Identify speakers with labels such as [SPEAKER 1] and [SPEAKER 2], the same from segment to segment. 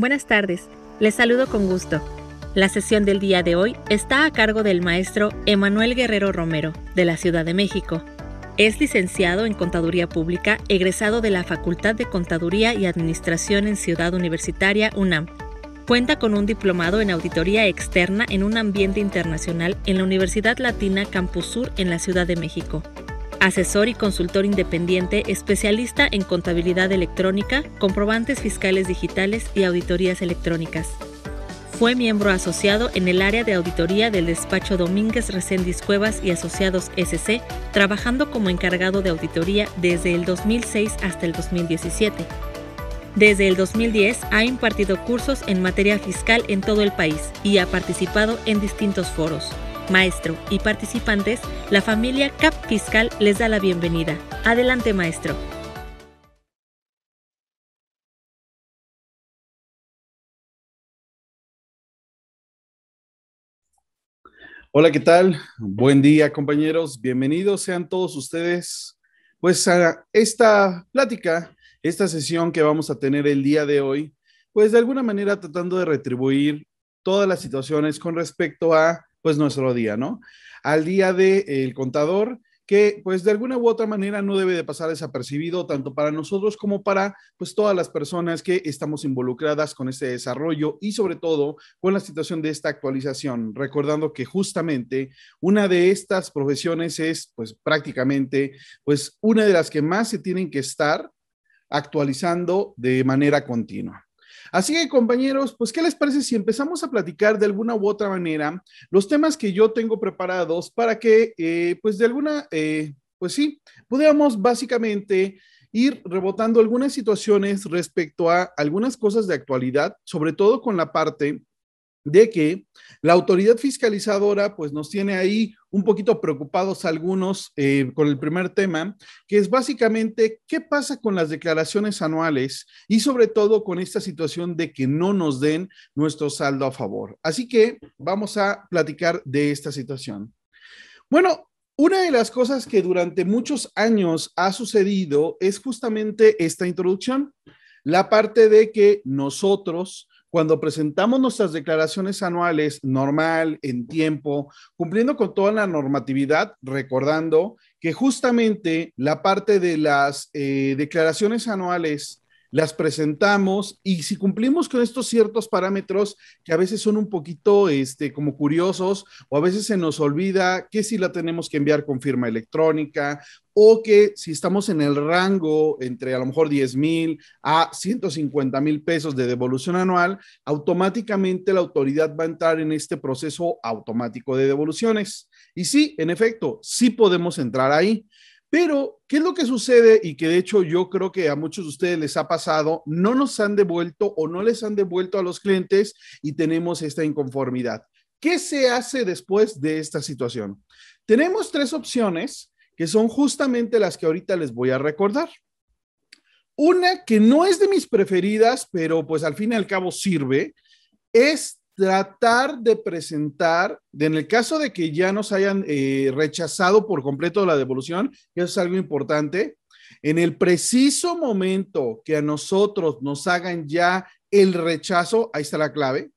[SPEAKER 1] Buenas tardes, les saludo con gusto. La sesión del día de hoy está a cargo del maestro Emanuel Guerrero Romero, de la Ciudad de México. Es licenciado en Contaduría Pública, egresado de la Facultad de Contaduría y Administración en Ciudad Universitaria UNAM. Cuenta con un diplomado en auditoría externa en un ambiente internacional en la Universidad Latina Campus Sur en la Ciudad de México asesor y consultor independiente especialista en contabilidad electrónica, comprobantes fiscales digitales y auditorías electrónicas. Fue miembro asociado en el área de auditoría del despacho Domínguez Recendis Cuevas y Asociados SC, trabajando como encargado de auditoría desde el 2006 hasta el 2017. Desde el 2010 ha impartido cursos en materia fiscal en todo el país y ha participado en distintos foros. Maestro y participantes, la familia CAP Fiscal les da la bienvenida. Adelante, maestro.
[SPEAKER 2] Hola, ¿qué tal? Buen día, compañeros. Bienvenidos sean todos ustedes pues a esta plática, esta sesión que vamos a tener el día de hoy, pues de alguna manera tratando de retribuir todas las situaciones con respecto a pues nuestro día, ¿no? Al día del eh, contador, que pues de alguna u otra manera no debe de pasar desapercibido tanto para nosotros como para pues todas las personas que estamos involucradas con este desarrollo y sobre todo con la situación de esta actualización, recordando que justamente una de estas profesiones es pues prácticamente pues una de las que más se tienen que estar actualizando de manera continua. Así que compañeros, pues ¿qué les parece si empezamos a platicar de alguna u otra manera los temas que yo tengo preparados para que eh, pues de alguna, eh, pues sí, pudiéramos básicamente ir rebotando algunas situaciones respecto a algunas cosas de actualidad, sobre todo con la parte de que la autoridad fiscalizadora pues nos tiene ahí un poquito preocupados algunos eh, con el primer tema, que es básicamente qué pasa con las declaraciones anuales y sobre todo con esta situación de que no nos den nuestro saldo a favor. Así que vamos a platicar de esta situación. Bueno, una de las cosas que durante muchos años ha sucedido es justamente esta introducción, la parte de que nosotros cuando presentamos nuestras declaraciones anuales normal, en tiempo, cumpliendo con toda la normatividad, recordando que justamente la parte de las eh, declaraciones anuales las presentamos y si cumplimos con estos ciertos parámetros que a veces son un poquito este, como curiosos o a veces se nos olvida que si la tenemos que enviar con firma electrónica o que si estamos en el rango entre a lo mejor 10 mil a 150 mil pesos de devolución anual, automáticamente la autoridad va a entrar en este proceso automático de devoluciones. Y sí, en efecto, sí podemos entrar ahí. Pero, ¿qué es lo que sucede? Y que de hecho yo creo que a muchos de ustedes les ha pasado, no nos han devuelto o no les han devuelto a los clientes y tenemos esta inconformidad. ¿Qué se hace después de esta situación? Tenemos tres opciones que son justamente las que ahorita les voy a recordar. Una que no es de mis preferidas, pero pues al fin y al cabo sirve, es tratar de presentar, en el caso de que ya nos hayan eh, rechazado por completo la devolución, que es algo importante, en el preciso momento que a nosotros nos hagan ya el rechazo, ahí está la clave,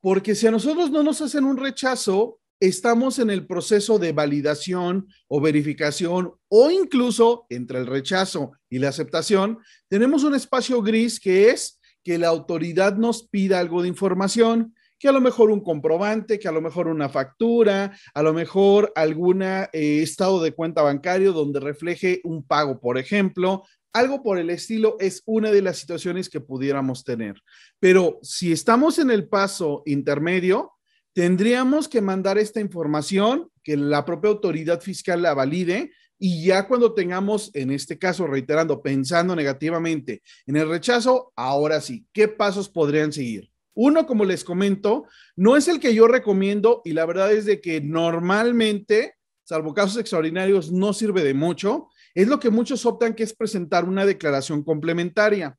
[SPEAKER 2] porque si a nosotros no nos hacen un rechazo, estamos en el proceso de validación o verificación o incluso entre el rechazo y la aceptación, tenemos un espacio gris que es que la autoridad nos pida algo de información que a lo mejor un comprobante, que a lo mejor una factura, a lo mejor algún eh, estado de cuenta bancario donde refleje un pago, por ejemplo. Algo por el estilo es una de las situaciones que pudiéramos tener. Pero si estamos en el paso intermedio, tendríamos que mandar esta información, que la propia autoridad fiscal la valide y ya cuando tengamos, en este caso, reiterando, pensando negativamente en el rechazo, ahora sí, ¿qué pasos podrían seguir? Uno, como les comento, no es el que yo recomiendo y la verdad es de que normalmente, salvo casos extraordinarios, no sirve de mucho. Es lo que muchos optan que es presentar una declaración complementaria.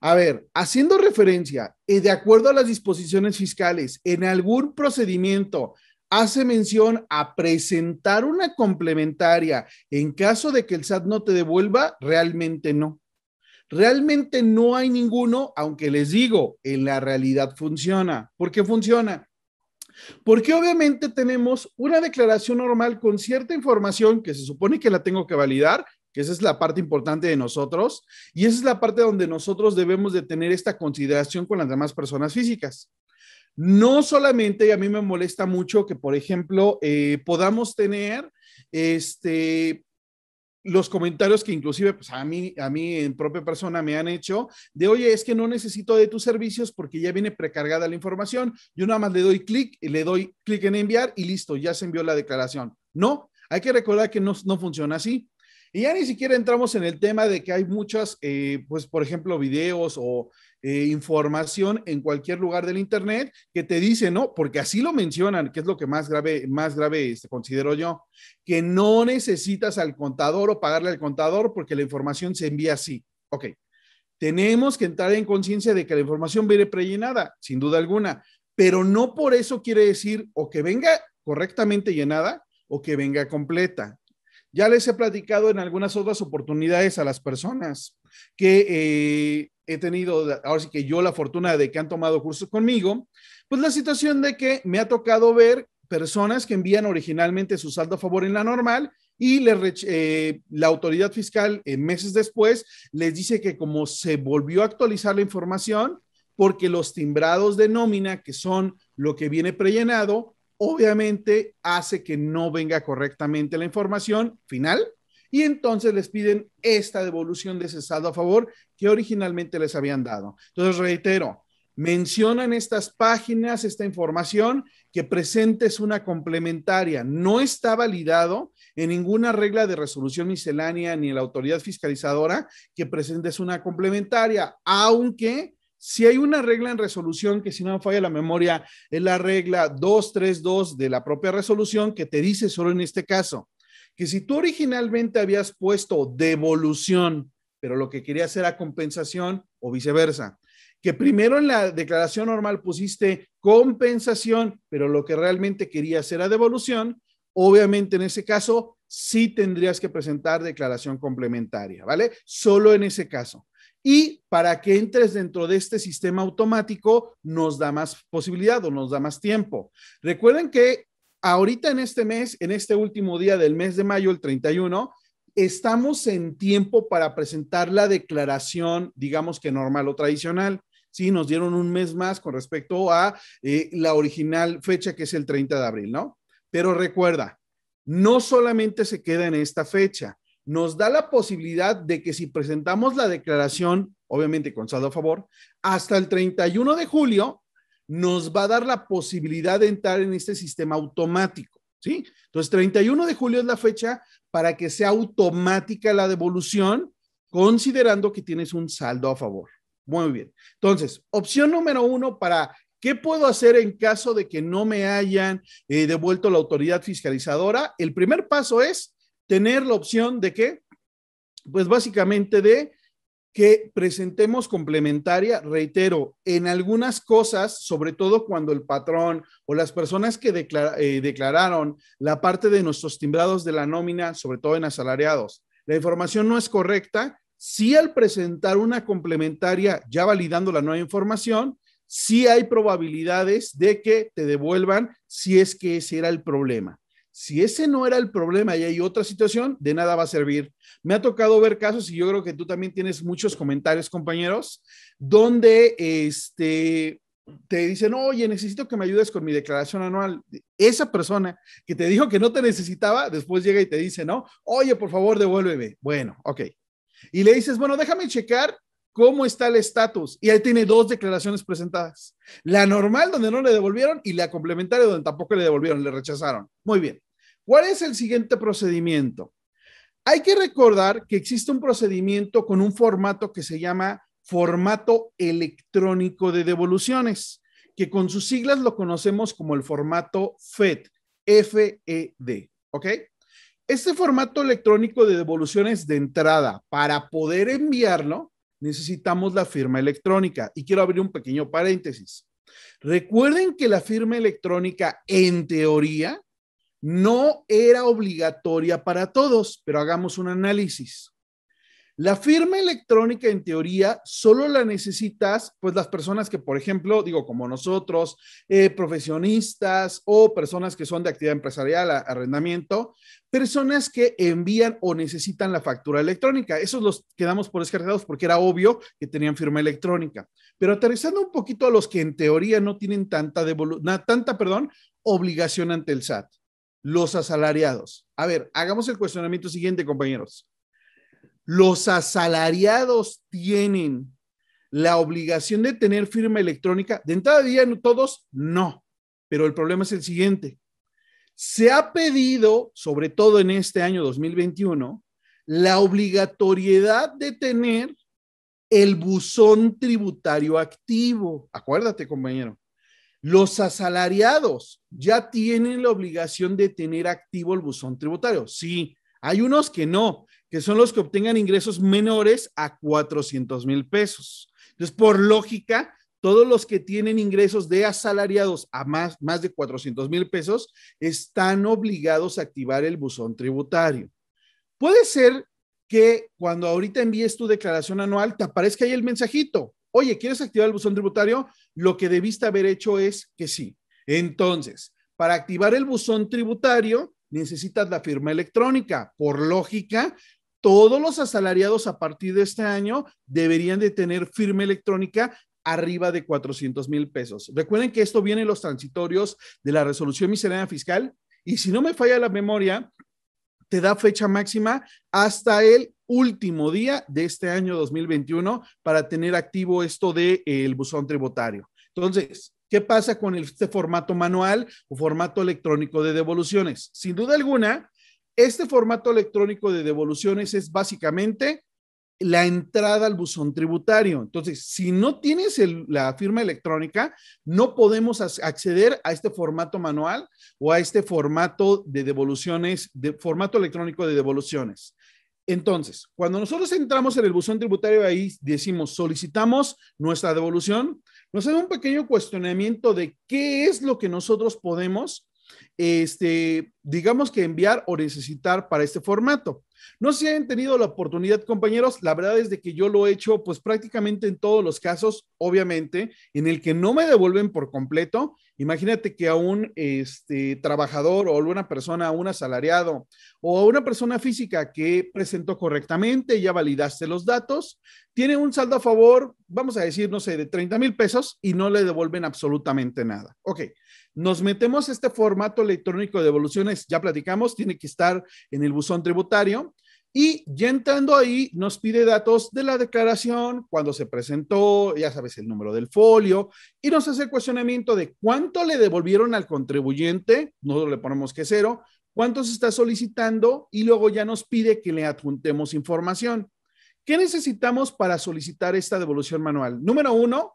[SPEAKER 2] A ver, haciendo referencia, y eh, de acuerdo a las disposiciones fiscales, en algún procedimiento hace mención a presentar una complementaria en caso de que el SAT no te devuelva, realmente no. Realmente no hay ninguno, aunque les digo, en la realidad funciona. ¿Por qué funciona? Porque obviamente tenemos una declaración normal con cierta información que se supone que la tengo que validar, que esa es la parte importante de nosotros, y esa es la parte donde nosotros debemos de tener esta consideración con las demás personas físicas. No solamente, y a mí me molesta mucho que, por ejemplo, eh, podamos tener este, los comentarios que inclusive pues a mí, a mí en propia persona me han hecho de, oye, es que no necesito de tus servicios porque ya viene precargada la información, yo nada más le doy clic, le doy clic en enviar y listo, ya se envió la declaración. No, hay que recordar que no, funciona así. Y ya ni siquiera entramos en el tema de que hay muchas, eh, pues por ejemplo, videos o eh, información en cualquier lugar del Internet que te dice, ¿no? Porque así lo mencionan, que es lo que más grave, más grave este, considero yo, que no necesitas al contador o pagarle al contador porque la información se envía así. Ok, tenemos que entrar en conciencia de que la información viene prellenada, sin duda alguna, pero no por eso quiere decir o que venga correctamente llenada o que venga completa. Ya les he platicado en algunas otras oportunidades a las personas que eh, he tenido, ahora sí que yo la fortuna de que han tomado cursos conmigo, pues la situación de que me ha tocado ver personas que envían originalmente su saldo a favor en la normal y eh, la autoridad fiscal meses después les dice que como se volvió a actualizar la información, porque los timbrados de nómina, que son lo que viene prellenado, obviamente hace que no venga correctamente la información final y entonces les piden esta devolución de ese saldo a favor que originalmente les habían dado. Entonces, reitero, mencionan estas páginas, esta información, que presentes una complementaria. No está validado en ninguna regla de resolución miscelánea ni en la autoridad fiscalizadora que presentes una complementaria, aunque si hay una regla en resolución que si no me falla la memoria, es la regla 232 de la propia resolución que te dice solo en este caso, que si tú originalmente habías puesto devolución, pero lo que querías era compensación o viceversa, que primero en la declaración normal pusiste compensación, pero lo que realmente querías era devolución, obviamente en ese caso sí tendrías que presentar declaración complementaria, ¿vale? Solo en ese caso. Y para que entres dentro de este sistema automático, nos da más posibilidad o nos da más tiempo. Recuerden que ahorita en este mes, en este último día del mes de mayo, el 31, estamos en tiempo para presentar la declaración, digamos que normal o tradicional. Sí, nos dieron un mes más con respecto a eh, la original fecha que es el 30 de abril, ¿no? Pero recuerda, no solamente se queda en esta fecha, nos da la posibilidad de que si presentamos la declaración, obviamente con saldo a favor, hasta el 31 de julio, nos va a dar la posibilidad de entrar en este sistema automático, ¿sí? Entonces, 31 de julio es la fecha para que sea automática la devolución, considerando que tienes un saldo a favor. Muy bien. Entonces, opción número uno para qué puedo hacer en caso de que no me hayan eh, devuelto la autoridad fiscalizadora. El primer paso es tener la opción de qué, pues básicamente de que presentemos complementaria, reitero, en algunas cosas, sobre todo cuando el patrón o las personas que eh, declararon la parte de nuestros timbrados de la nómina, sobre todo en asalariados, la información no es correcta, si al presentar una complementaria ya validando la nueva información, si hay probabilidades de que te devuelvan si es que ese era el problema. Si ese no era el problema y hay otra situación, de nada va a servir. Me ha tocado ver casos, y yo creo que tú también tienes muchos comentarios, compañeros, donde este, te dicen, oye, necesito que me ayudes con mi declaración anual. Esa persona que te dijo que no te necesitaba, después llega y te dice, no, oye, por favor, devuélveme. Bueno, ok. Y le dices, bueno, déjame checar cómo está el estatus. Y ahí tiene dos declaraciones presentadas. La normal donde no le devolvieron y la complementaria donde tampoco le devolvieron, le rechazaron. Muy bien. ¿Cuál es el siguiente procedimiento? Hay que recordar que existe un procedimiento con un formato que se llama formato electrónico de devoluciones, que con sus siglas lo conocemos como el formato FED, F-E-D. FED, ¿ok? Este formato electrónico de devoluciones de entrada, para poder enviarlo, necesitamos la firma electrónica. Y quiero abrir un pequeño paréntesis. Recuerden que la firma electrónica, en teoría, no era obligatoria para todos, pero hagamos un análisis. La firma electrónica, en teoría, solo la necesitas, pues las personas que, por ejemplo, digo, como nosotros, eh, profesionistas o personas que son de actividad empresarial, arrendamiento, personas que envían o necesitan la factura electrónica. Esos los quedamos por descartados porque era obvio que tenían firma electrónica. Pero aterrizando un poquito a los que en teoría no tienen tanta, tanta perdón, obligación ante el SAT, los asalariados. A ver, hagamos el cuestionamiento siguiente, compañeros. Los asalariados tienen la obligación de tener firma electrónica. De entrada día todos no, pero el problema es el siguiente. Se ha pedido, sobre todo en este año 2021, la obligatoriedad de tener el buzón tributario activo. Acuérdate, compañero, los asalariados ya tienen la obligación de tener activo el buzón tributario. Sí, hay unos que no que son los que obtengan ingresos menores a 400 mil pesos. Entonces, por lógica, todos los que tienen ingresos de asalariados a más, más de 400 mil pesos están obligados a activar el buzón tributario. Puede ser que cuando ahorita envíes tu declaración anual te aparezca ahí el mensajito. Oye, ¿quieres activar el buzón tributario? Lo que debiste haber hecho es que sí. Entonces, para activar el buzón tributario necesitas la firma electrónica. Por lógica, todos los asalariados a partir de este año deberían de tener firma electrónica arriba de 400 mil pesos. Recuerden que esto viene en los transitorios de la resolución miscelánea fiscal y si no me falla la memoria, te da fecha máxima hasta el último día de este año 2021 para tener activo esto del de, eh, el buzón tributario. Entonces, ¿qué pasa con este formato manual o formato electrónico de devoluciones? Sin duda alguna, este formato electrónico de devoluciones es básicamente la entrada al buzón tributario. Entonces, si no tienes la firma electrónica, no podemos acceder a este formato manual o a este formato de devoluciones, de formato electrónico de devoluciones. Entonces, cuando nosotros entramos en el buzón tributario, ahí decimos, solicitamos nuestra devolución, nos hace un pequeño cuestionamiento de qué es lo que nosotros podemos este, digamos que enviar o necesitar para este formato. No sé si han tenido la oportunidad, compañeros, la verdad es de que yo lo he hecho pues prácticamente en todos los casos, obviamente, en el que no me devuelven por completo. Imagínate que a un este, trabajador o a una persona, a un asalariado o a una persona física que presentó correctamente, ya validaste los datos, tiene un saldo a favor, vamos a decir, no sé, de 30 mil pesos y no le devuelven absolutamente nada. Ok, nos metemos este formato electrónico de devoluciones, ya platicamos, tiene que estar en el buzón tributario. Y ya entrando ahí, nos pide datos de la declaración, cuando se presentó, ya sabes, el número del folio, y nos hace cuestionamiento de cuánto le devolvieron al contribuyente, nosotros le ponemos que cero, cuánto se está solicitando, y luego ya nos pide que le adjuntemos información. ¿Qué necesitamos para solicitar esta devolución manual? Número uno,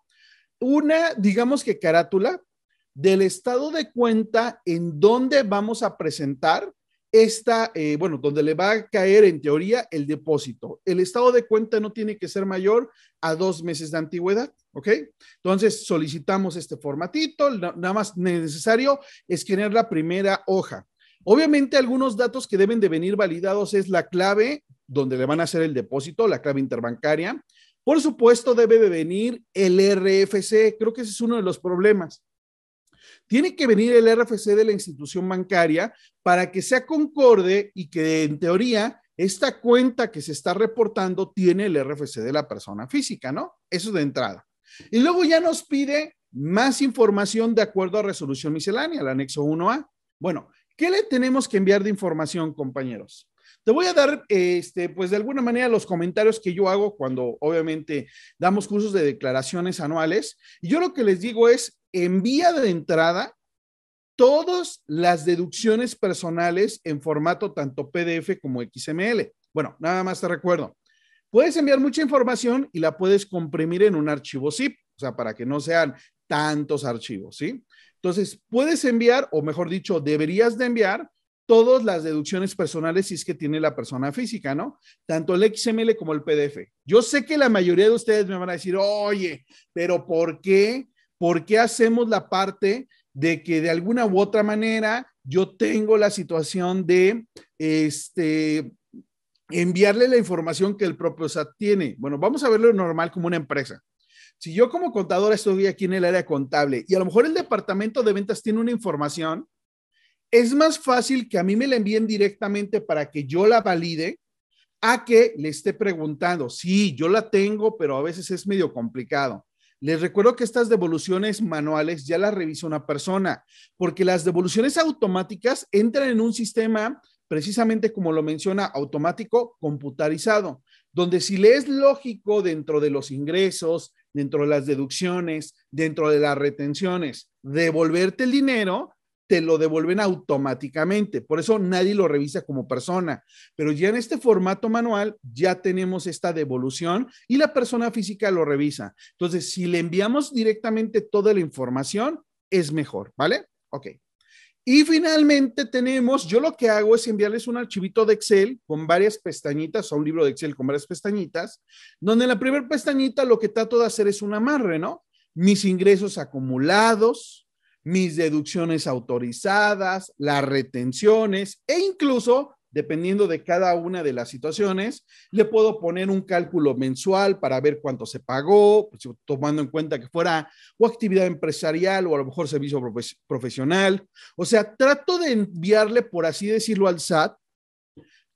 [SPEAKER 2] una, digamos que carátula, del estado de cuenta en donde vamos a presentar esta, eh, bueno, donde le va a caer en teoría el depósito. El estado de cuenta no tiene que ser mayor a dos meses de antigüedad, ¿ok? Entonces solicitamos este formatito, nada más necesario es tener la primera hoja. Obviamente algunos datos que deben de venir validados es la clave donde le van a hacer el depósito, la clave interbancaria. Por supuesto debe de venir el RFC, creo que ese es uno de los problemas tiene que venir el RFC de la institución bancaria para que sea concorde y que en teoría esta cuenta que se está reportando tiene el RFC de la persona física, ¿no? Eso es de entrada. Y luego ya nos pide más información de acuerdo a resolución miscelánea, el anexo 1A. Bueno, ¿qué le tenemos que enviar de información, compañeros? Te voy a dar, este, pues de alguna manera, los comentarios que yo hago cuando obviamente damos cursos de declaraciones anuales. Y yo lo que les digo es, envía de entrada todas las deducciones personales en formato tanto PDF como XML. Bueno, nada más te recuerdo. Puedes enviar mucha información y la puedes comprimir en un archivo zip, o sea, para que no sean tantos archivos, ¿sí? Entonces, puedes enviar, o mejor dicho, deberías de enviar todas las deducciones personales si es que tiene la persona física, ¿no? Tanto el XML como el PDF. Yo sé que la mayoría de ustedes me van a decir, oye, pero ¿por qué ¿Por qué hacemos la parte de que de alguna u otra manera yo tengo la situación de este, enviarle la información que el propio SAT tiene? Bueno, vamos a verlo normal como una empresa. Si yo como contador estoy aquí en el área contable y a lo mejor el departamento de ventas tiene una información, es más fácil que a mí me la envíen directamente para que yo la valide a que le esté preguntando. Sí, yo la tengo, pero a veces es medio complicado. Les recuerdo que estas devoluciones manuales ya las revisa una persona, porque las devoluciones automáticas entran en un sistema, precisamente como lo menciona, automático computarizado, donde si le es lógico dentro de los ingresos, dentro de las deducciones, dentro de las retenciones, devolverte el dinero, te lo devuelven automáticamente. Por eso nadie lo revisa como persona. Pero ya en este formato manual ya tenemos esta devolución y la persona física lo revisa. Entonces, si le enviamos directamente toda la información, es mejor, ¿vale? Ok. Y finalmente tenemos, yo lo que hago es enviarles un archivito de Excel con varias pestañitas, o un libro de Excel con varias pestañitas, donde en la primera pestañita lo que trato de hacer es un amarre, ¿no? Mis ingresos acumulados, mis deducciones autorizadas, las retenciones e incluso, dependiendo de cada una de las situaciones, le puedo poner un cálculo mensual para ver cuánto se pagó, pues, tomando en cuenta que fuera o actividad empresarial o a lo mejor servicio profesional. O sea, trato de enviarle, por así decirlo, al SAT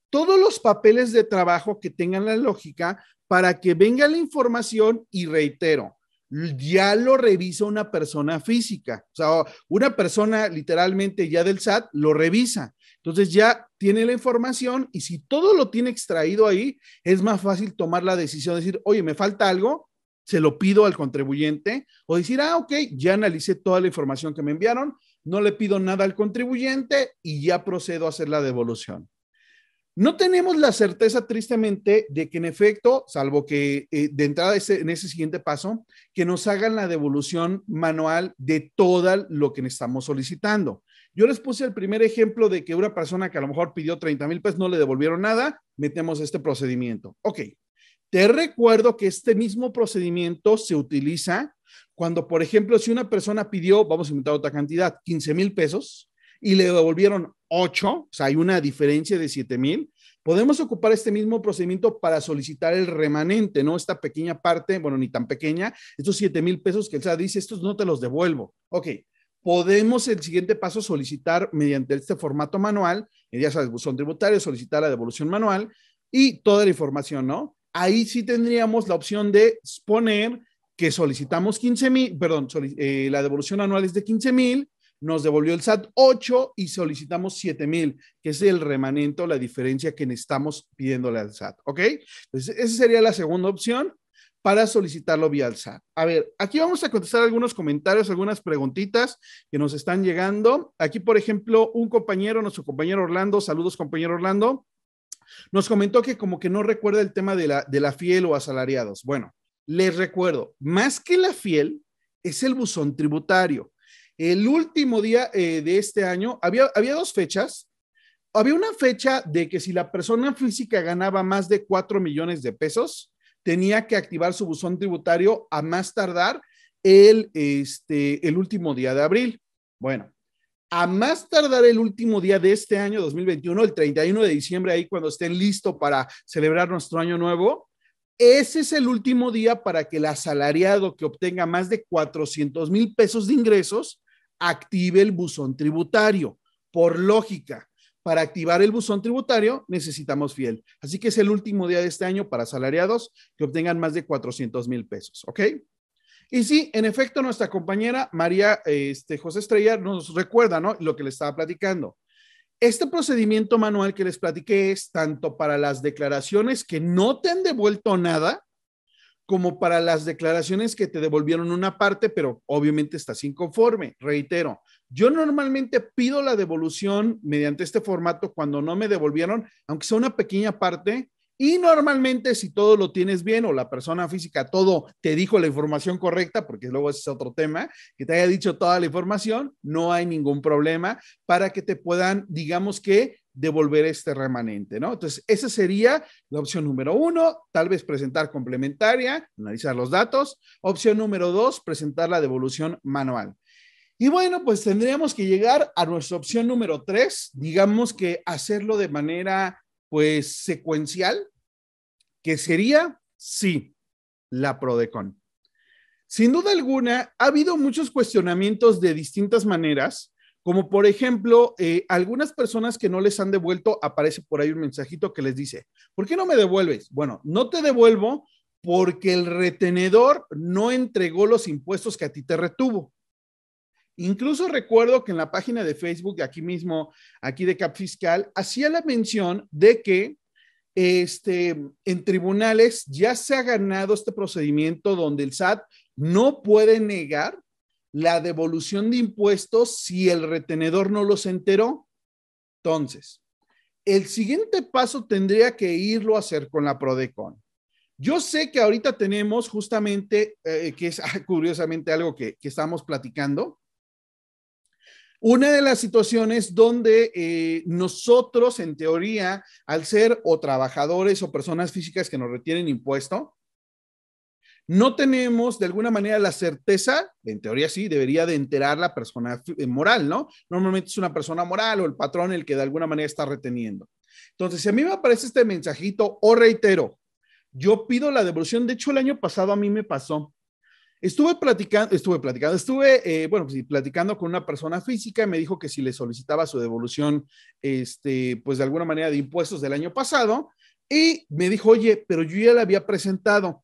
[SPEAKER 2] todos los papeles de trabajo que tengan la lógica para que venga la información y reitero, ya lo revisa una persona física. O sea, una persona literalmente ya del SAT lo revisa. Entonces ya tiene la información y si todo lo tiene extraído ahí, es más fácil tomar la decisión de decir, oye, me falta algo, se lo pido al contribuyente o decir, ah, ok, ya analicé toda la información que me enviaron, no le pido nada al contribuyente y ya procedo a hacer la devolución. No tenemos la certeza, tristemente, de que en efecto, salvo que eh, de entrada en ese siguiente paso, que nos hagan la devolución manual de todo lo que estamos solicitando. Yo les puse el primer ejemplo de que una persona que a lo mejor pidió 30 mil pesos no le devolvieron nada, metemos este procedimiento. Ok, te recuerdo que este mismo procedimiento se utiliza cuando, por ejemplo, si una persona pidió, vamos a inventar otra cantidad, 15 mil pesos, y le devolvieron 8, o sea, hay una diferencia de 7 mil, podemos ocupar este mismo procedimiento para solicitar el remanente, ¿no? Esta pequeña parte, bueno, ni tan pequeña, estos 7 mil pesos que el SAD dice, estos no te los devuelvo. Ok, podemos el siguiente paso solicitar mediante este formato manual, eh, ya sabes, buzón tributario, solicitar la devolución manual y toda la información, ¿no? Ahí sí tendríamos la opción de poner que solicitamos 15 mil, perdón, eh, la devolución anual es de 15 mil nos devolvió el SAT 8 y solicitamos 7 mil, que es el remanente o la diferencia que estamos pidiéndole al SAT, ¿ok? Entonces, esa sería la segunda opción para solicitarlo vía el SAT. A ver, aquí vamos a contestar algunos comentarios, algunas preguntitas que nos están llegando. Aquí, por ejemplo, un compañero, nuestro compañero Orlando, saludos compañero Orlando, nos comentó que como que no recuerda el tema de la, de la fiel o asalariados. Bueno, les recuerdo, más que la fiel, es el buzón tributario el último día eh, de este año, había, había dos fechas. Había una fecha de que si la persona física ganaba más de 4 millones de pesos, tenía que activar su buzón tributario a más tardar el, este, el último día de abril. Bueno, a más tardar el último día de este año 2021, el 31 de diciembre, ahí cuando estén listos para celebrar nuestro año nuevo, ese es el último día para que el asalariado que obtenga más de 400 mil pesos de ingresos active el buzón tributario. Por lógica, para activar el buzón tributario necesitamos fiel. Así que es el último día de este año para asalariados que obtengan más de 400 mil pesos, ¿ok? Y sí, en efecto, nuestra compañera María este, José Estrella nos recuerda, Lo que le estaba platicando. Este procedimiento manual que les platiqué es tanto para las declaraciones que no te han devuelto nada, como para las declaraciones que te devolvieron una parte, pero obviamente estás inconforme. Reitero, yo normalmente pido la devolución mediante este formato cuando no me devolvieron, aunque sea una pequeña parte, y normalmente si todo lo tienes bien o la persona física todo te dijo la información correcta, porque luego es otro tema, que te haya dicho toda la información, no hay ningún problema para que te puedan, digamos que, devolver este remanente, ¿no? Entonces, esa sería la opción número uno, tal vez presentar complementaria, analizar los datos. Opción número dos, presentar la devolución manual. Y bueno, pues tendríamos que llegar a nuestra opción número tres, digamos que hacerlo de manera, pues, secuencial, que sería, sí, la PRODECON. Sin duda alguna, ha habido muchos cuestionamientos de distintas maneras como por ejemplo, eh, algunas personas que no les han devuelto, aparece por ahí un mensajito que les dice, ¿por qué no me devuelves? Bueno, no te devuelvo porque el retenedor no entregó los impuestos que a ti te retuvo. Incluso recuerdo que en la página de Facebook, aquí mismo, aquí de Cap Fiscal, hacía la mención de que este, en tribunales ya se ha ganado este procedimiento donde el SAT no puede negar la devolución de impuestos si el retenedor no los enteró. Entonces, el siguiente paso tendría que irlo a hacer con la PRODECON. Yo sé que ahorita tenemos justamente, eh, que es ah, curiosamente algo que, estamos platicando, una de las situaciones donde eh, nosotros, en teoría, al ser o trabajadores o personas físicas que nos retienen impuesto, no tenemos de alguna manera la certeza, en teoría sí, debería de enterar la persona eh, moral, ¿no? Normalmente es una persona moral o el patrón el que de alguna manera está reteniendo. Entonces, si a mí me aparece este mensajito, o reitero, yo pido la devolución, de hecho el año pasado a mí me pasó. Estuve platicando, estuve platicando, estuve, eh, bueno, sí platicando con una persona física y me dijo que si le solicitaba su devolución, este, pues de alguna manera de impuestos del año pasado, y me dijo, oye, pero yo ya la había presentado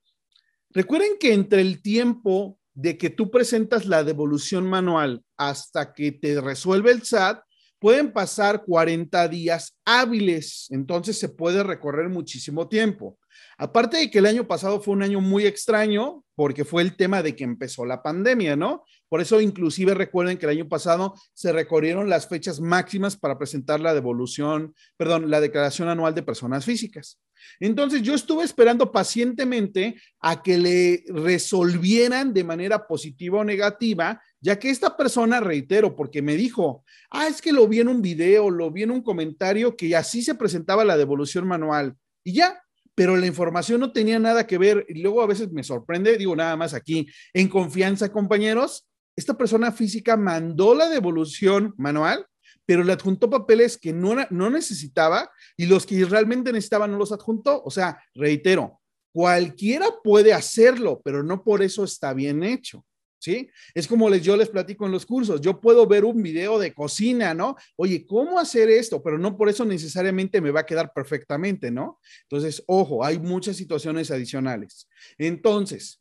[SPEAKER 2] Recuerden que entre el tiempo de que tú presentas la devolución manual hasta que te resuelve el SAT, pueden pasar 40 días hábiles, entonces se puede recorrer muchísimo tiempo. Aparte de que el año pasado fue un año muy extraño porque fue el tema de que empezó la pandemia, ¿no? Por eso inclusive recuerden que el año pasado se recorrieron las fechas máximas para presentar la devolución, perdón, la declaración anual de personas físicas. Entonces yo estuve esperando pacientemente a que le resolvieran de manera positiva o negativa, ya que esta persona, reitero, porque me dijo, ah, es que lo vi en un video, lo vi en un comentario que así se presentaba la devolución manual y ya, pero la información no tenía nada que ver. Y luego a veces me sorprende, digo nada más aquí, en confianza, compañeros, esta persona física mandó la devolución manual pero le adjuntó papeles que no, no necesitaba y los que realmente necesitaba no los adjuntó. O sea, reitero, cualquiera puede hacerlo, pero no por eso está bien hecho. ¿Sí? Es como les, yo les platico en los cursos, yo puedo ver un video de cocina, ¿no? Oye, ¿cómo hacer esto? Pero no por eso necesariamente me va a quedar perfectamente, ¿no? Entonces, ojo, hay muchas situaciones adicionales. Entonces,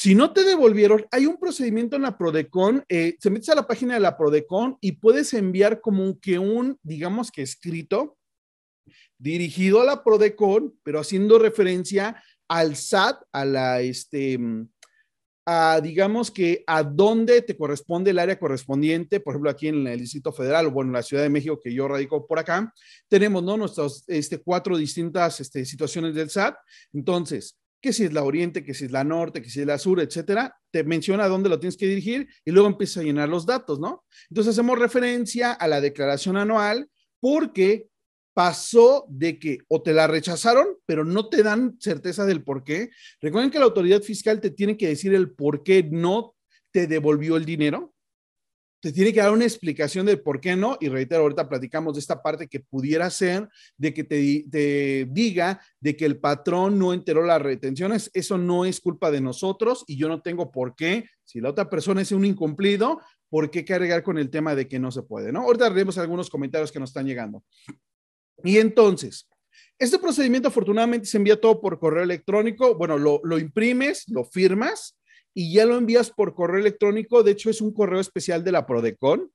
[SPEAKER 2] si no te devolvieron, hay un procedimiento en la Prodecon, se eh, metes a la página de la Prodecon y puedes enviar como que un, digamos que escrito, dirigido a la Prodecon, pero haciendo referencia al SAT, a la, este, a, digamos que a dónde te corresponde el área correspondiente, por ejemplo, aquí en el Distrito Federal, o bueno, en la Ciudad de México, que yo radico por acá, tenemos, ¿no? Nuestras este, cuatro distintas este, situaciones del SAT. Entonces, que si es la oriente, que si es la norte, que si es la sur, etcétera, te menciona a dónde lo tienes que dirigir y luego empieza a llenar los datos, ¿no? Entonces hacemos referencia a la declaración anual porque pasó de que o te la rechazaron, pero no te dan certeza del por qué. Recuerden que la autoridad fiscal te tiene que decir el por qué no te devolvió el dinero te tiene que dar una explicación de por qué no, y reitero, ahorita platicamos de esta parte que pudiera ser de que te, diga de que el patrón no enteró las retenciones, eso no es culpa de nosotros y yo no tengo por qué, si la otra persona es un incumplido, por qué cargar con el tema de que no se puede, ¿no? Ahorita leemos algunos comentarios que nos están llegando. Y entonces, este procedimiento afortunadamente se envía todo por correo electrónico, bueno, lo, lo imprimes, lo firmas y ya lo envías por correo electrónico. De hecho, es un correo especial de la Prodecon.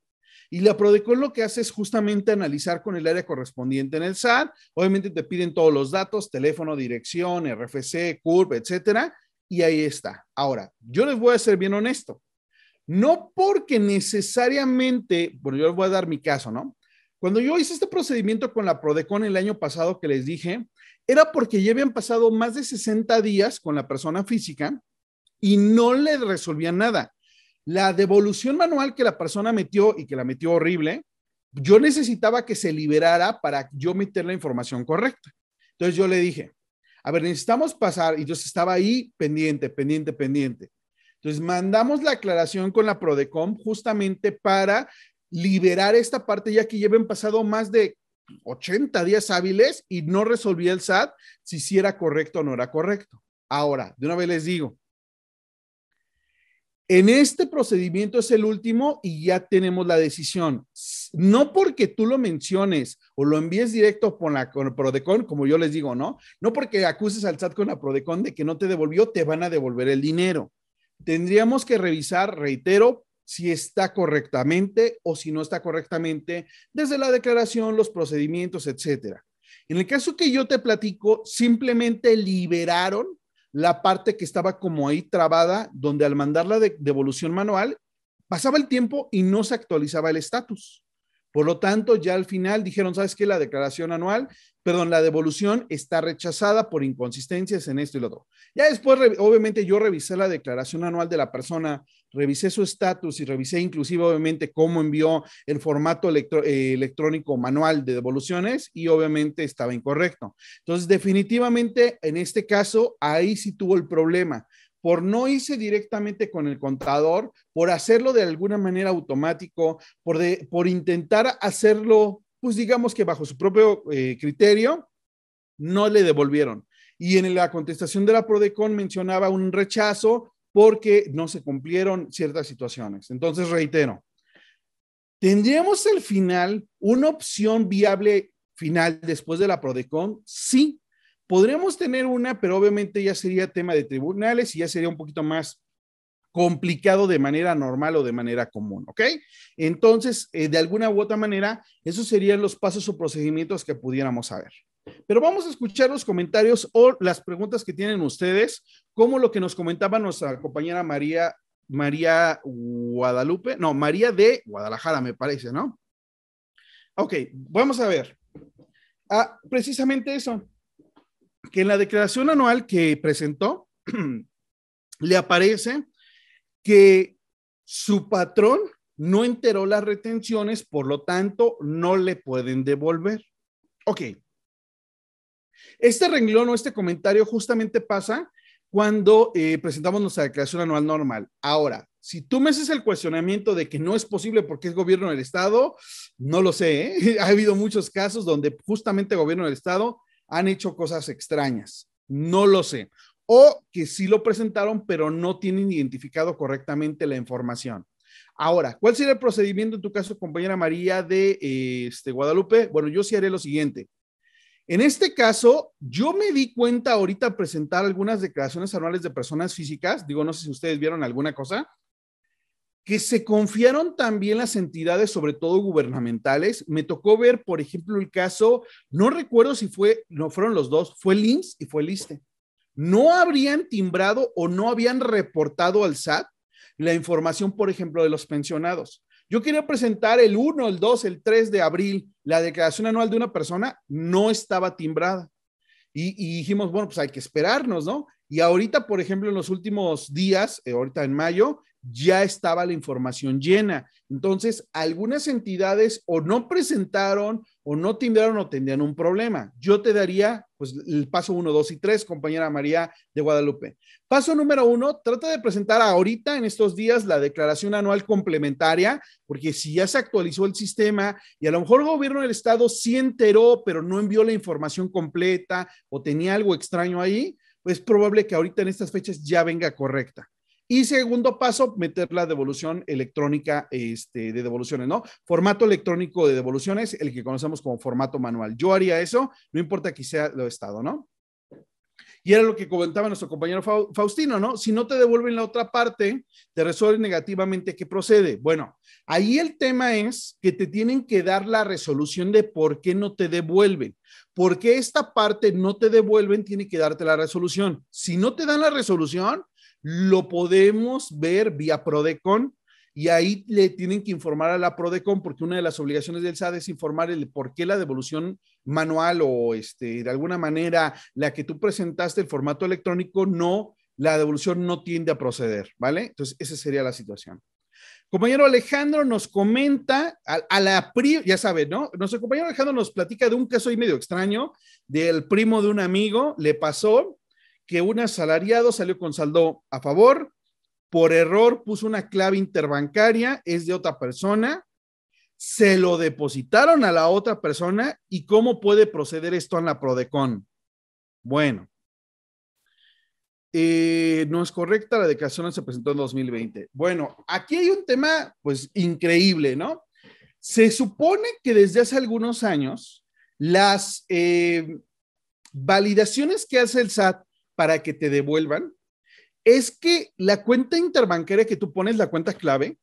[SPEAKER 2] Y la Prodecon lo que hace es justamente analizar con el área correspondiente en el SAT. Obviamente te piden todos los datos, teléfono, dirección, RFC, CURP, etcétera. Y ahí está. Ahora, yo les voy a ser bien honesto. No porque necesariamente, bueno, yo les voy a dar mi caso, ¿no? Cuando yo hice este procedimiento con la Prodecon el año pasado que les dije, era porque ya habían pasado más de 60 días con la persona física y no le resolvían nada. La devolución manual que la persona metió y que la metió horrible, yo necesitaba que se liberara para yo meter la información correcta. Entonces yo le dije, a ver, necesitamos pasar, y yo estaba ahí pendiente, pendiente, pendiente. Entonces mandamos la aclaración con la PRODECOM justamente para liberar esta parte, ya que lleven pasado más de 80 días hábiles y no resolvía el SAT si sí era correcto o no era correcto. Ahora, de una vez les digo, en este procedimiento es el último y ya tenemos la decisión. No porque tú lo menciones o lo envíes directo por la Prodecon, como yo les digo, ¿no? No porque acuses al SAT con la Prodecon de que no te devolvió, te van a devolver el dinero. Tendríamos que revisar, reitero, si está correctamente o si no está correctamente desde la declaración, los procedimientos, etcétera. En el caso que yo te platico, simplemente liberaron la parte que estaba como ahí trabada, donde al mandar la devolución manual, pasaba el tiempo y no se actualizaba el estatus. Por lo tanto, ya al final dijeron, ¿sabes qué? La declaración anual, perdón, la devolución está rechazada por inconsistencias en esto y lo otro. Ya después, obviamente, yo revisé la declaración anual de la persona revisé su estatus y revisé inclusive obviamente cómo envió el formato eh, electrónico manual de devoluciones y obviamente estaba incorrecto. Entonces, definitivamente en este caso, ahí sí tuvo el problema por no irse directamente con el contador, por hacerlo de alguna manera automático, por, por intentar hacerlo, pues digamos que bajo su propio eh, criterio, no le devolvieron. Y en la contestación de la PRODECON mencionaba un rechazo porque no se cumplieron ciertas situaciones. Entonces, reitero, ¿tendríamos al final una opción viable final después de la PRODECON? Sí, podríamos tener una, pero obviamente ya sería tema de tribunales y ya sería un poquito más complicado de manera normal o de manera común, ¿ok? Entonces, eh, de alguna u otra manera, esos serían los pasos o procedimientos que pudiéramos saber. Pero vamos a escuchar los comentarios o las preguntas que tienen ustedes, como lo que nos comentaba nuestra compañera María, María Guadalupe, no, María de Guadalajara, me parece, ¿no? Ok, vamos a ver. Ah, precisamente eso, que en la declaración anual que presentó, le aparece que su patrón no enteró las retenciones, por lo tanto, no le pueden devolver. Ok, este renglón o este comentario justamente pasa cuando eh, presentamos nuestra declaración anual normal. Ahora, si tú me haces el cuestionamiento de que no es posible porque es gobierno del Estado, no lo sé. ¿eh? Ha habido muchos casos donde justamente gobierno del Estado han hecho cosas extrañas. No lo sé. O que sí lo presentaron, pero no tienen identificado correctamente la información. Ahora, ¿cuál sería el procedimiento en tu caso, compañera María de eh, este, Guadalupe? Bueno, yo sí haré lo siguiente. En este caso, yo me di cuenta ahorita presentar algunas declaraciones anuales de personas físicas, digo, no sé si ustedes vieron alguna cosa, que se confiaron también las entidades, sobre todo gubernamentales. Me tocó ver, por ejemplo, el caso, no recuerdo si fue, no fueron los dos, fue el y fue el e. No habrían timbrado o no habían reportado al SAT la información, por ejemplo, de los pensionados yo quería presentar el 1, el 2, el 3 de abril, la declaración anual de una persona no estaba timbrada. Y, dijimos, bueno, pues hay que esperarnos, ¿no? Y ahorita, por ejemplo, en los últimos días, eh, ahorita en mayo, ya estaba la información llena. Entonces, algunas entidades o no presentaron o no timbraron o tendrían un problema. Yo te daría pues el paso uno, dos y tres, compañera María de Guadalupe. Paso número uno, trata de presentar ahorita en estos días la declaración anual complementaria, porque si ya se actualizó el sistema y a lo mejor el gobierno del estado sí enteró, pero no envió la información completa o tenía algo extraño ahí, pues es probable que ahorita en estas fechas ya venga correcta. Y segundo paso, meter la devolución electrónica este, de devoluciones, ¿no? Formato electrónico de devoluciones, el que conocemos como formato manual. Yo haría eso, no importa que sea lo estado, ¿no? Y era lo que comentaba nuestro compañero Faustino, ¿no? Si no te devuelven la otra parte, te resuelven negativamente qué procede. Bueno, ahí el tema es que te tienen que dar la resolución de por qué no te devuelven. porque esta parte no te devuelven? Tiene que darte la resolución. Si no te dan la resolución, lo podemos ver vía Prodecon y ahí le tienen que informar a la Prodecon porque una de las obligaciones del SAD es informar el por qué la devolución manual o este, de alguna manera la que tú presentaste el formato electrónico no, la devolución no tiende a proceder, ¿vale? Entonces, esa sería la situación. Compañero Alejandro nos comenta a, la ya sabe, ¿no? Nuestro compañero Alejandro nos platica de un caso ahí medio extraño del primo de un amigo, le pasó que un asalariado salió con saldo a favor, por error puso una clave interbancaria, es de otra persona, se lo depositaron a la otra persona y cómo puede proceder esto en la Prodecon. Bueno, eh, no es correcta, la declaración se presentó en 2020. Bueno, aquí hay un tema pues increíble, ¿no? Se supone que desde hace algunos años las eh, validaciones que hace el SAT para que te devuelvan es que la cuenta interbancaria que tú pones, la cuenta clave,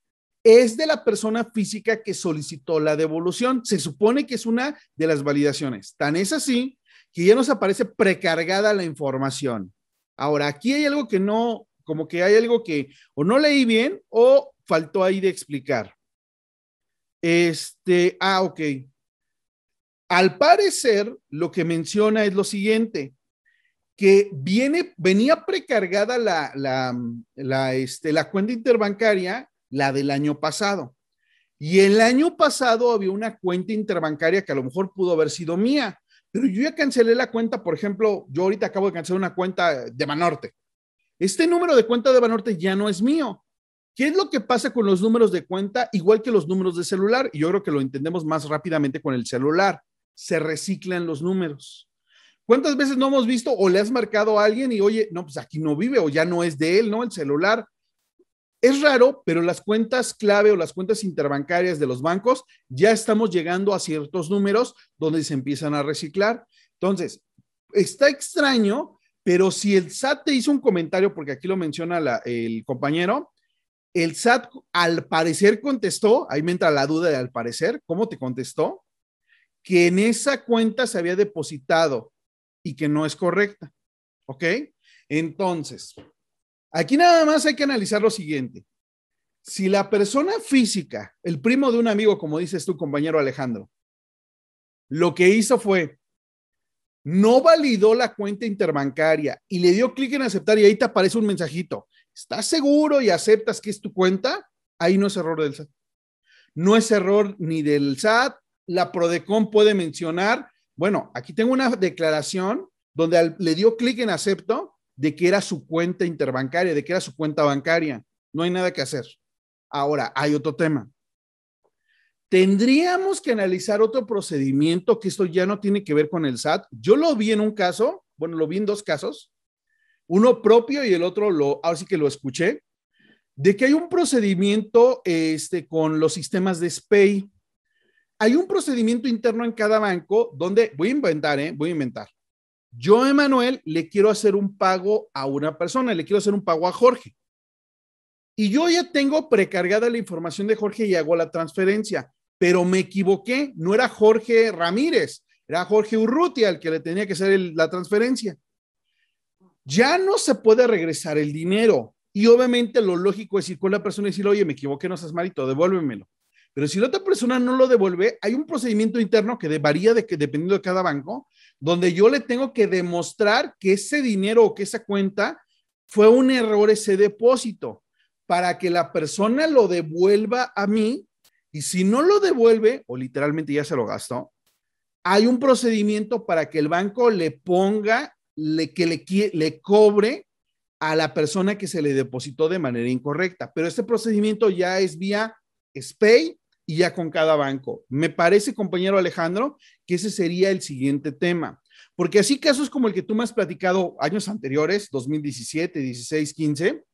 [SPEAKER 2] es de la persona física que solicitó la devolución. Se supone que es una de las validaciones. Tan es así que ya nos aparece precargada la información. Ahora, aquí hay algo que no, como que hay algo que o no leí bien o faltó ahí de explicar. Este, ah, ok. Al parecer, lo que menciona es lo siguiente que viene, venía precargada la, este, la cuenta interbancaria, la del año pasado. Y el año pasado había una cuenta interbancaria que a lo mejor pudo haber sido mía, pero yo ya cancelé la cuenta, por ejemplo, yo ahorita acabo de cancelar una cuenta de Banorte. Este número de cuenta de Banorte ya no es mío. ¿Qué es lo que pasa con los números de cuenta igual que los números de celular? Y yo creo que lo entendemos más rápidamente con el celular. Se reciclan los números. ¿Cuántas veces no hemos visto o le has marcado a alguien y oye, no, pues aquí no vive o ya no es de él, ¿no? El celular. Es raro, pero las cuentas clave o las cuentas interbancarias de los bancos ya estamos llegando a ciertos números donde se empiezan a reciclar. Entonces, está extraño, pero si el SAT te hizo un comentario, porque aquí lo menciona el compañero, el SAT al parecer contestó, ahí me entra la duda de al parecer, ¿cómo te contestó? Que en esa cuenta se había depositado y que no es correcta. ¿Ok? Entonces, aquí nada más hay que analizar lo siguiente. Si la persona física, el primo de un amigo, como dices tu compañero Alejandro, lo que hizo fue, no validó la cuenta interbancaria y le dio clic en aceptar y ahí te aparece un mensajito. ¿Estás seguro y aceptas que es tu cuenta? Ahí no es error del SAT. No es error ni del SAT. La Prodecon puede mencionar bueno, aquí tengo una declaración donde le dio clic en acepto de que era su cuenta interbancaria, de que era su cuenta bancaria. No hay nada que hacer. Ahora, hay otro tema. Tendríamos que analizar otro procedimiento que esto ya no tiene que ver con el SAT. Yo lo vi en un caso, bueno, lo vi en dos casos, uno propio y el otro lo, ahora sí que lo escuché, de que hay un procedimiento este, con los sistemas de SPEI hay un procedimiento interno en cada banco donde, voy a inventar, ¿eh? voy a inventar. Yo, Emanuel, le quiero hacer un pago a una persona, le quiero hacer un pago a Jorge. Y yo ya tengo precargada la información de Jorge y hago la transferencia, pero me equivoqué, no era Jorge Ramírez, era Jorge Urrutia el que le tenía que hacer la transferencia. Ya no se puede regresar el dinero. Y obviamente lo lógico es ir con la persona y decirle, oye, me equivoqué, no seas marito, devuélvemelo. Pero si la otra persona no lo devuelve, hay un procedimiento interno que varía de dependiendo de cada banco, donde yo le tengo que demostrar que ese dinero o que esa cuenta fue un error ese depósito para que la persona lo devuelva a mí y si no lo devuelve o literalmente ya se lo gastó, hay un procedimiento para que el banco le ponga, le, que le, le cobre a la persona que se le depositó de manera incorrecta. Pero este procedimiento ya es vía SPAY y ya con cada banco. Me parece, compañero Alejandro, que ese sería el siguiente tema. Porque así casos como el que tú me has platicado años anteriores, 2017, 16, 15,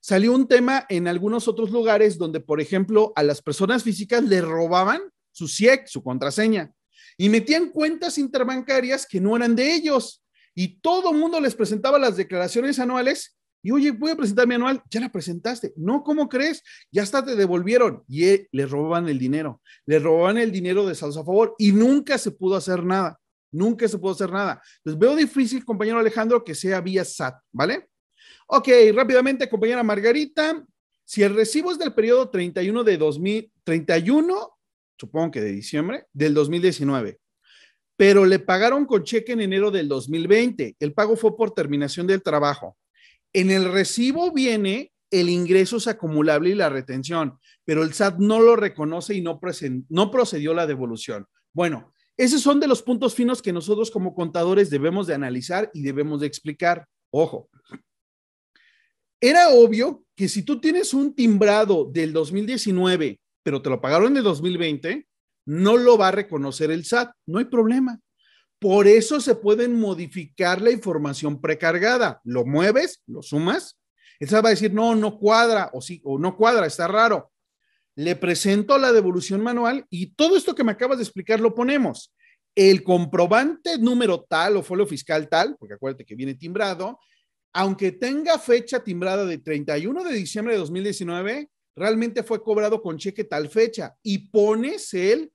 [SPEAKER 2] salió un tema en algunos otros lugares donde, por ejemplo, a las personas físicas le robaban su CIEC, e su contraseña, y metían cuentas interbancarias que no eran de ellos. Y todo mundo les presentaba las declaraciones anuales y oye, voy a presentar mi anual, ya la presentaste. No, ¿cómo crees? Ya hasta te devolvieron. Y le robaban el dinero, le robaban el dinero de salsa a favor y nunca se pudo hacer nada. Nunca se pudo hacer nada. Entonces veo difícil, compañero Alejandro, que sea vía SAT, ¿vale? Ok, rápidamente, compañera Margarita, si el recibo es del periodo 31 de 2000, 31, supongo que de diciembre, del 2019, pero le pagaron con cheque en enero del 2020, el pago fue por terminación del trabajo. En el recibo viene el ingreso es acumulable y la retención, pero el SAT no lo reconoce y no, no procedió la devolución. Bueno, esos son de los puntos finos que nosotros como contadores debemos de analizar y debemos de explicar. Ojo, era obvio que si tú tienes un timbrado del 2019, pero te lo pagaron de 2020, no lo va a reconocer el SAT, no hay problema. Por eso se pueden modificar la información precargada. Lo mueves, lo sumas. Esa va a decir, no, no cuadra, o sí, o no cuadra, está raro. Le presento la devolución manual y todo esto que me acabas de explicar lo ponemos. El comprobante número tal o folio fiscal tal, porque acuérdate que viene timbrado, aunque tenga fecha timbrada de 31 de diciembre de 2019, realmente fue cobrado con cheque tal fecha y pones el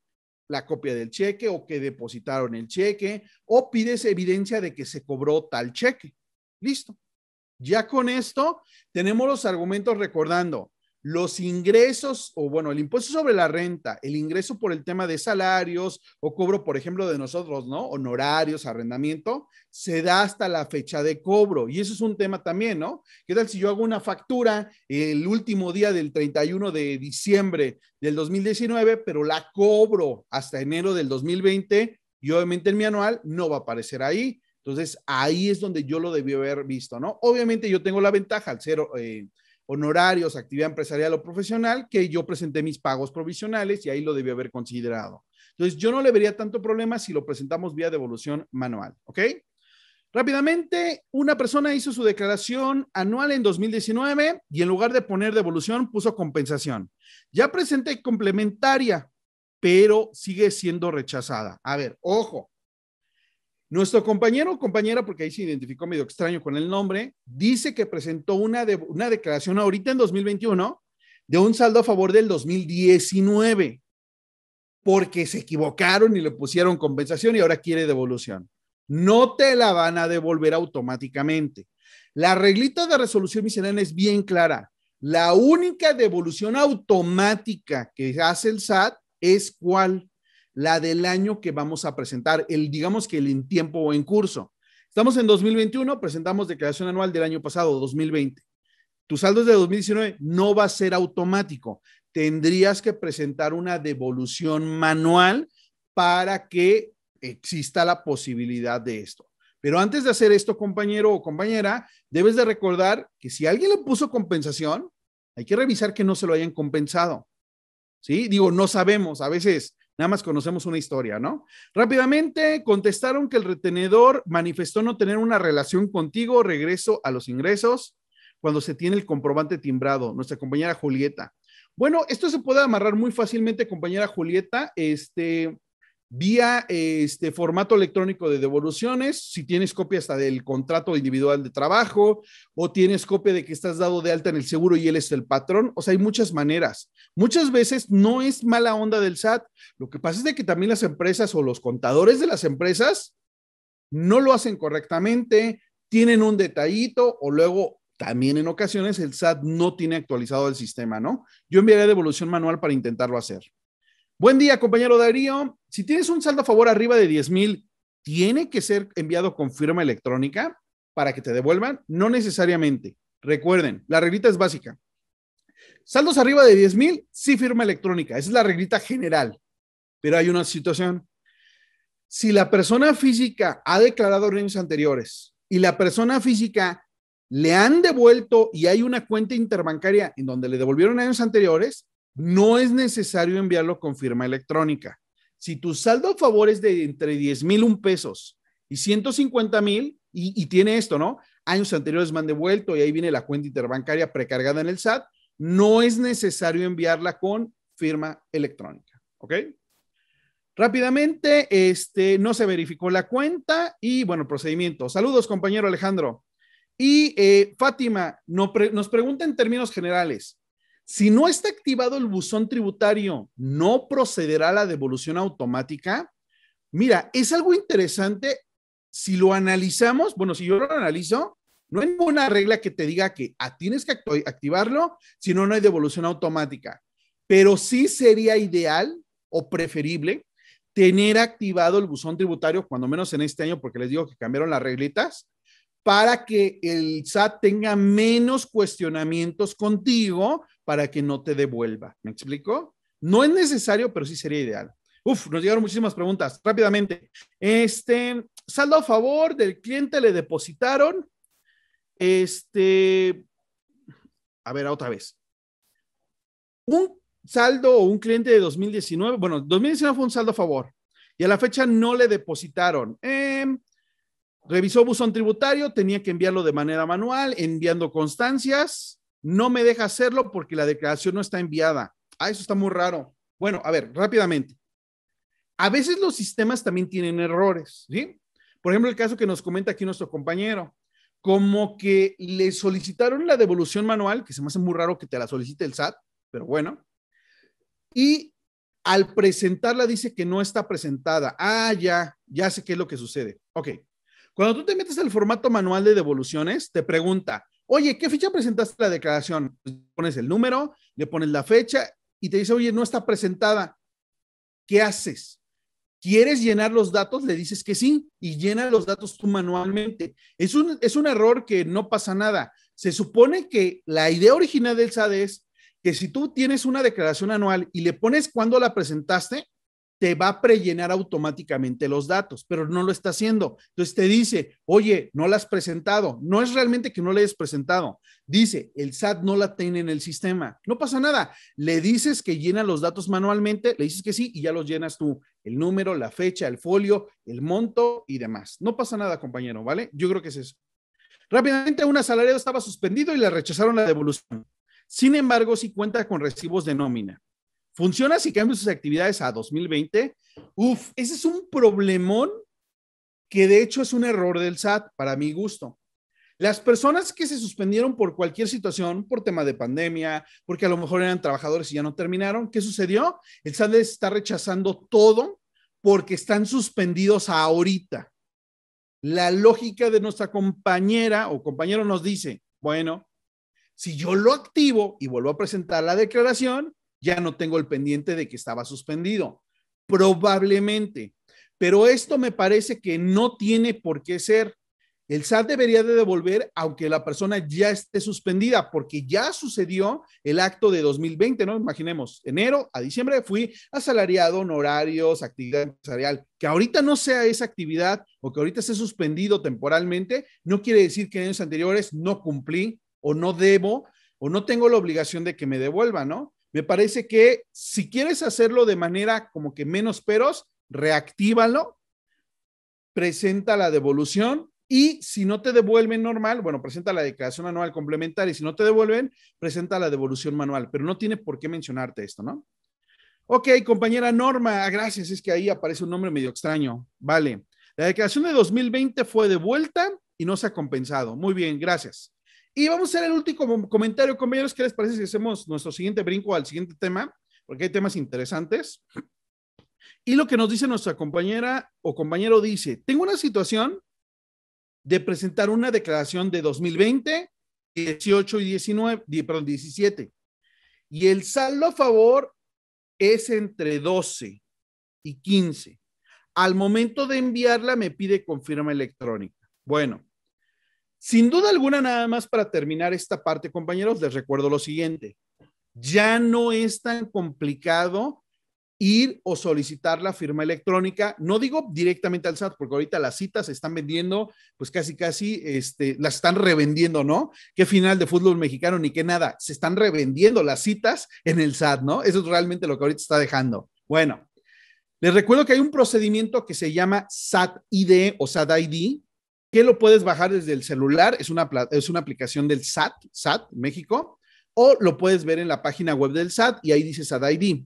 [SPEAKER 2] la copia del cheque o que depositaron el cheque o pides evidencia de que se cobró tal cheque. Listo. Ya con esto tenemos los argumentos recordando los ingresos, o bueno, el impuesto sobre la renta, el ingreso por el tema de salarios o cobro, por ejemplo, de nosotros, ¿no? Honorarios, arrendamiento, se da hasta la fecha de cobro. Y eso es un tema también, ¿no? ¿Qué tal si yo hago una factura el último día del 31 de diciembre del 2019, pero la cobro hasta enero del 2020 y obviamente en mi anual no va a aparecer ahí? Entonces, ahí es donde yo lo debí haber visto, ¿no? Obviamente yo tengo la ventaja al cero eh, honorarios, actividad empresarial o profesional, que yo presenté mis pagos provisionales y ahí lo debió haber considerado. Entonces, yo no le vería tanto problema si lo presentamos vía devolución manual, ¿ok? Rápidamente, una persona hizo su declaración anual en 2019 y en lugar de poner devolución, puso compensación. Ya presenté complementaria, pero sigue siendo rechazada. A ver, ojo, nuestro compañero o compañera, porque ahí se identificó medio extraño con el nombre, dice que presentó una, una declaración ahorita en 2021 de un saldo a favor del 2019, porque se equivocaron y le pusieron compensación y ahora quiere devolución. No te la van a devolver automáticamente. La reglita de resolución miscelánea es bien clara. La única devolución automática que hace el SAT es cuál la del año que vamos a presentar, el digamos que el en tiempo o en curso. Estamos en 2021, presentamos declaración anual del año pasado, 2020. Tu saldo de 2019, no va a ser automático. Tendrías que presentar una devolución manual para que exista la posibilidad de esto. Pero antes de hacer esto, compañero o compañera, debes de recordar que si alguien le puso compensación, hay que revisar que no se lo hayan compensado. ¿Sí? Digo, no sabemos. A veces Nada más conocemos una historia, ¿no? Rápidamente contestaron que el retenedor manifestó no tener una relación contigo, regreso a los ingresos, cuando se tiene el comprobante timbrado, nuestra compañera Julieta. Bueno, esto se puede amarrar muy fácilmente, compañera Julieta, este, vía este formato electrónico de devoluciones, si tienes copia hasta del contrato individual de trabajo o tienes copia de que estás dado de alta en el seguro y él es el patrón, o sea, hay muchas maneras. Muchas veces no es mala onda del SAT, lo que pasa es de que también las empresas o los contadores de las empresas no lo hacen correctamente, tienen un detallito o luego también en ocasiones el SAT no tiene actualizado el sistema, ¿no? Yo enviaré devolución manual para intentarlo hacer. Buen día, compañero Darío. Si tienes un saldo a favor arriba de 10,000, mil, ¿tiene que ser enviado con firma electrónica para que te devuelvan? No necesariamente. Recuerden, la reglita es básica. Saldos arriba de 10 mil, sí firma electrónica. Esa es la reglita general. Pero hay una situación. Si la persona física ha declarado años anteriores y la persona física le han devuelto y hay una cuenta interbancaria en donde le devolvieron años anteriores, no es necesario enviarlo con firma electrónica. Si tu saldo a favor es de entre 10 mil un pesos y 150 mil, y, tiene esto, ¿no? Años anteriores me han devuelto y ahí viene la cuenta interbancaria precargada en el SAT, no es necesario enviarla con firma electrónica, ¿ok? Rápidamente, este, no se verificó la cuenta y bueno, procedimiento. Saludos, compañero Alejandro. Y eh, Fátima nos pregunta en términos generales, si no está activado el buzón tributario, ¿no procederá la devolución automática? Mira, es algo interesante si lo analizamos, bueno, si yo lo analizo, no hay ninguna regla que te diga que ah, tienes que activarlo, si no, no hay devolución automática. Pero sí sería ideal o preferible tener activado el buzón tributario, cuando menos en este año, porque les digo que cambiaron las regletas para que el SAT tenga menos cuestionamientos contigo para que no te devuelva. ¿Me explico? No es necesario, pero sí sería ideal. Uf, nos llegaron muchísimas preguntas. Rápidamente. Este, saldo a favor del cliente le depositaron. Este, a ver, otra vez. Un saldo o un cliente de 2019, bueno, 2019 fue un saldo a favor y a la fecha no le depositaron. Eh, Revisó buzón tributario, tenía que enviarlo de manera manual, enviando constancias. No me deja hacerlo porque la declaración no está enviada. Ah, eso está muy raro. Bueno, a ver, rápidamente. A veces los sistemas también tienen errores, ¿sí? Por ejemplo, el caso que nos comenta aquí nuestro compañero, como que le solicitaron la devolución manual, que se me hace muy raro que te la solicite el SAT, pero bueno. Y al presentarla dice que no está presentada. Ah, ya, ya sé qué es lo que sucede. Ok. Cuando tú te metes al formato manual de devoluciones, te pregunta, oye, ¿qué fecha presentaste la declaración? Pues, pones el número, le pones la fecha y te dice, oye, no está presentada. ¿Qué haces? ¿Quieres llenar los datos? Le dices que sí y llena los datos tú manualmente. Es un, es un error que no pasa nada. Se supone que la idea original del SAD es que si tú tienes una declaración anual y le pones cuándo la presentaste, te va a prellenar automáticamente los datos, pero no lo está haciendo. Entonces te dice, oye, no la has presentado. No es realmente que no la hayas presentado. Dice, el SAT no la tiene en el sistema. No pasa nada. Le dices que llena los datos manualmente, le dices que sí y ya los llenas tú. El número, la fecha, el folio, el monto y demás. No pasa nada, compañero, ¿vale? Yo creo que es eso. Rápidamente, un asalariado estaba suspendido y le rechazaron la devolución. Sin embargo, sí cuenta con recibos de nómina funciona si cambias sus actividades a 2020. Uf, ese es un problemón que de hecho es un error del SAT, para mi gusto. Las personas que se suspendieron por cualquier situación, por tema de pandemia, porque a lo mejor eran trabajadores y ya no terminaron, ¿qué sucedió? El SAT está rechazando todo porque están suspendidos ahorita. La lógica de nuestra compañera o compañero nos dice, bueno, si yo lo activo y vuelvo a presentar la declaración, ya no tengo el pendiente de que estaba suspendido. Probablemente. Pero esto me parece que no tiene por qué ser. El SAT debería de devolver aunque la persona ya esté suspendida, porque ya sucedió el acto de 2020, ¿no? Imaginemos, enero a diciembre fui asalariado, honorarios, actividad empresarial. Que ahorita no sea esa actividad o que ahorita esté suspendido temporalmente, no quiere decir que en años anteriores no cumplí o no debo o no tengo la obligación de que me devuelva, ¿no? Me parece que si quieres hacerlo de manera como que menos peros, reactívalo, presenta la devolución y si no te devuelven normal, bueno, presenta la declaración anual complementaria y si no te devuelven, presenta la devolución manual, pero no tiene por qué mencionarte esto, ¿no? Ok, compañera Norma, ah, gracias, es que ahí aparece un nombre medio extraño. Vale, la declaración de 2020 fue devuelta y no se ha compensado. Muy bien, gracias. Y vamos a hacer el último comentario, compañeros. ¿Qué les parece si hacemos nuestro siguiente brinco al siguiente tema? Porque hay temas interesantes. Y lo que nos dice nuestra compañera o compañero dice, tengo una situación de presentar una declaración de 2020, 18 y 19, perdón, 17. Y el saldo a favor es entre 12 y 15. Al momento de enviarla me pide confirma electrónica. Bueno, sin duda alguna, nada más para terminar esta parte, compañeros, les recuerdo lo siguiente. Ya no es tan complicado ir o solicitar la firma electrónica. No digo directamente al SAT, porque ahorita las citas se están vendiendo, pues casi, casi, este, las están revendiendo, ¿no? Qué final de fútbol mexicano ni qué nada. Se están revendiendo las citas en el SAT, ¿no? Eso es realmente lo que ahorita está dejando. Bueno, les recuerdo que hay un procedimiento que se llama SAT ID e o SAT ID, e, que lo puedes bajar desde el celular, es una, es una aplicación del SAT, SAT México, o lo puedes ver en la página web del SAT y ahí dice SAT ID.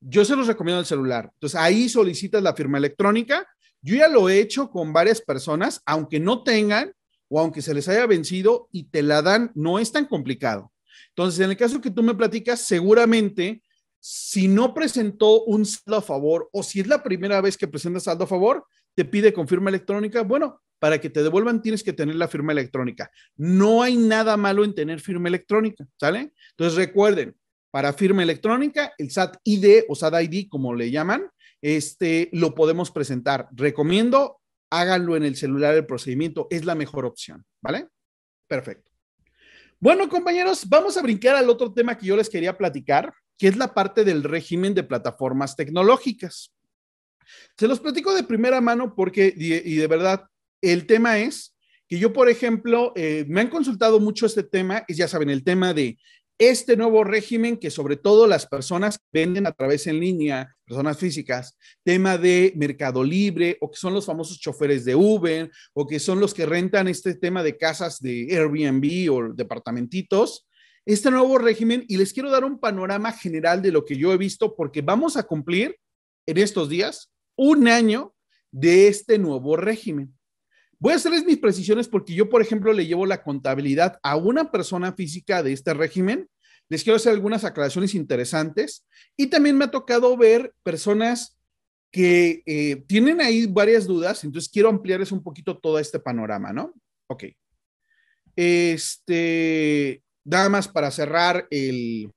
[SPEAKER 2] Yo se los recomiendo el celular. Entonces ahí solicitas la firma electrónica. Yo ya lo he hecho con varias personas, aunque no tengan o aunque se les haya vencido y te la dan, no es tan complicado. Entonces, en el caso que tú me platicas, seguramente si no presentó un saldo a favor o si es la primera vez que presenta saldo a favor, te pide con firma electrónica. Bueno, para que te devuelvan tienes que tener la firma electrónica. No hay nada malo en tener firma electrónica, ¿sale? Entonces recuerden, para firma electrónica, el SAT ID o SAT ID, como le llaman, este, lo podemos presentar. Recomiendo, háganlo en el celular el procedimiento, es la mejor opción, ¿vale? Perfecto. Bueno, compañeros, vamos a brincar al otro tema que yo les quería platicar, que es la parte del régimen de plataformas tecnológicas. Se los platico de primera mano porque, y, de verdad, el tema es que yo, por ejemplo, eh, me han consultado mucho este tema, y ya saben, el tema de este nuevo régimen que sobre todo las personas venden a través en línea, personas físicas, tema de mercado libre o que son los famosos choferes de Uber o que son los que rentan este tema de casas de Airbnb o departamentitos, este nuevo régimen y les quiero dar un panorama general de lo que yo he visto porque vamos a cumplir en estos días un año de este nuevo régimen. Voy a hacerles mis precisiones porque yo, por ejemplo, le llevo la contabilidad a una persona física de este régimen. Les quiero hacer algunas aclaraciones interesantes. Y también me ha tocado ver personas que eh, tienen ahí varias dudas, entonces quiero ampliarles un poquito todo este panorama, ¿no? Ok. Este, nada más para cerrar el,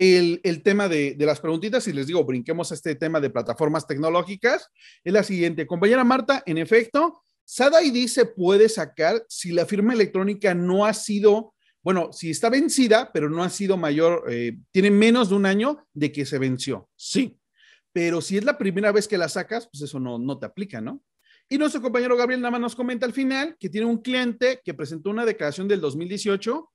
[SPEAKER 2] el, tema de, las preguntitas y les digo, brinquemos a este tema de plataformas tecnológicas. Es la siguiente. Compañera Marta, en efecto, SADAID se puede sacar si la firma electrónica no ha sido, bueno, si está vencida, pero no ha sido mayor, eh, tiene menos de un año de que se venció. Sí. Pero si es la primera vez que la sacas, pues eso no, no te aplica, ¿no? Y nuestro compañero Gabriel nada más nos comenta al final que tiene un cliente que presentó una declaración del 2018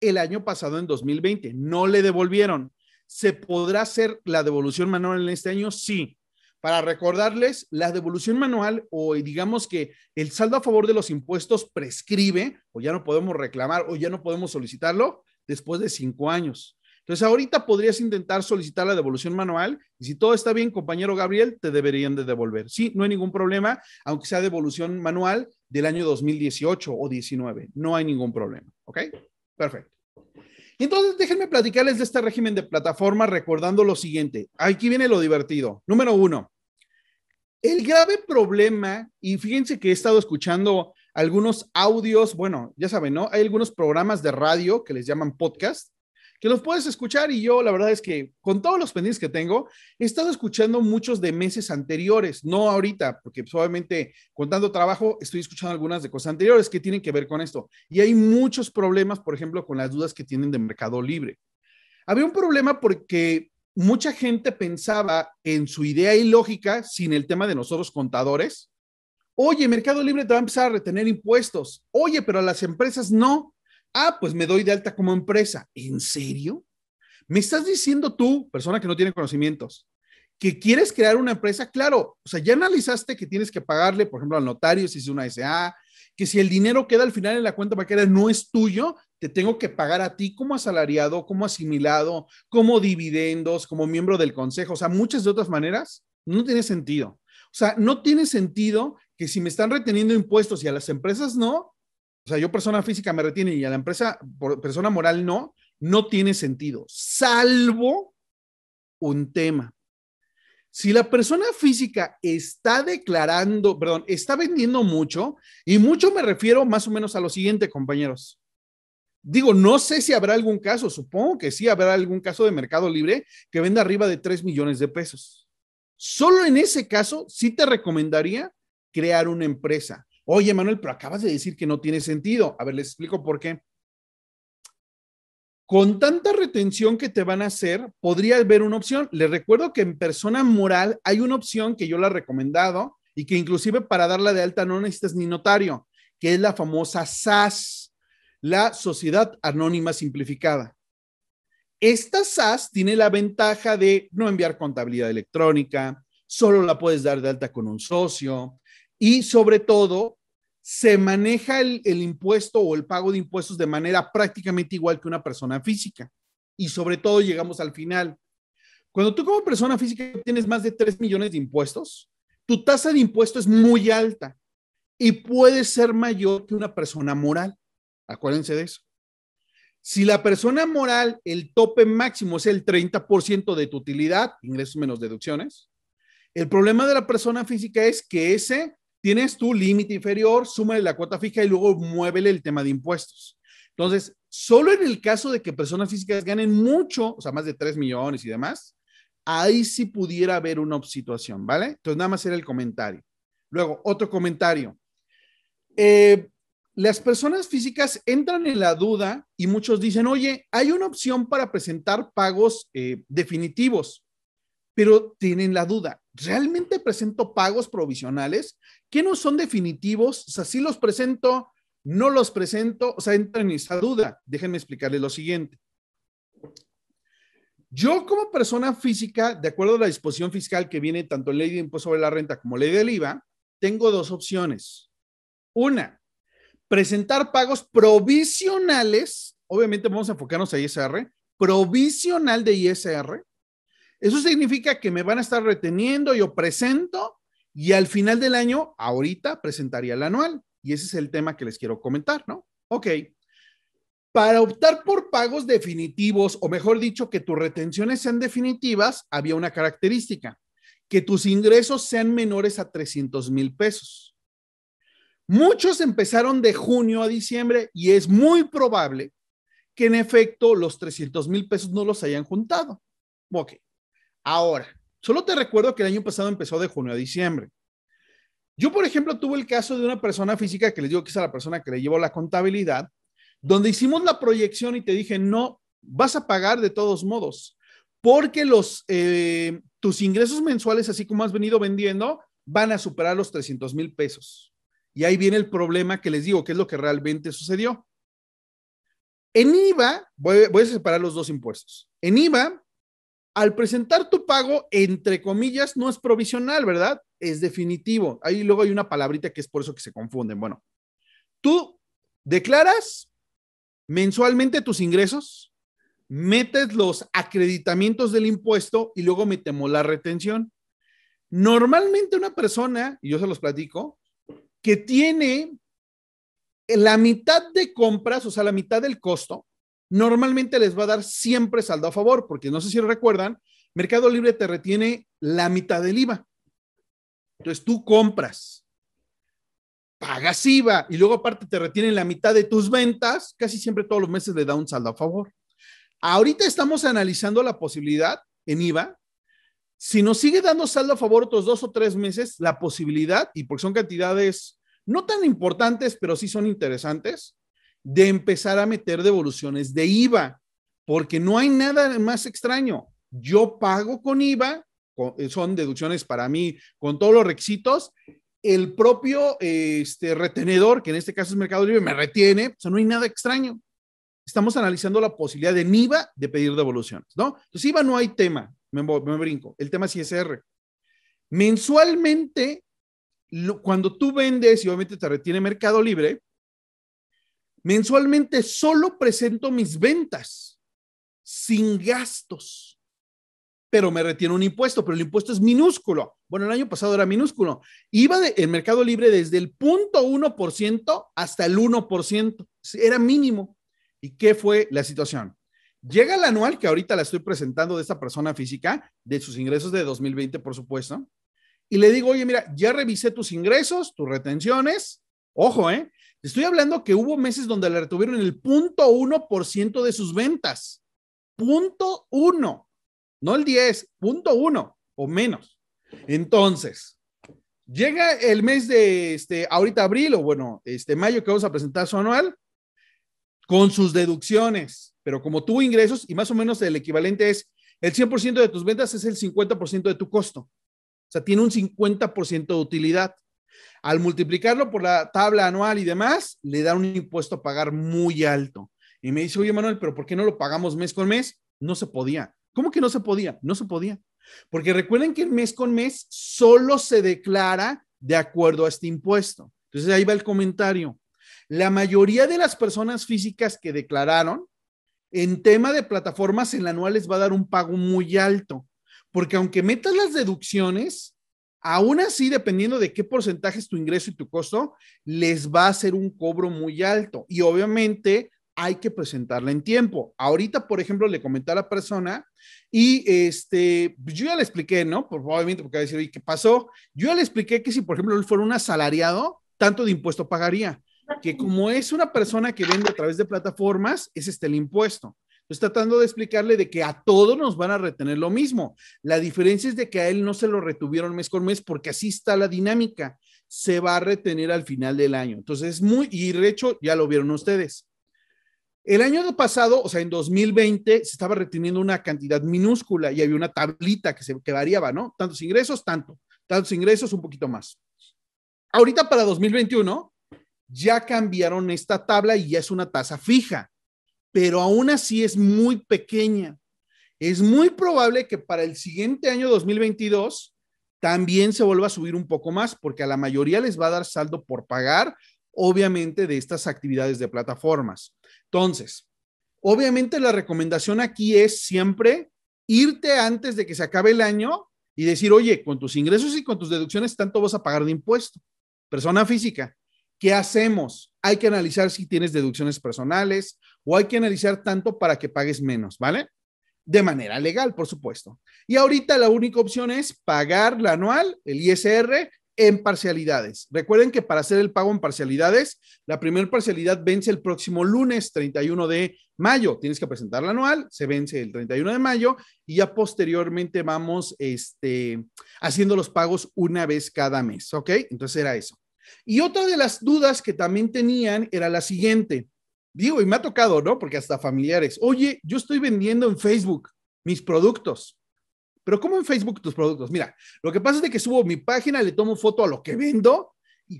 [SPEAKER 2] el año pasado, en 2020. No le devolvieron. ¿Se podrá hacer la devolución manual en este año? Sí. Para recordarles, la devolución manual o digamos que el saldo a favor de los impuestos prescribe o ya no podemos reclamar o ya no podemos solicitarlo después de cinco años. Entonces, ahorita podrías intentar solicitar la devolución manual y si todo está bien, compañero Gabriel, te deberían de devolver. Sí, no hay ningún problema, aunque sea devolución manual del año 2018 o 19, no hay ningún problema, ¿ok? Perfecto. entonces déjenme platicarles de este régimen de plataforma recordando lo siguiente. Aquí viene lo divertido. Número uno, el grave problema, y fíjense que he estado escuchando algunos audios, bueno, ya saben, ¿no? Hay algunos programas de radio que les llaman podcast, que los puedes escuchar y yo la verdad es que con todos los pendientes que tengo, he estado escuchando muchos de meses anteriores, no ahorita, porque probablemente pues, obviamente trabajo estoy escuchando algunas de cosas anteriores que tienen que ver con esto. Y hay muchos problemas, por ejemplo, con las dudas que tienen de Mercado Libre. Había un problema porque mucha gente pensaba en su idea y lógica sin el tema de nosotros contadores. Oye, Mercado Libre te va a empezar a retener impuestos. Oye, pero las empresas no. Ah, pues me doy de alta como empresa. ¿En serio? Me estás diciendo tú, persona que no tiene conocimientos, que quieres crear una empresa. Claro, o sea, ya analizaste que tienes que pagarle, por ejemplo, al notario si es una SA, que si el dinero queda al final en la cuenta bancaria no es tuyo, te tengo que pagar a ti como asalariado, como asimilado, como dividendos, como miembro del consejo. O sea, muchas de otras maneras, no tiene sentido. O sea, no tiene sentido que si me están reteniendo impuestos y a las empresas no, o sea, yo persona física me retiene y a la empresa, persona moral no, no tiene sentido, salvo un tema. Si la persona física está declarando, perdón, está vendiendo mucho, y mucho me refiero más o menos a lo siguiente, compañeros. Digo, no sé si habrá algún caso, supongo que sí habrá algún caso de mercado libre que venda arriba de 3 millones de pesos. Solo en ese caso sí te recomendaría crear una empresa. Oye, Manuel, pero acabas de decir que no tiene sentido. A ver, les explico por qué. Con tanta retención que te van a hacer, podría haber una opción. Les recuerdo que en persona moral hay una opción que yo la he recomendado y que inclusive para darla de alta no necesitas ni notario, que es la famosa SAS, la Sociedad Anónima Simplificada. Esta SAS tiene la ventaja de no enviar contabilidad electrónica, solo la puedes dar de alta con un socio y sobre todo se maneja el, impuesto o el pago de impuestos de manera prácticamente igual que una persona física. Y sobre todo llegamos al final. Cuando tú como persona física tienes más de 3 millones de impuestos, tu tasa de impuesto es muy alta y puede ser mayor que una persona moral. Acuérdense de eso. Si la persona moral, el tope máximo es el 30% de tu utilidad, ingresos menos deducciones, el problema de la persona física es que ese Tienes tu límite inferior, súmale la cuota fija y luego muévele el tema de impuestos. Entonces, solo en el caso de que personas físicas ganen mucho, o sea, más de 3 millones y demás, ahí sí pudiera haber una situación, ¿vale? Entonces, nada más era el comentario. Luego, otro comentario. Eh, las personas físicas entran en la duda y muchos dicen, oye, hay una opción para presentar pagos eh, definitivos pero tienen la duda, ¿realmente presento pagos provisionales que no son definitivos? O sea, si los presento, no los presento, o sea, entran en esa duda. Déjenme explicarles lo siguiente. Yo como persona física, de acuerdo a la disposición fiscal que viene tanto en ley de impuesto sobre la renta como ley del IVA, tengo dos opciones. Una, presentar pagos provisionales, obviamente vamos a enfocarnos a ISR, provisional de ISR, eso significa que me van a estar reteniendo, yo presento y al final del año, ahorita presentaría el anual. Y ese es el tema que les quiero comentar, ¿no? Ok. Para optar por pagos definitivos, o mejor dicho, que tus retenciones sean definitivas, había una característica, que tus ingresos sean menores a 300 mil pesos. Muchos empezaron de junio a diciembre y es muy probable que en efecto los 300 mil pesos no los hayan juntado. Ok. Ahora, solo te recuerdo que el año pasado empezó de junio a diciembre. Yo, por ejemplo, tuve el caso de una persona física que les digo que es la persona que le llevó la contabilidad, donde hicimos la proyección y te dije, no, vas a pagar de todos modos, porque los, eh, tus ingresos mensuales, así como has venido vendiendo, van a superar los 300 mil pesos. Y ahí viene el problema que les digo, que es lo que realmente sucedió. En IVA, voy, voy, a separar los dos impuestos. En IVA, al presentar tu pago, entre comillas, no es provisional, ¿verdad? Es definitivo. Ahí luego hay una palabrita que es por eso que se confunden. Bueno, tú declaras mensualmente tus ingresos, metes los acreditamientos del impuesto y luego metemos la retención. Normalmente una persona, y yo se los platico, que tiene la mitad de compras, o sea, la mitad del costo, normalmente les va a dar siempre saldo a favor, porque no sé si recuerdan, Mercado Libre te retiene la mitad del IVA. Entonces tú compras, pagas IVA y luego aparte te retienen la mitad de tus ventas, casi siempre todos los meses le da un saldo a favor. Ahorita estamos analizando la posibilidad en IVA. Si nos sigue dando saldo a favor otros dos o tres meses, la posibilidad, y porque son cantidades no tan importantes, pero sí son interesantes, de empezar a meter devoluciones de IVA, porque no hay nada más extraño. Yo pago con IVA, eh, son deducciones para mí con todos los requisitos, el propio este, retenedor, que en este caso es Mercado Libre, me retiene, o sea, no hay nada extraño. Estamos analizando la posibilidad de en IVA de pedir devoluciones, ¿no? Entonces, IVA no hay tema, me, brinco, el tema es ISR. Mensualmente, cuando tú vendes y obviamente te retiene Mercado Libre, Mensualmente solo presento mis ventas, sin gastos, pero me retiene un impuesto, pero el impuesto es minúsculo. Bueno, el año pasado era minúsculo. Iba el Mercado Libre desde el 0.1% hasta el 1%, era mínimo. ¿Y qué fue la situación? Llega el anual, que ahorita la estoy presentando de esta persona física, de sus ingresos de 2020, por supuesto, y le digo, oye, mira, ya revisé tus ingresos, tus retenciones, ojo, ¿eh? Estoy hablando que hubo meses donde le retuvieron el punto uno por ciento de sus ventas. Punto uno. No el 10, punto uno o menos. Entonces, llega el mes de este, ahorita abril o bueno, este mayo que vamos a presentar su anual con sus deducciones, pero como tuvo ingresos y más o menos el equivalente es el 100% de tus ventas es el 50% de tu costo. O sea, tiene un 50% de utilidad. Al multiplicarlo por la tabla anual y demás, le da un impuesto a pagar muy alto. Y me dice, oye Manuel, pero ¿por qué no lo pagamos mes con mes? No se podía. ¿Cómo que no se podía? No se podía. Porque recuerden que el mes con mes solo se declara de acuerdo a este impuesto. Entonces ahí va el comentario. La mayoría de las personas físicas que declararon en tema de plataformas, la anual les va a dar un pago muy alto, porque aunque metas las deducciones, Aún así, dependiendo de qué porcentaje es tu ingreso y tu costo, les va a hacer un cobro muy alto y obviamente hay que presentarla en tiempo. Ahorita, por ejemplo, le comenté a la persona y este, pues, yo ya le expliqué, ¿no? Probablemente porque va a decir, oye, ¿qué pasó? Yo ya le expliqué que si, por ejemplo, él fuera un asalariado, tanto de impuesto pagaría, que como es una persona que vende a través de plataformas, es este el impuesto está tratando de explicarle de que a todos nos van a retener lo mismo. La diferencia es de que a él no se lo retuvieron mes con mes porque así está la dinámica. Se va a retener al final del año. Entonces es muy, y de hecho ya lo vieron ustedes. El año pasado, o sea, en 2020, se estaba reteniendo una cantidad minúscula y había una tablita que, se, que variaba, ¿no? Tantos ingresos, tanto. Tantos ingresos, un poquito más. Ahorita para 2021, ya cambiaron esta tabla y ya es una tasa fija pero aún así es muy pequeña. Es muy probable que para el siguiente año 2022 también se vuelva a subir un poco más, porque a la mayoría les va a dar saldo por pagar, obviamente, de estas actividades de plataformas. Entonces, obviamente la recomendación aquí es siempre irte antes de que se acabe el año y decir, oye, con tus ingresos y con tus deducciones, tanto vas a pagar de impuesto. Persona física, ¿qué hacemos? Hay que analizar si tienes deducciones personales o hay que analizar tanto para que pagues menos, ¿vale? De manera legal, por supuesto. Y ahorita la única opción es pagar la anual, el ISR, en parcialidades. Recuerden que para hacer el pago en parcialidades, la primera parcialidad vence el próximo lunes 31 de mayo. Tienes que presentar la anual, se vence el 31 de mayo y ya posteriormente vamos este, haciendo los pagos una vez cada mes, ¿ok? Entonces era eso. Y otra de las dudas que también tenían era la siguiente. Digo, y me ha tocado, ¿no? Porque hasta familiares, oye, yo estoy vendiendo en Facebook mis productos. Pero ¿cómo en Facebook tus productos? Mira, lo que pasa es de que subo mi página, le tomo foto a lo que vendo,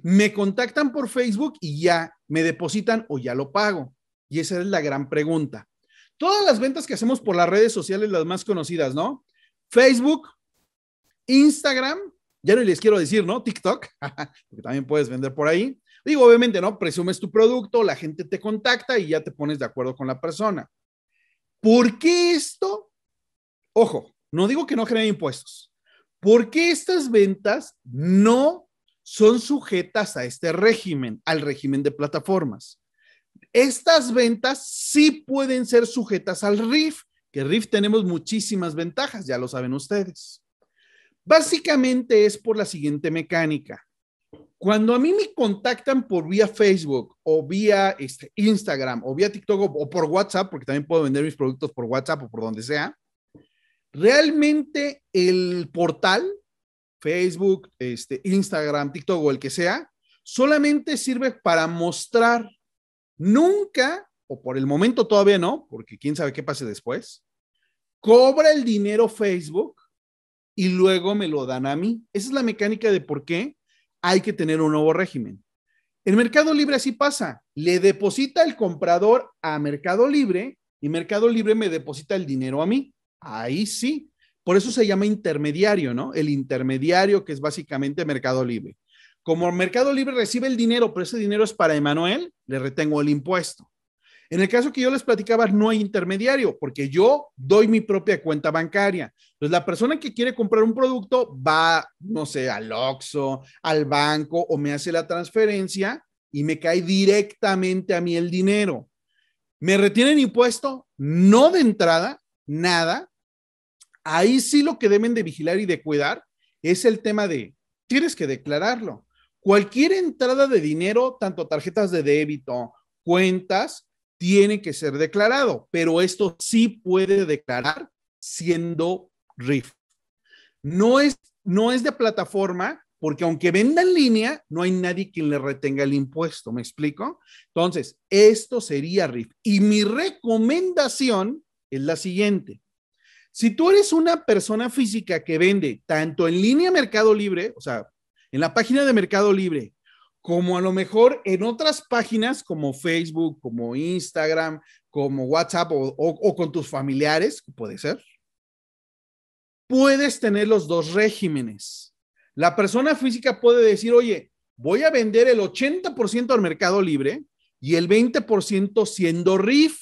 [SPEAKER 2] me contactan por Facebook y ya me depositan o ya lo pago. Y esa es la gran pregunta. Todas las ventas que hacemos por las redes sociales, las más conocidas, ¿no? Facebook, Instagram, ya no les quiero decir, ¿no? TikTok, porque también puedes vender por ahí. Digo, obviamente, ¿no? Presumes tu producto, la gente te contacta y ya te pones de acuerdo con la persona. ¿Por qué esto? Ojo, no digo que no genere impuestos. ¿Por qué estas ventas no son sujetas a este régimen, al régimen de plataformas? Estas ventas sí pueden ser sujetas al RIF, que RIF tenemos muchísimas ventajas, ya lo saben ustedes. Básicamente es por la siguiente mecánica. Cuando a mí me contactan por vía Facebook o vía este, Instagram o vía TikTok o, por WhatsApp, porque también puedo vender mis productos por WhatsApp o por donde sea, realmente el portal, Facebook, este, Instagram, TikTok o el que sea, solamente sirve para mostrar. Nunca, o por el momento todavía no, porque quién sabe qué pase después, cobra el dinero Facebook y luego me lo dan a mí. Esa es la mecánica de por qué hay que tener un nuevo régimen. En Mercado Libre así pasa. Le deposita el comprador a Mercado Libre y Mercado Libre me deposita el dinero a mí. Ahí sí. Por eso se llama intermediario, ¿no? El intermediario que es básicamente Mercado Libre. Como Mercado Libre recibe el dinero, pero ese dinero es para Emanuel, le retengo el impuesto. En el caso que yo les platicaba, no hay intermediario, porque yo doy mi propia cuenta bancaria. Entonces, la persona que quiere comprar un producto va, no sé, al Oxxo, al banco o me hace la transferencia y me cae directamente a mí el dinero. ¿Me retienen impuesto? No de entrada, nada. Ahí sí lo que deben de vigilar y de cuidar es el tema de, tienes que declararlo. Cualquier entrada de dinero, tanto tarjetas de débito, cuentas, tiene que ser declarado, pero esto sí puede declarar siendo RIF. No es, no es de plataforma, porque aunque venda en línea, no hay nadie quien le retenga el impuesto, ¿me explico? Entonces, esto sería RIF. Y mi recomendación es la siguiente. Si tú eres una persona física que vende tanto en línea Mercado Libre, o sea, en la página de Mercado Libre como a lo mejor en otras páginas como Facebook, como Instagram, como WhatsApp o, con tus familiares, puede ser, puedes tener los dos regímenes. La persona física puede decir, oye, voy a vender el 80% al mercado libre y el 20% siendo RIF.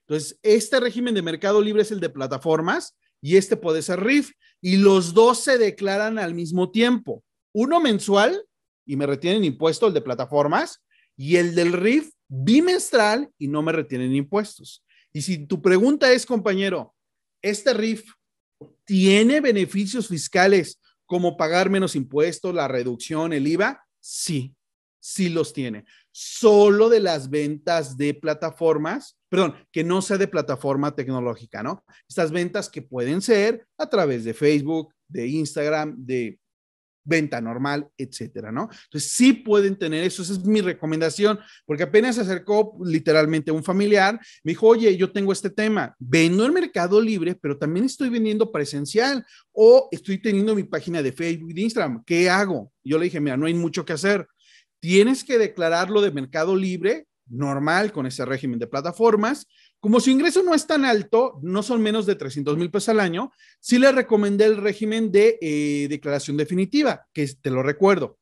[SPEAKER 2] Entonces, este régimen de mercado libre es el de plataformas y este puede ser RIF. Y los dos se declaran al mismo tiempo, uno mensual y me retienen impuestos, el de plataformas, y el del RIF bimestral y no me retienen impuestos. Y si tu pregunta es, compañero, ¿este RIF tiene beneficios fiscales como pagar menos impuestos, la reducción, el IVA? Sí, sí los tiene. Solo de las ventas de plataformas, perdón, que no sea de plataforma tecnológica, ¿no? Estas ventas que pueden ser a través de Facebook, de Instagram, de venta normal, etcétera, ¿no? Entonces, sí pueden tener eso, esa es mi recomendación, porque apenas se acercó literalmente un familiar, me dijo, oye, yo tengo este tema, vendo en Mercado Libre, pero también estoy vendiendo presencial o estoy teniendo mi página de Facebook Instagram, ¿qué hago? Yo le dije, mira, no hay mucho que hacer, tienes que declararlo de Mercado Libre normal con ese régimen de plataformas como su ingreso no es tan alto, no son menos de 300 mil pesos al año, sí le recomendé el régimen de eh, declaración definitiva, que te lo recuerdo.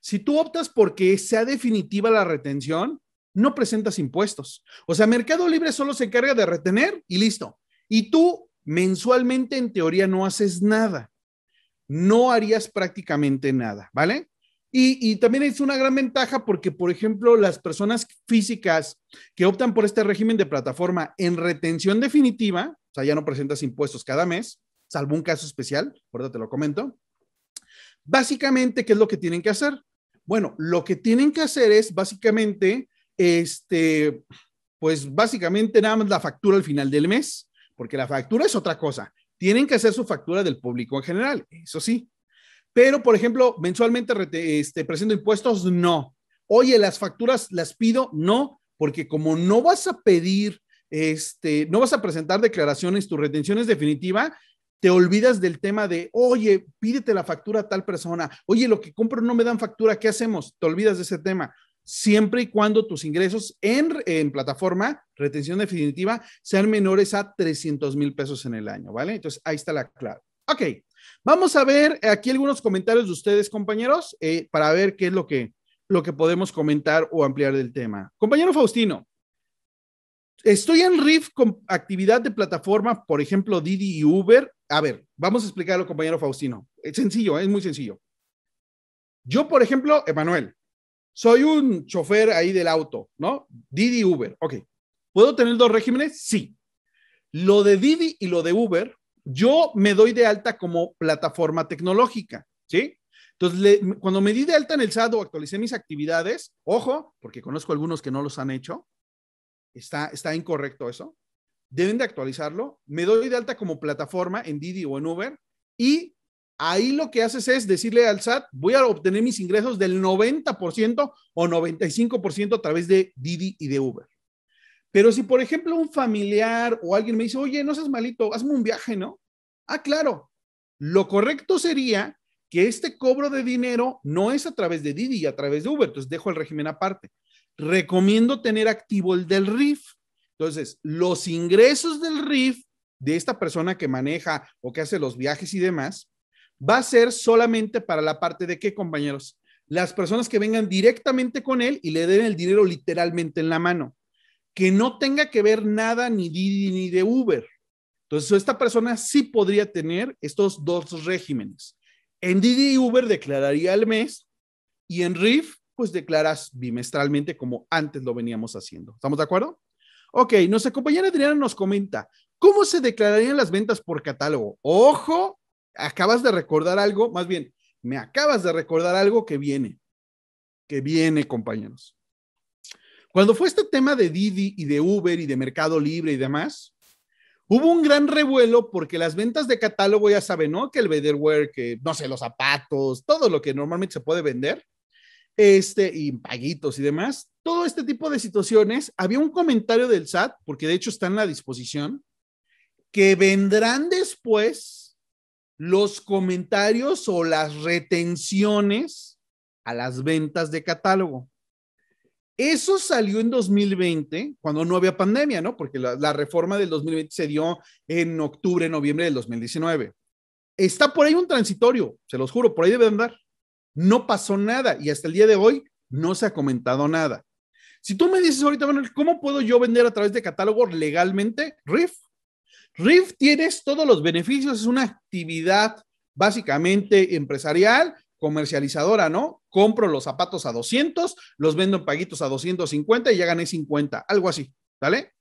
[SPEAKER 2] Si tú optas porque sea definitiva la retención, no presentas impuestos. O sea, Mercado Libre solo se encarga de retener y listo. Y tú mensualmente en teoría no haces nada. No harías prácticamente nada, ¿vale? Y, también es una gran ventaja porque, por ejemplo, las personas físicas que optan por este régimen de plataforma en retención definitiva, o sea, ya no presentas impuestos cada mes, salvo un caso especial, ahorita te lo comento, básicamente, ¿qué es lo que tienen que hacer? Bueno, lo que tienen que hacer es básicamente, este, pues básicamente nada más la factura al final del mes, porque la factura es otra cosa. Tienen que hacer su factura del público en general, eso sí. Pero, por ejemplo, mensualmente este, presento impuestos, no. Oye, las facturas las pido, no, porque como no vas a pedir, este, no vas a presentar declaraciones, tu retención es definitiva, te olvidas del tema de, oye, pídete la factura a tal persona, oye, lo que compro no me dan factura, ¿qué hacemos? Te olvidas de ese tema. Siempre y cuando tus ingresos en, en plataforma, retención definitiva, sean menores a 300 mil pesos en el año, ¿vale? Entonces, ahí está la clave. Ok, Vamos a ver aquí algunos comentarios de ustedes, compañeros, eh, para ver qué es lo que, lo que podemos comentar o ampliar del tema. Compañero Faustino, estoy en RIF con actividad de plataforma, por ejemplo, Didi y Uber. A ver, vamos a explicarlo, compañero Faustino. Es eh, sencillo, es muy sencillo. Yo, por ejemplo, Emanuel, soy un chofer ahí del auto, ¿no? Didi Uber, ok. ¿Puedo tener dos regímenes? Sí. Lo de Didi y lo de Uber yo me doy de alta como plataforma tecnológica, ¿sí? Entonces, cuando me di de alta en el SAT o actualicé mis actividades, ojo, porque conozco algunos que no los han hecho, está, está incorrecto eso, deben de actualizarlo, me doy de alta como plataforma en Didi o en Uber y ahí lo que haces es decirle al SAT, voy a obtener mis ingresos del 90% o 95% a través de Didi y de Uber. Pero si, por ejemplo, un familiar o alguien me dice, oye, no seas malito, hazme un viaje, ¿no? Ah, claro. Lo correcto sería que este cobro de dinero no es a través de Didi y a través de Uber, entonces dejo el régimen aparte. Recomiendo tener activo el del RIF. Entonces, los ingresos del RIF de esta persona que maneja o que hace los viajes y demás, va a ser solamente para la parte de qué, compañeros? Las personas que vengan directamente con él y le den el dinero literalmente en la mano que no tenga que ver nada ni Didi ni de Uber. Entonces, esta persona sí podría tener estos dos regímenes. En Didi y Uber declararía al mes y en RIF, pues declaras bimestralmente como antes lo veníamos haciendo. ¿Estamos de acuerdo? Ok, nos compañera Adriana nos comenta, ¿cómo se declararían las ventas por catálogo? Ojo, acabas de recordar algo, más bien, me acabas de recordar algo que viene, que viene, compañeros. Cuando fue este tema de Didi y de Uber y de Mercado Libre y demás, hubo un gran revuelo porque las ventas de catálogo, ya saben, ¿no? Que el vendedor, que no sé, los zapatos, todo lo que normalmente se puede vender, este, y paguitos y demás, todo este tipo de situaciones, había un comentario del SAT, porque de hecho está en la disposición, que vendrán después los comentarios o las retenciones a las ventas de catálogo. Eso salió en 2020, cuando no había pandemia, ¿no? Porque la, reforma del 2020 se dio en octubre, noviembre del 2019. Está por ahí un transitorio, se los juro, por ahí debe andar. No pasó nada y hasta el día de hoy no se ha comentado nada. Si tú me dices ahorita, Manuel, ¿cómo puedo yo vender a través de catálogo legalmente? RIF. RIF tienes todos los beneficios, es una actividad básicamente empresarial comercializadora, ¿no? Compro los zapatos a 200, los vendo en paguitos a 250 y ya gané 50, algo así, ¿vale?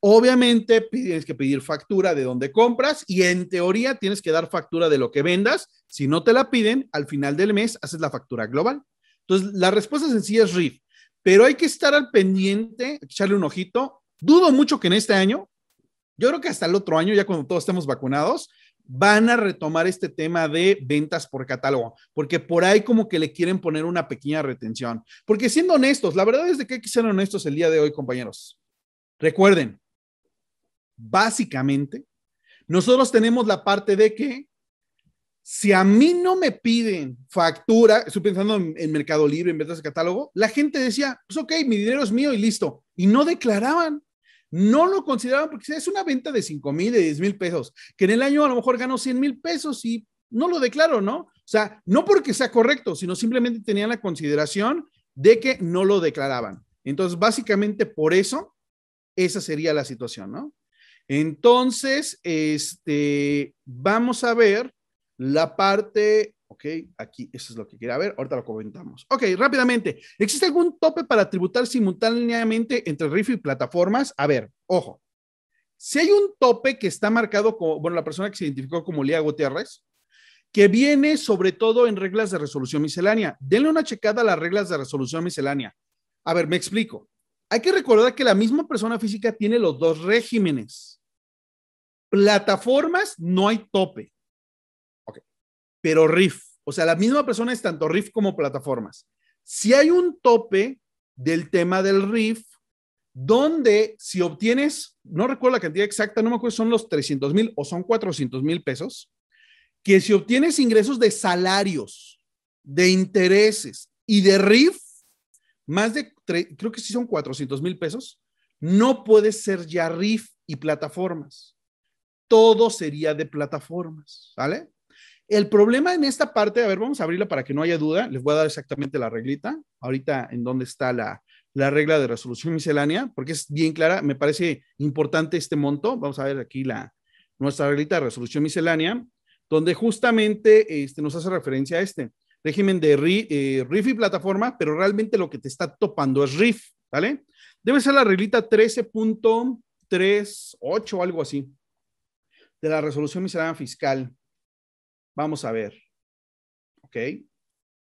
[SPEAKER 2] Obviamente tienes que pedir factura de donde compras y en teoría tienes que dar factura de lo que vendas. Si no te la piden, al final del mes haces la factura global. Entonces, la respuesta sencilla es RIF, pero hay que estar al pendiente, echarle un ojito. Dudo mucho que en este año, yo creo que hasta el otro año, ya cuando todos estemos vacunados, van a retomar este tema de ventas por catálogo, porque por ahí como que le quieren poner una pequeña retención. Porque siendo honestos, la verdad es de que hay que ser honestos el día de hoy, compañeros. Recuerden, básicamente, nosotros tenemos la parte de que si a mí no me piden factura, estoy pensando en, Mercado Libre, en ventas de catálogo, la gente decía, pues ok, mi dinero es mío y listo. Y no declaraban no lo consideraban porque es una venta de 5 mil, de 10 mil pesos, que en el año a lo mejor ganó 100 mil pesos y no lo declaro, ¿no? O sea, no porque sea correcto, sino simplemente tenían la consideración de que no lo declaraban. Entonces, básicamente por eso, esa sería la situación, ¿no? Entonces, este, vamos a ver la parte ¿ok? Aquí, eso es lo que quería ver, ahorita lo comentamos. Ok, rápidamente, ¿existe algún tope para tributar simultáneamente entre RIF y plataformas? A ver, ojo, si hay un tope que está marcado como, bueno, la persona que se identificó como Lía Gutiérrez, que viene sobre todo en reglas de resolución miscelánea. Denle una checada a las reglas de resolución miscelánea. A ver, me explico. Hay que recordar que la misma persona física tiene los dos regímenes. Plataformas no hay tope pero RIF. O sea, la misma persona es tanto RIF como plataformas. Si hay un tope del tema del RIF, donde si obtienes, no recuerdo la cantidad exacta, no me acuerdo, son los 300 mil o son 400 mil pesos, que si obtienes ingresos de salarios, de intereses y de RIF, más de, creo que sí son 400 mil pesos, no puede ser ya RIF y plataformas. Todo sería de plataformas, ¿vale? El problema en esta parte, a ver, vamos a abrirla para que no haya duda. Les voy a dar exactamente la reglita. Ahorita en dónde está la, regla de resolución miscelánea, porque es bien clara. Me parece importante este monto. Vamos a ver aquí la, nuestra reglita de resolución miscelánea, donde justamente este, nos hace referencia a este régimen de eh, RIF, y plataforma, pero realmente lo que te está topando es RIF, ¿vale? Debe ser la reglita 13.38 o algo así de la resolución miscelánea fiscal. Vamos a ver. ¿Ok?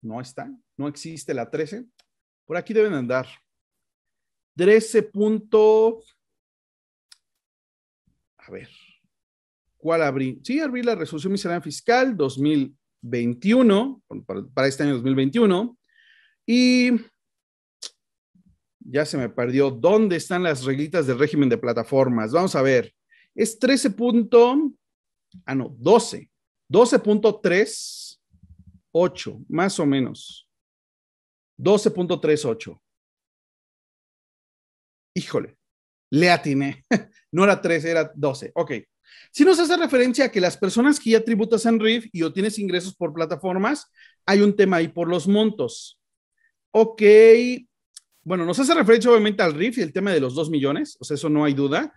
[SPEAKER 2] No está. No existe la 13. Por aquí deben andar. 13. A ver. ¿Cuál abrí? Sí, abrí la resolución miscelánea fiscal 2021, para este año 2021. Y ya se me perdió. ¿Dónde están las reglitas del régimen de plataformas? Vamos a ver. Es 13 ah, no, 12. 12.38, más o menos. 12.38. Híjole, le atiné. No era 13, era 12. Ok. Si nos hace referencia a que las personas que ya tributas en RIF y obtienes ingresos por plataformas, hay un tema ahí por los montos. Ok. Bueno, nos hace referencia obviamente al RIF y el tema de los 2 millones, o sea, eso no hay duda.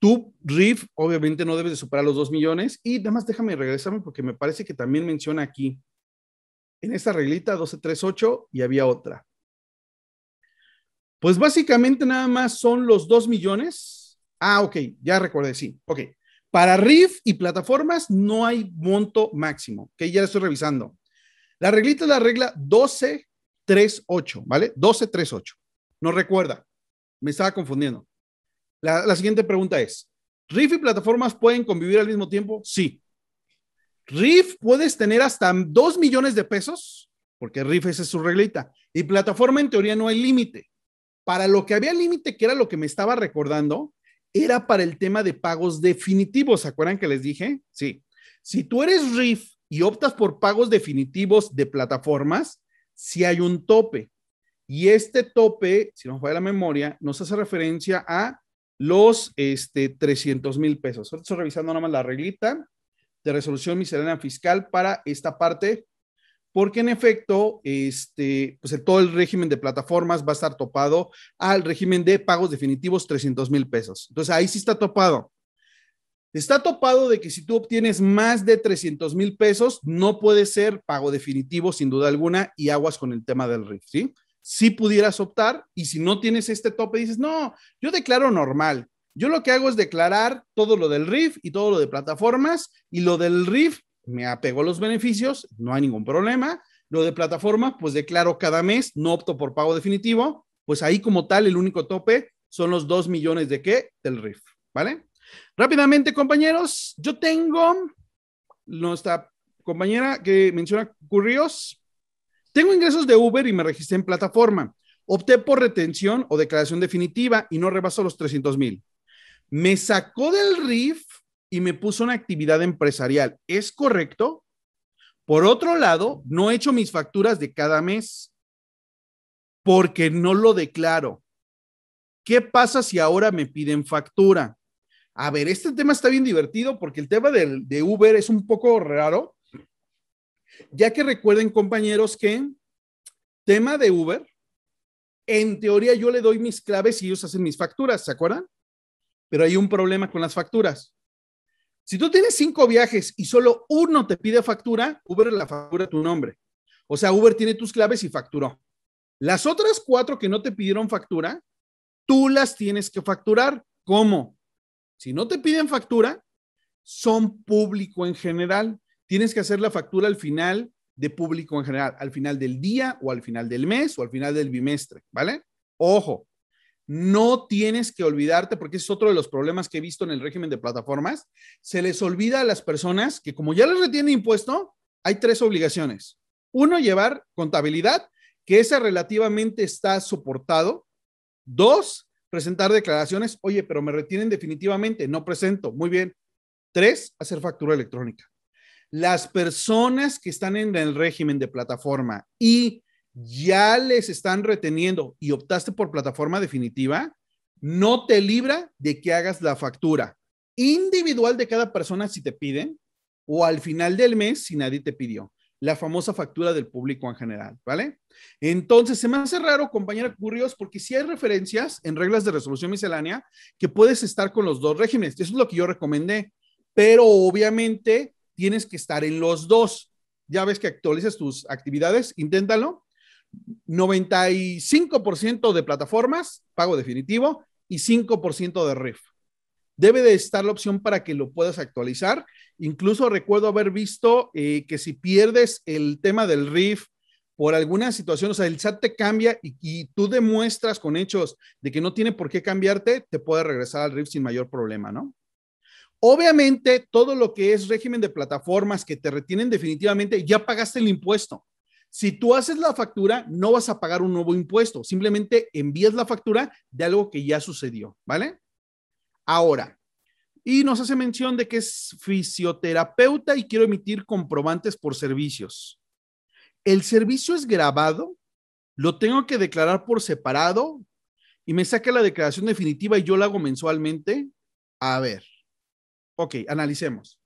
[SPEAKER 2] Tu RIF obviamente no debe de superar los 2 millones y nada más déjame regresarme porque me parece que también menciona aquí, en esta reglita 1238 y había otra. Pues básicamente nada más son los 2 millones. Ah, ok, ya recordé, sí, ok. Para RIF y plataformas no hay monto máximo, que ya estoy revisando. La reglita es la regla 1238, ¿vale? 1238. No recuerda, me estaba confundiendo. La, siguiente pregunta es, ¿RIF y plataformas pueden convivir al mismo tiempo? Sí. ¿RIF puedes tener hasta 2 millones de pesos? Porque RIF esa es su reglita. Y plataforma en teoría no hay límite. Para lo que había límite, que era lo que me estaba recordando, era para el tema de pagos definitivos. ¿Se acuerdan que les dije? Sí. Si tú eres Riff y optas por pagos definitivos de plataformas, si hay un tope. Y este tope, si no falla la memoria, nos hace referencia a los este, 300 mil pesos. estoy revisando nada más la reglita de resolución miscelánea fiscal para esta parte, porque en efecto, este, pues todo el régimen de plataformas va a estar topado al régimen de pagos definitivos 300 mil pesos. Entonces ahí sí está topado. Está topado de que si tú obtienes más de 300 mil pesos, no puede ser pago definitivo sin duda alguna y aguas con el tema del RIF, ¿sí? si pudieras optar y si no tienes este tope dices, no, yo declaro normal. Yo lo que hago es declarar todo lo del RIF y todo lo de plataformas y lo del RIF me apego a los beneficios, no hay ningún problema. Lo de plataforma, pues declaro cada mes, no opto por pago definitivo, pues ahí como tal el único tope son los 2 millones de qué del RIF, ¿vale? Rápidamente, compañeros, yo tengo nuestra compañera que menciona Currios, tengo ingresos de Uber y me registré en plataforma. Opté por retención o declaración definitiva y no rebaso los 300 mil. Me sacó del RIF y me puso una actividad empresarial. ¿Es correcto? Por otro lado, no he hecho mis facturas de cada mes porque no lo declaro. ¿Qué pasa si ahora me piden factura? A ver, este tema está bien divertido porque el tema de Uber es un poco raro ya que recuerden, compañeros, que tema de Uber, en teoría yo le doy mis claves y ellos hacen mis facturas, ¿se acuerdan? Pero hay un problema con las facturas. Si tú tienes cinco viajes y solo uno te pide factura, Uber la factura tu nombre. O sea, Uber tiene tus claves y facturó. Las otras cuatro que no te pidieron factura, tú las tienes que facturar. ¿Cómo? Si no te piden factura, son público en general tienes que hacer la factura al final de público en general, al final del día o al final del mes o al final del bimestre, ¿vale? Ojo, no tienes que olvidarte, porque es otro de los problemas que he visto en el régimen de plataformas, se les olvida a las personas que como ya les retiene impuesto, hay tres obligaciones. Uno, llevar contabilidad, que esa relativamente está soportado. Dos, presentar declaraciones, oye, pero me retienen definitivamente, no presento, muy bien. Tres, hacer factura electrónica las personas que están en el régimen de plataforma y ya les están reteniendo y optaste por plataforma definitiva, no te libra de que hagas la factura individual de cada persona si te piden o al final del mes si nadie te pidió. La famosa factura del público en general, ¿vale? Entonces, se me hace raro, compañera Currios, porque si hay referencias en reglas de resolución miscelánea que puedes estar con los dos regímenes. Eso es lo que yo recomendé. Pero obviamente tienes que estar en los dos. Ya ves que actualizas tus actividades, inténtalo. 95% de plataformas, pago definitivo, y 5% de RIF. Debe de estar la opción para que lo puedas actualizar. Incluso recuerdo haber visto eh, que si pierdes el tema del RIF por alguna situación, o sea, el SAT te cambia y, y, tú demuestras con hechos de que no tiene por qué cambiarte, te puede regresar al RIF sin mayor problema, ¿no? Obviamente, todo lo que es régimen de plataformas que te retienen definitivamente, ya pagaste el impuesto. Si tú haces la factura, no vas a pagar un nuevo impuesto, simplemente envías la factura de algo que ya sucedió, ¿vale? Ahora, y nos hace mención de que es fisioterapeuta y quiero emitir comprobantes por servicios. El servicio es grabado, lo tengo que declarar por separado y me saca la declaración definitiva y yo la hago mensualmente. A ver. Ok, analicemos.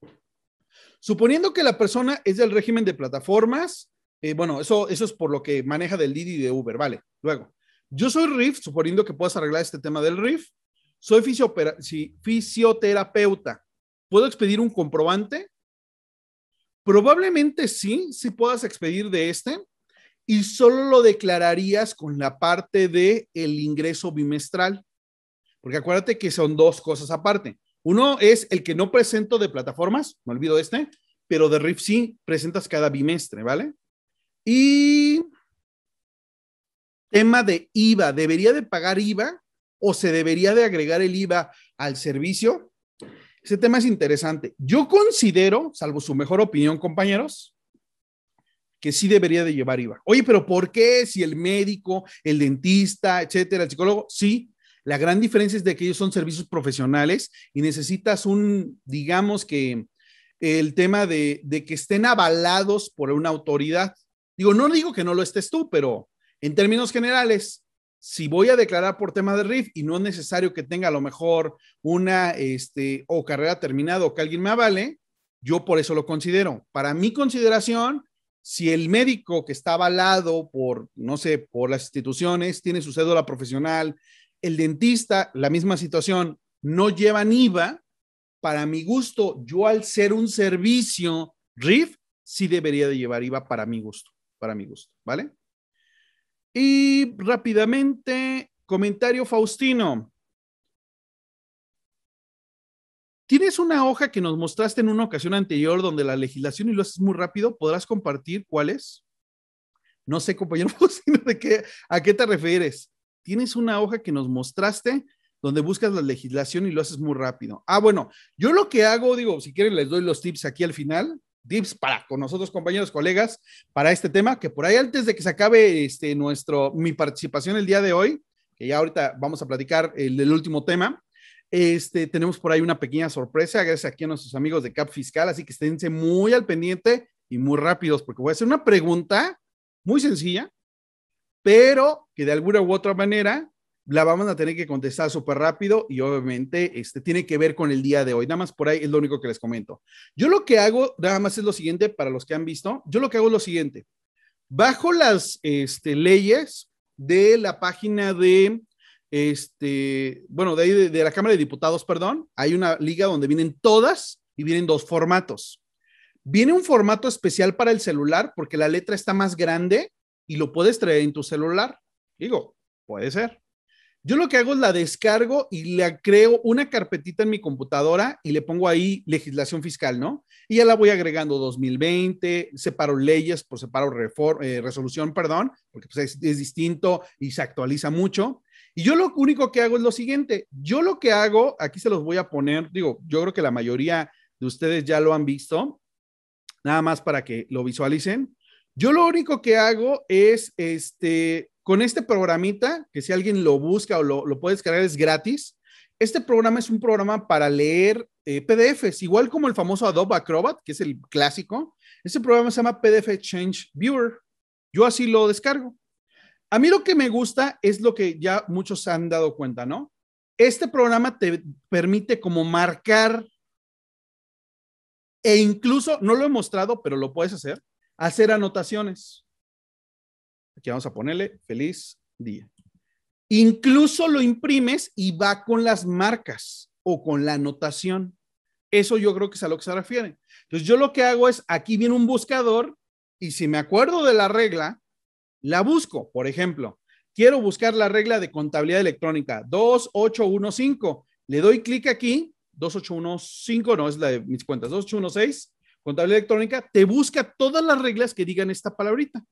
[SPEAKER 2] Suponiendo que la persona es del régimen de plataformas, eh, bueno, eso, eso es por lo que maneja del Didi y de Uber, vale. Luego, yo soy RIF, suponiendo que puedas arreglar este tema del RIF, soy fisioterapeuta. ¿Puedo expedir un comprobante? Probablemente sí, si puedas expedir de este, y solo lo declararías con la parte de el ingreso bimestral. Porque acuérdate que son dos cosas aparte. Uno es el que no presento de plataformas, me olvido este, pero de RIF sí presentas cada bimestre, ¿vale? Y tema de IVA, ¿debería de pagar IVA o se debería de agregar el IVA al servicio? Ese tema es interesante. Yo considero, salvo su mejor opinión, compañeros, que sí debería de llevar IVA. Oye, pero ¿por qué si el médico, el dentista, etcétera, el psicólogo, sí la gran diferencia es de que ellos son servicios profesionales y necesitas un, digamos que el tema de, de que estén avalados por una autoridad. Digo, no digo que no lo estés tú, pero en términos generales, si voy a declarar por tema de RIF y no es necesario que tenga a lo mejor una este, o carrera terminada o que alguien me avale, yo por eso lo considero. Para mi consideración, si el médico que está avalado por, no sé, por las instituciones, tiene su cédula profesional, el dentista, la misma situación, no llevan IVA. Para mi gusto, yo al ser un servicio RIF, sí debería de llevar IVA para mi gusto, para mi gusto, ¿vale? Y rápidamente, comentario Faustino. ¿Tienes una hoja que nos mostraste en una ocasión anterior donde la legislación y lo haces muy rápido? ¿Podrás compartir cuál es? No sé, compañero Faustino, de qué, a qué te refieres tienes una hoja que nos mostraste donde buscas la legislación y lo haces muy rápido. Ah, bueno, yo lo que hago, digo, si quieren les doy los tips aquí al final, tips para con nosotros compañeros, colegas, para este tema, que por ahí antes de que se acabe este, nuestro, mi participación el día de hoy, que ya ahorita vamos a platicar el, último tema, este, tenemos por ahí una pequeña sorpresa, gracias aquí a nuestros amigos de CAP Fiscal, así que esténse muy al pendiente y muy rápidos, porque voy a hacer una pregunta muy sencilla, pero que de alguna u otra manera la vamos a tener que contestar súper rápido y obviamente este, tiene que ver con el día de hoy. Nada más por ahí es lo único que les comento. Yo lo que hago, nada más es lo siguiente para los que han visto, yo lo que hago es lo siguiente. Bajo las este, leyes de la página de, este, bueno, de, de la Cámara de Diputados, perdón, hay una liga donde vienen todas y vienen dos formatos. Viene un formato especial para el celular porque la letra está más grande y lo puedes traer en tu celular. Digo, puede ser. Yo lo que hago es la descargo y la creo una carpetita en mi computadora y le pongo ahí legislación fiscal, ¿no? Y ya la voy agregando 2020, separo leyes por separo eh, resolución, perdón, porque pues, es, distinto y se actualiza mucho. Y yo lo único que hago es lo siguiente, yo lo que hago, aquí se los voy a poner, digo, yo creo que la mayoría de ustedes ya lo han visto, nada más para que lo visualicen. Yo lo único que hago es, este, con este programita, que si alguien lo busca o lo, lo puede descargar, es gratis. Este programa es un programa para leer eh, PDFs, igual como el famoso Adobe Acrobat, que es el clásico. Este programa se llama PDF Change Viewer. Yo así lo descargo. A mí lo que me gusta es lo que ya muchos han dado cuenta, ¿no? Este programa te permite como marcar e incluso, no lo he mostrado, pero lo puedes hacer, hacer anotaciones. Aquí vamos a ponerle feliz día. Incluso lo imprimes y va con las marcas o con la anotación. Eso yo creo que es a lo que se refiere. Entonces yo lo que hago es, aquí viene un buscador y si me acuerdo de la regla, la busco. Por ejemplo, quiero buscar la regla de contabilidad electrónica 2815. Le doy clic aquí, 2815, no es la de mis cuentas, 2816 contabilidad electrónica te busca todas las reglas que digan esta palabrita.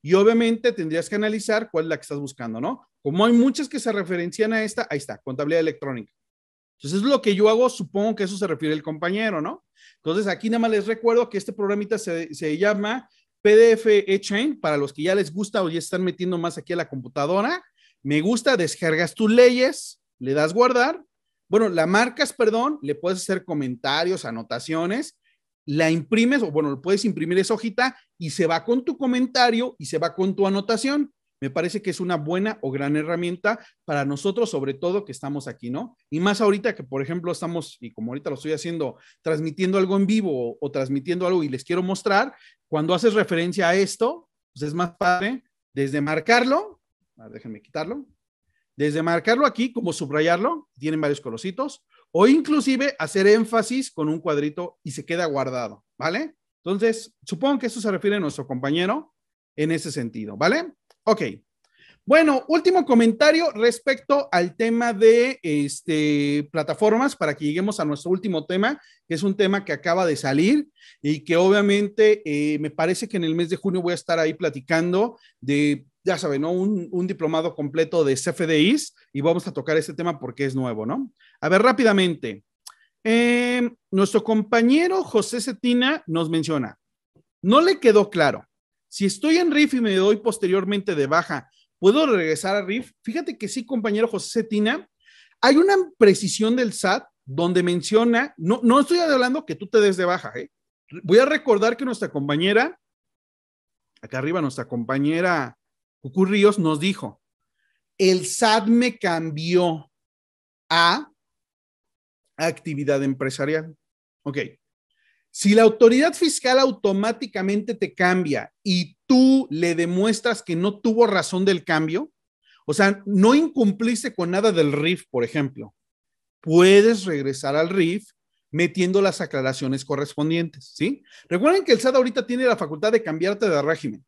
[SPEAKER 2] Y obviamente tendrías que analizar cuál es la que estás buscando, ¿no? Como hay muchas que se referencian a esta, ahí está, contabilidad electrónica. Entonces, es lo que yo hago, supongo que eso se refiere el compañero, ¿no? Entonces, aquí nada más les recuerdo que este programita se, se llama PDF Exchange, para los que ya les gusta o ya están metiendo más aquí a la computadora. Me gusta, descargas tus leyes, le das guardar. Bueno, la marcas, perdón, le puedes hacer comentarios, anotaciones la imprimes o bueno, puedes imprimir esa hojita y se va con tu comentario y se va con tu anotación. Me parece que es una buena o gran herramienta para nosotros, sobre todo que estamos aquí, ¿no? Y más ahorita que, por ejemplo, estamos, y como ahorita lo estoy haciendo, transmitiendo algo en vivo o, transmitiendo algo y les quiero mostrar, cuando haces referencia a esto, pues es más padre desde marcarlo, déjenme quitarlo, desde marcarlo aquí como subrayarlo, tienen varios colorcitos, o inclusive hacer énfasis con un cuadrito y se queda guardado, ¿vale? Entonces, supongo que eso se refiere a nuestro compañero en ese sentido, ¿vale? Ok. Bueno, último comentario respecto al tema de este, plataformas para que lleguemos a nuestro último tema, que es un tema que acaba de salir y que obviamente eh, me parece que en el mes de junio voy a estar ahí platicando de ya saben, ¿no? Un, diplomado completo de CFDIs y vamos a tocar este tema porque es nuevo, ¿no? A ver, rápidamente. Em, nuestro compañero José Cetina nos menciona, no le quedó claro, si estoy en RIF y me doy posteriormente de baja, ¿puedo regresar a RIF? Fíjate que sí, compañero José Cetina, hay una precisión del SAT donde menciona, no, no estoy hablando que tú te des de baja, ¿eh? Voy a recordar que nuestra compañera, acá arriba nuestra compañera Cucurríos nos dijo, el SAT me cambió a actividad empresarial. Ok. Si la autoridad fiscal automáticamente te cambia y tú le demuestras que no tuvo razón del cambio, o sea, no incumpliste con nada del RIF, por ejemplo, puedes regresar al RIF metiendo las aclaraciones correspondientes, ¿sí? Recuerden que el SAT ahorita tiene la facultad de cambiarte de régimen.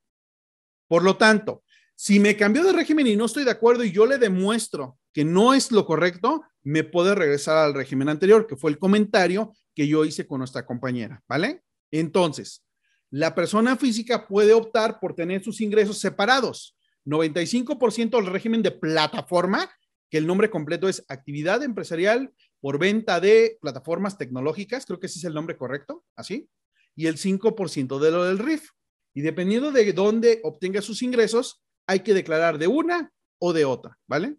[SPEAKER 2] Por lo tanto, si me cambió de régimen y no estoy de acuerdo y yo le demuestro que no es lo correcto, me puede regresar al régimen anterior, que fue el comentario que yo hice con nuestra compañera, ¿vale? Entonces, la persona física puede optar por tener sus ingresos separados. 95% al régimen de plataforma, que el nombre completo es actividad empresarial por venta de plataformas tecnológicas, creo que ese es el nombre correcto, así, y el 5% de lo del RIF. Y dependiendo de dónde obtenga sus ingresos, hay que declarar de una o de otra, ¿vale?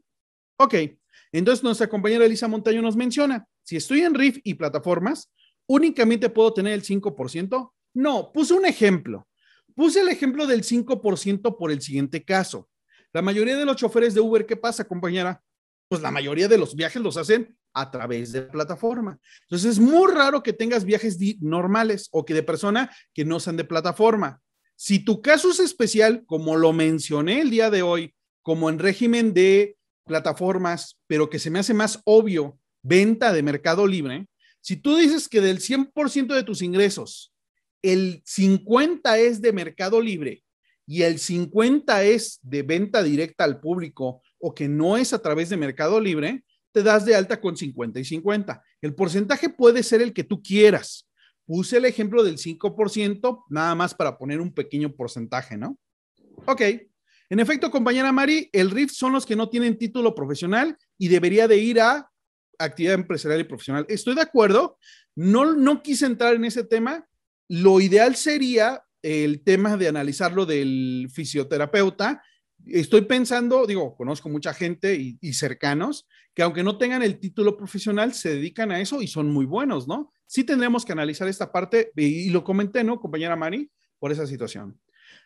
[SPEAKER 2] Ok, entonces nuestra compañera Elisa Montaño nos menciona, si estoy en RIF y plataformas, únicamente puedo tener el 5%. No, puse un ejemplo. Puse el ejemplo del 5% por el siguiente caso. La mayoría de los choferes de Uber, ¿qué pasa, compañera? Pues la mayoría de los viajes los hacen a través de plataforma. Entonces es muy raro que tengas viajes normales o que de persona que no sean de plataforma. Si tu caso es especial, como lo mencioné el día de hoy, como en régimen de plataformas, pero que se me hace más obvio, venta de mercado libre, si tú dices que del 100% de tus ingresos, el 50 es de mercado libre y el 50 es de venta directa al público o que no es a través de mercado libre, te das de alta con 50 y 50. El porcentaje puede ser el que tú quieras, Puse el ejemplo del 5%, nada más para poner un pequeño porcentaje, ¿no? Ok. En efecto, compañera Mari, el RIF son los que no tienen título profesional y debería de ir a actividad empresarial y profesional. Estoy de acuerdo. No, no quise entrar en ese tema. Lo ideal sería el tema de analizarlo del fisioterapeuta estoy pensando, digo, conozco mucha gente y, cercanos que aunque no tengan el título profesional, se dedican a eso y son muy buenos, ¿no? Sí tendremos que analizar esta parte y, y lo comenté, ¿no, compañera Mari, por esa situación.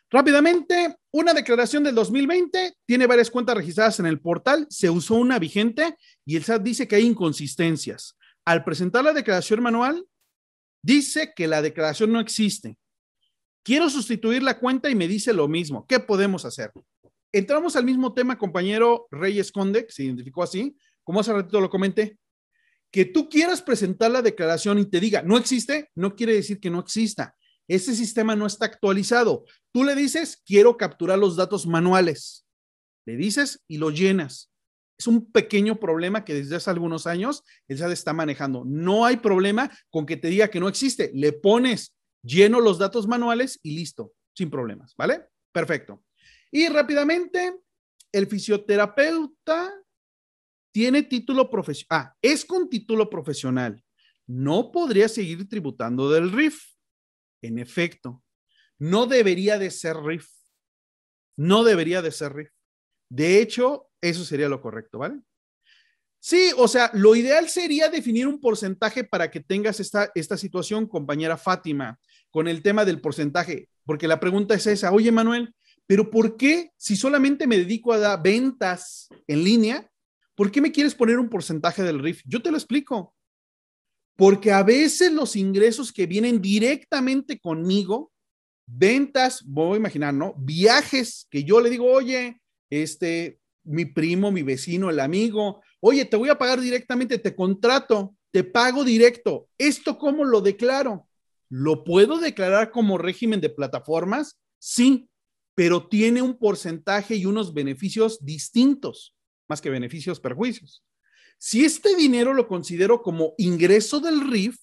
[SPEAKER 2] Rápidamente, una declaración del 2020 tiene varias cuentas registradas en el portal, se usó una vigente y el SAT dice que hay inconsistencias. Al presentar la declaración manual, dice que la declaración no existe. Quiero sustituir la cuenta y me dice lo mismo. ¿Qué podemos hacer? entramos al mismo tema, compañero Reyes Conde, que se identificó así, como hace ratito lo comenté, que tú quieras presentar la declaración y te diga, no existe, no quiere decir que no exista. Ese sistema no está actualizado. Tú le dices, quiero capturar los datos manuales. Le dices y lo llenas. Es un pequeño problema que desde hace algunos años el SAD está manejando. No hay problema con que te diga que no existe. Le pones, lleno los datos manuales y listo, sin problemas, ¿vale? Perfecto. Y rápidamente, el fisioterapeuta tiene título profesional. Ah, es con título profesional. No podría seguir tributando del RIF. En efecto, no debería de ser RIF. No debería de ser RIF. De hecho, eso sería lo correcto, ¿vale? Sí, o sea, lo ideal sería definir un porcentaje para que tengas esta, esta situación, compañera Fátima, con el tema del porcentaje, porque la pregunta es esa, oye Manuel, pero ¿por qué si solamente me dedico a dar ventas en línea, ¿por qué me quieres poner un porcentaje del RIF? Yo te lo explico. Porque a veces los ingresos que vienen directamente conmigo, ventas, voy a imaginar, ¿no? Viajes que yo le digo, oye, este, mi primo, mi vecino, el amigo, oye, te voy a pagar directamente, te contrato, te pago directo. ¿Esto cómo lo declaro? ¿Lo puedo declarar como régimen de plataformas? Sí, pero tiene un porcentaje y unos beneficios distintos, más que beneficios, perjuicios. Si este dinero lo considero como ingreso del RIF,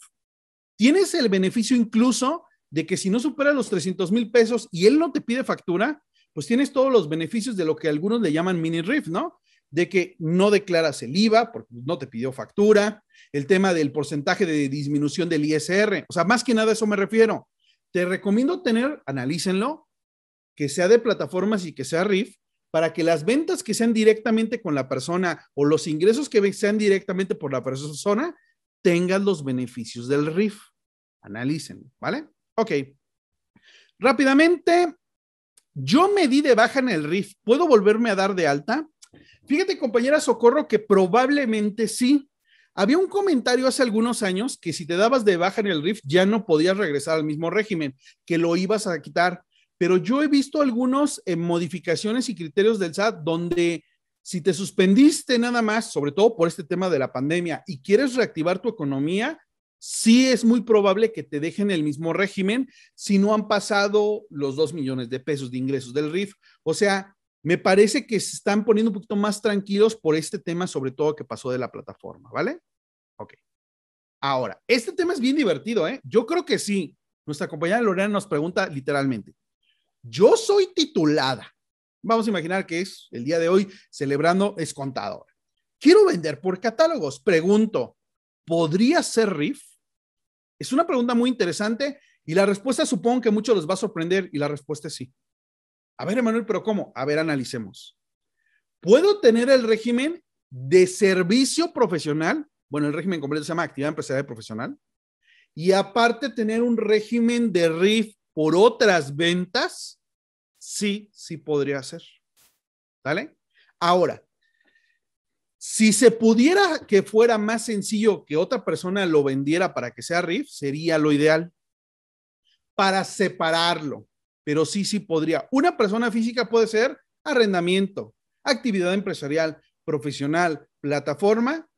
[SPEAKER 2] tienes el beneficio incluso de que si no supera los 300 mil pesos y él no te pide factura, pues tienes todos los beneficios de lo que algunos le llaman mini RIF, ¿no? De que no declaras el IVA porque no te pidió factura, el tema del porcentaje de disminución del ISR, o sea, más que nada a eso me refiero. Te recomiendo tener, analícenlo, que sea de plataformas y que sea RIF, para que las ventas que sean directamente con la persona o los ingresos que sean directamente por la persona tengan los beneficios del RIF. Analicen, ¿vale? Ok. Rápidamente, yo me di de baja en el RIF. ¿Puedo volverme a dar de alta? Fíjate, compañera Socorro, que probablemente sí. Había un comentario hace algunos años que si te dabas de baja en el RIF ya no podías regresar al mismo régimen, que lo ibas a quitar pero yo he visto algunos eh, modificaciones y criterios del SAT donde si te suspendiste nada más, sobre todo por este tema de la pandemia, y quieres reactivar tu economía, sí es muy probable que te dejen el mismo régimen si no han pasado los 2 millones de pesos de ingresos del RIF. O sea, me parece que se están poniendo un poquito más tranquilos por este tema, sobre todo que pasó de la plataforma, ¿vale? Ok. Ahora, este tema es bien divertido, ¿eh? Yo creo que sí. Nuestra compañera Lorena nos pregunta literalmente, yo soy titulada. Vamos a imaginar que es el día de hoy celebrando es contador. Quiero vender por catálogos. Pregunto, ¿podría ser RIF? Es una pregunta muy interesante y la respuesta supongo que muchos los va a sorprender y la respuesta es sí. A ver, Emanuel, pero ¿cómo? A ver, analicemos. ¿Puedo tener el régimen de servicio profesional? Bueno, el régimen completo se llama actividad empresarial profesional. Y aparte tener un régimen de RIF por otras ventas, sí, sí podría ser. ¿Vale? Ahora, si se pudiera que fuera más sencillo que otra persona lo vendiera para que sea RIF, sería lo ideal para separarlo, pero sí, sí podría. Una persona física puede ser arrendamiento, actividad empresarial, profesional, plataforma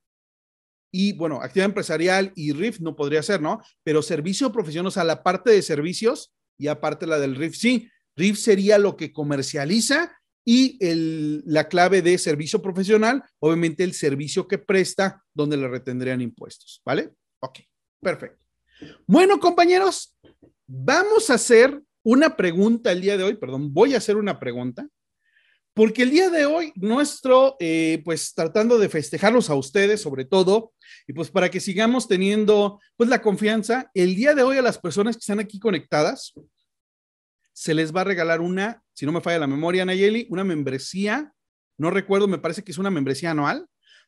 [SPEAKER 2] y, bueno, actividad empresarial y RIF no podría ser, ¿no? Pero servicio profesional, o sea, la parte de servicios y aparte la del RIF sí. RIF sería lo que comercializa y el, la clave de servicio profesional, obviamente el servicio que presta donde le retendrían impuestos, ¿vale? Ok, perfecto. Bueno, compañeros, vamos a hacer una pregunta el día de hoy, perdón, voy a hacer una pregunta porque el día de hoy nuestro, eh, pues tratando de festejarlos a ustedes sobre todo, y pues para que sigamos teniendo pues la confianza, el día de hoy a las personas que están aquí conectadas, se les va a regalar una, si no me falla la memoria, Nayeli, una membresía, no recuerdo, me parece que es una membresía anual,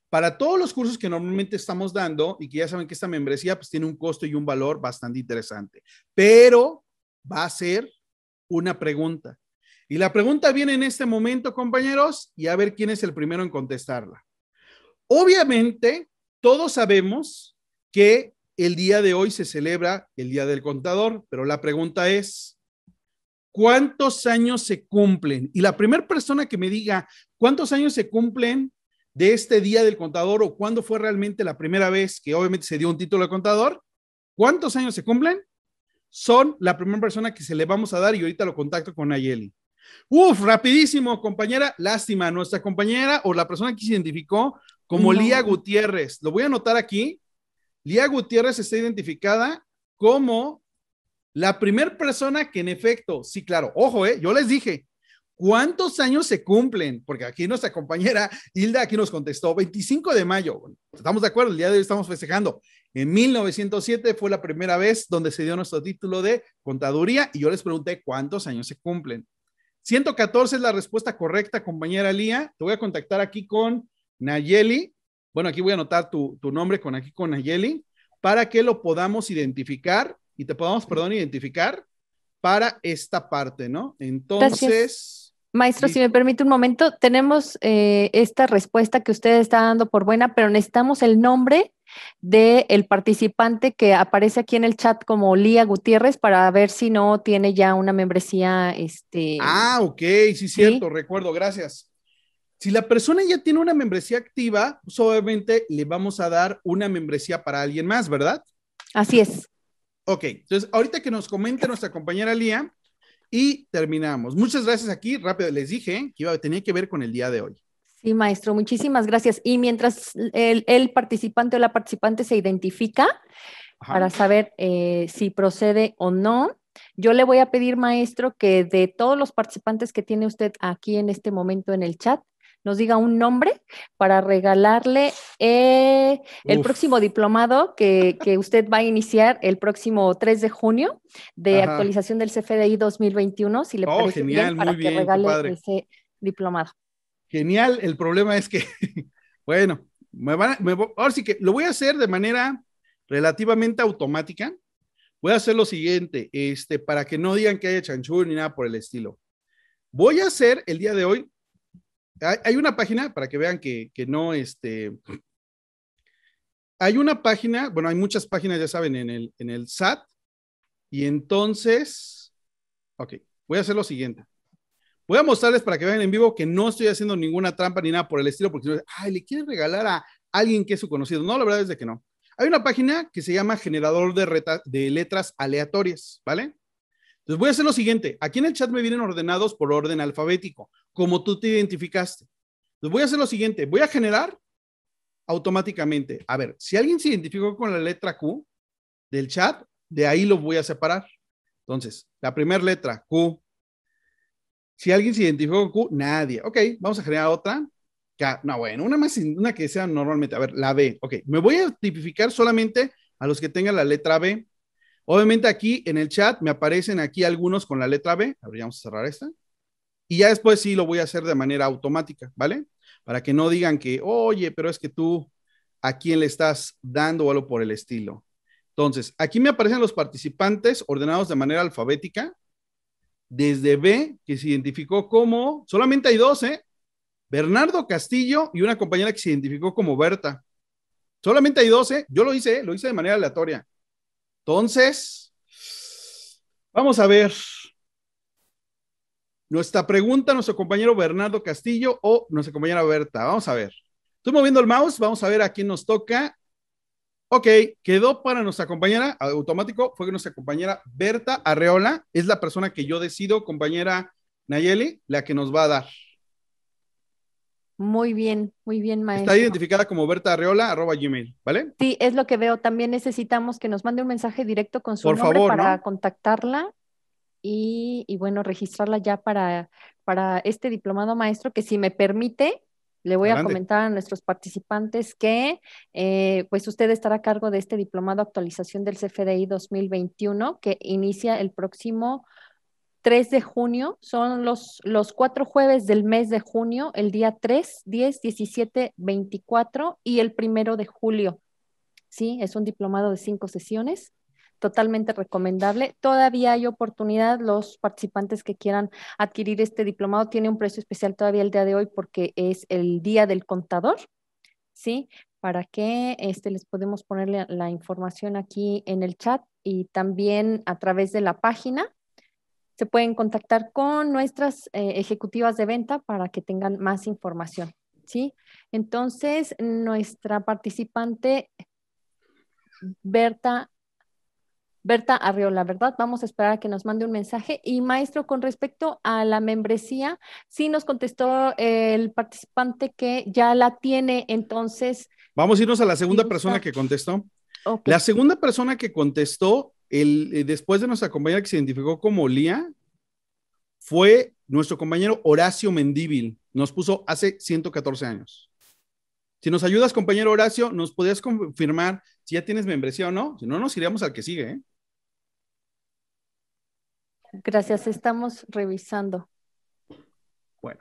[SPEAKER 2] para todos los cursos que normalmente estamos dando y que ya saben que esta membresía pues tiene un costo y un valor bastante interesante, pero va a ser una pregunta. Y la pregunta viene en este momento, compañeros, y a ver quién es el primero en contestarla. Obviamente, todos sabemos que el día de hoy se celebra el Día del Contador, pero la pregunta es, ¿cuántos años se cumplen? Y la primera persona que me diga cuántos años se cumplen de este Día del Contador o cuándo fue realmente la primera vez que obviamente se dio un título de contador, ¿cuántos años se cumplen? Son la primera persona que se le vamos a dar y ahorita lo contacto con Ayeli. Uf, rapidísimo, compañera. Lástima, nuestra compañera o la persona que se identificó como Lía Gutiérrez. Lo voy a anotar aquí. Lía Gutiérrez está identificada como la primera persona que en efecto, sí, claro, ojo, eh, yo les dije, ¿cuántos años se cumplen? Porque aquí nuestra compañera Hilda aquí nos contestó, 25 de mayo, estamos de acuerdo, el día de hoy estamos festejando. En 1907 fue la primera vez donde se dio nuestro título de contaduría y yo les pregunté cuántos años se cumplen. 114 es la respuesta correcta, compañera Lía. Te voy a contactar aquí con Nayeli. Bueno, aquí voy a anotar tu, nombre con aquí con Nayeli para que lo podamos identificar y te podamos, perdón, identificar para esta parte, ¿no? Entonces,
[SPEAKER 1] Maestro, si me permite un momento, tenemos eh, esta respuesta que usted está dando por buena, pero necesitamos el nombre del participante que aparece aquí en el chat como Lía Gutiérrez para ver si no tiene ya una membresía. Este, ah,
[SPEAKER 2] ok, sí, cierto, recuerdo, gracias. Si la persona ya tiene una membresía activa, pues obviamente le vamos a dar una membresía para alguien más, ¿verdad? Así es. Ok, entonces ahorita que nos comente nuestra compañera Lía, y terminamos. Muchas gracias aquí. Rápido, les dije que iba, tenía que ver con el día de hoy.
[SPEAKER 1] Sí, maestro, muchísimas gracias. Y mientras el, participante o la participante se identifica para saber eh, si procede o no, yo le voy a pedir, maestro, que de todos los participantes que tiene usted aquí en este momento en el chat, nos diga un nombre para regalarle eh, el próximo diplomado que, usted va a iniciar el próximo 3 de junio de actualización del CFDI 2021, si le oh, parece bien, para que regale ese diplomado.
[SPEAKER 2] Genial, el problema es que, bueno, me ahora sí que lo voy a hacer de manera relativamente automática. Voy a hacer lo siguiente, este, para que no digan que haya chanchú ni nada por el estilo. Voy a hacer el día de hoy hay, una página para que vean que, no, este, hay una página, bueno, hay muchas páginas, ya saben, en el, en el SAT. Y entonces, ok, voy a hacer lo siguiente. Voy a mostrarles para que vean en vivo que no estoy haciendo ninguna trampa ni nada por el estilo, porque ay, le quieren regalar a alguien que es su conocido. No, la verdad es de que no. Hay una página que se llama generador de letras aleatorias, ¿vale? Entonces voy a hacer lo siguiente. Aquí en el chat me vienen ordenados por orden alfabético como tú te identificaste. Entonces voy a hacer lo siguiente, voy a generar automáticamente. A ver, si alguien se identificó con la letra Q del chat, de ahí lo voy a separar. Entonces, la primera letra, Q. Si alguien se identificó con Q, nadie. Ok, vamos a generar otra. No, bueno, una más, una que sea normalmente. A ver, la B. Ok, me voy a tipificar solamente a los que tengan la letra B. Obviamente aquí en el chat me aparecen aquí algunos con la letra B. A ver, vamos a cerrar esta. Y ya después sí lo voy a hacer de manera automática, ¿vale? Para que no digan que, oye, pero es que tú a quién le estás dando o algo por el estilo. Entonces, aquí me aparecen los participantes ordenados de manera alfabética, desde B, que se identificó como, solamente hay 12, ¿eh? Bernardo Castillo y una compañera que se identificó como Berta. Solamente hay 12. ¿eh? Yo lo hice, ¿eh? lo hice de manera aleatoria. Entonces, vamos a ver. Nuestra pregunta, nuestro compañero Bernardo Castillo o nuestra compañera Berta. Vamos a ver. Estoy moviendo el mouse, vamos a ver a quién nos toca. Ok, quedó para nuestra compañera, automático, fue nuestra compañera Berta Arreola. Es la persona que yo decido, compañera Nayeli, la que nos va a dar.
[SPEAKER 1] Muy bien, muy bien, maestro. Está
[SPEAKER 2] identificada como Berta Arreola, arroba Gmail, ¿vale?
[SPEAKER 1] Sí, es lo que veo. También necesitamos que nos mande un mensaje directo con su nombre para contactarla y, bueno, registrarla ya para, para este diplomado maestro que si me permite, le voy a comentar a nuestros participantes que eh, pues usted estará a cargo de este diplomado actualización del CFDI 2021 que inicia el próximo 3 de junio. Son los, los cuatro jueves del mes de junio, el día 3, 10, 17, 24 y el primero de julio. Sí, es un diplomado de cinco sesiones totalmente recomendable. Todavía hay oportunidad, los participantes que quieran adquirir este diplomado tiene un precio especial todavía el día de hoy porque es el día del contador, ¿sí? Para que este, les podemos ponerle la, información aquí en el chat y también a través de la página se pueden contactar con nuestras eh, ejecutivas de venta para que tengan más información, ¿sí? Entonces, nuestra participante Berta Berta Arriola, ¿verdad? Vamos a esperar a que nos mande un mensaje. Y maestro, con respecto a la membresía, sí nos contestó el participante que ya la tiene, entonces...
[SPEAKER 2] Vamos a irnos a la segunda persona que contestó. La segunda persona que contestó, el, eh, después de nuestra compañera que se identificó como Lía, fue nuestro compañero Horacio Mendíbil. Nos puso hace 114 años. Si nos ayudas, compañero Horacio, nos podrías confirmar si ya tienes membresía o no. Si no, nos iríamos al que sigue. ¿eh?
[SPEAKER 1] Gracias, estamos revisando.
[SPEAKER 2] Bueno.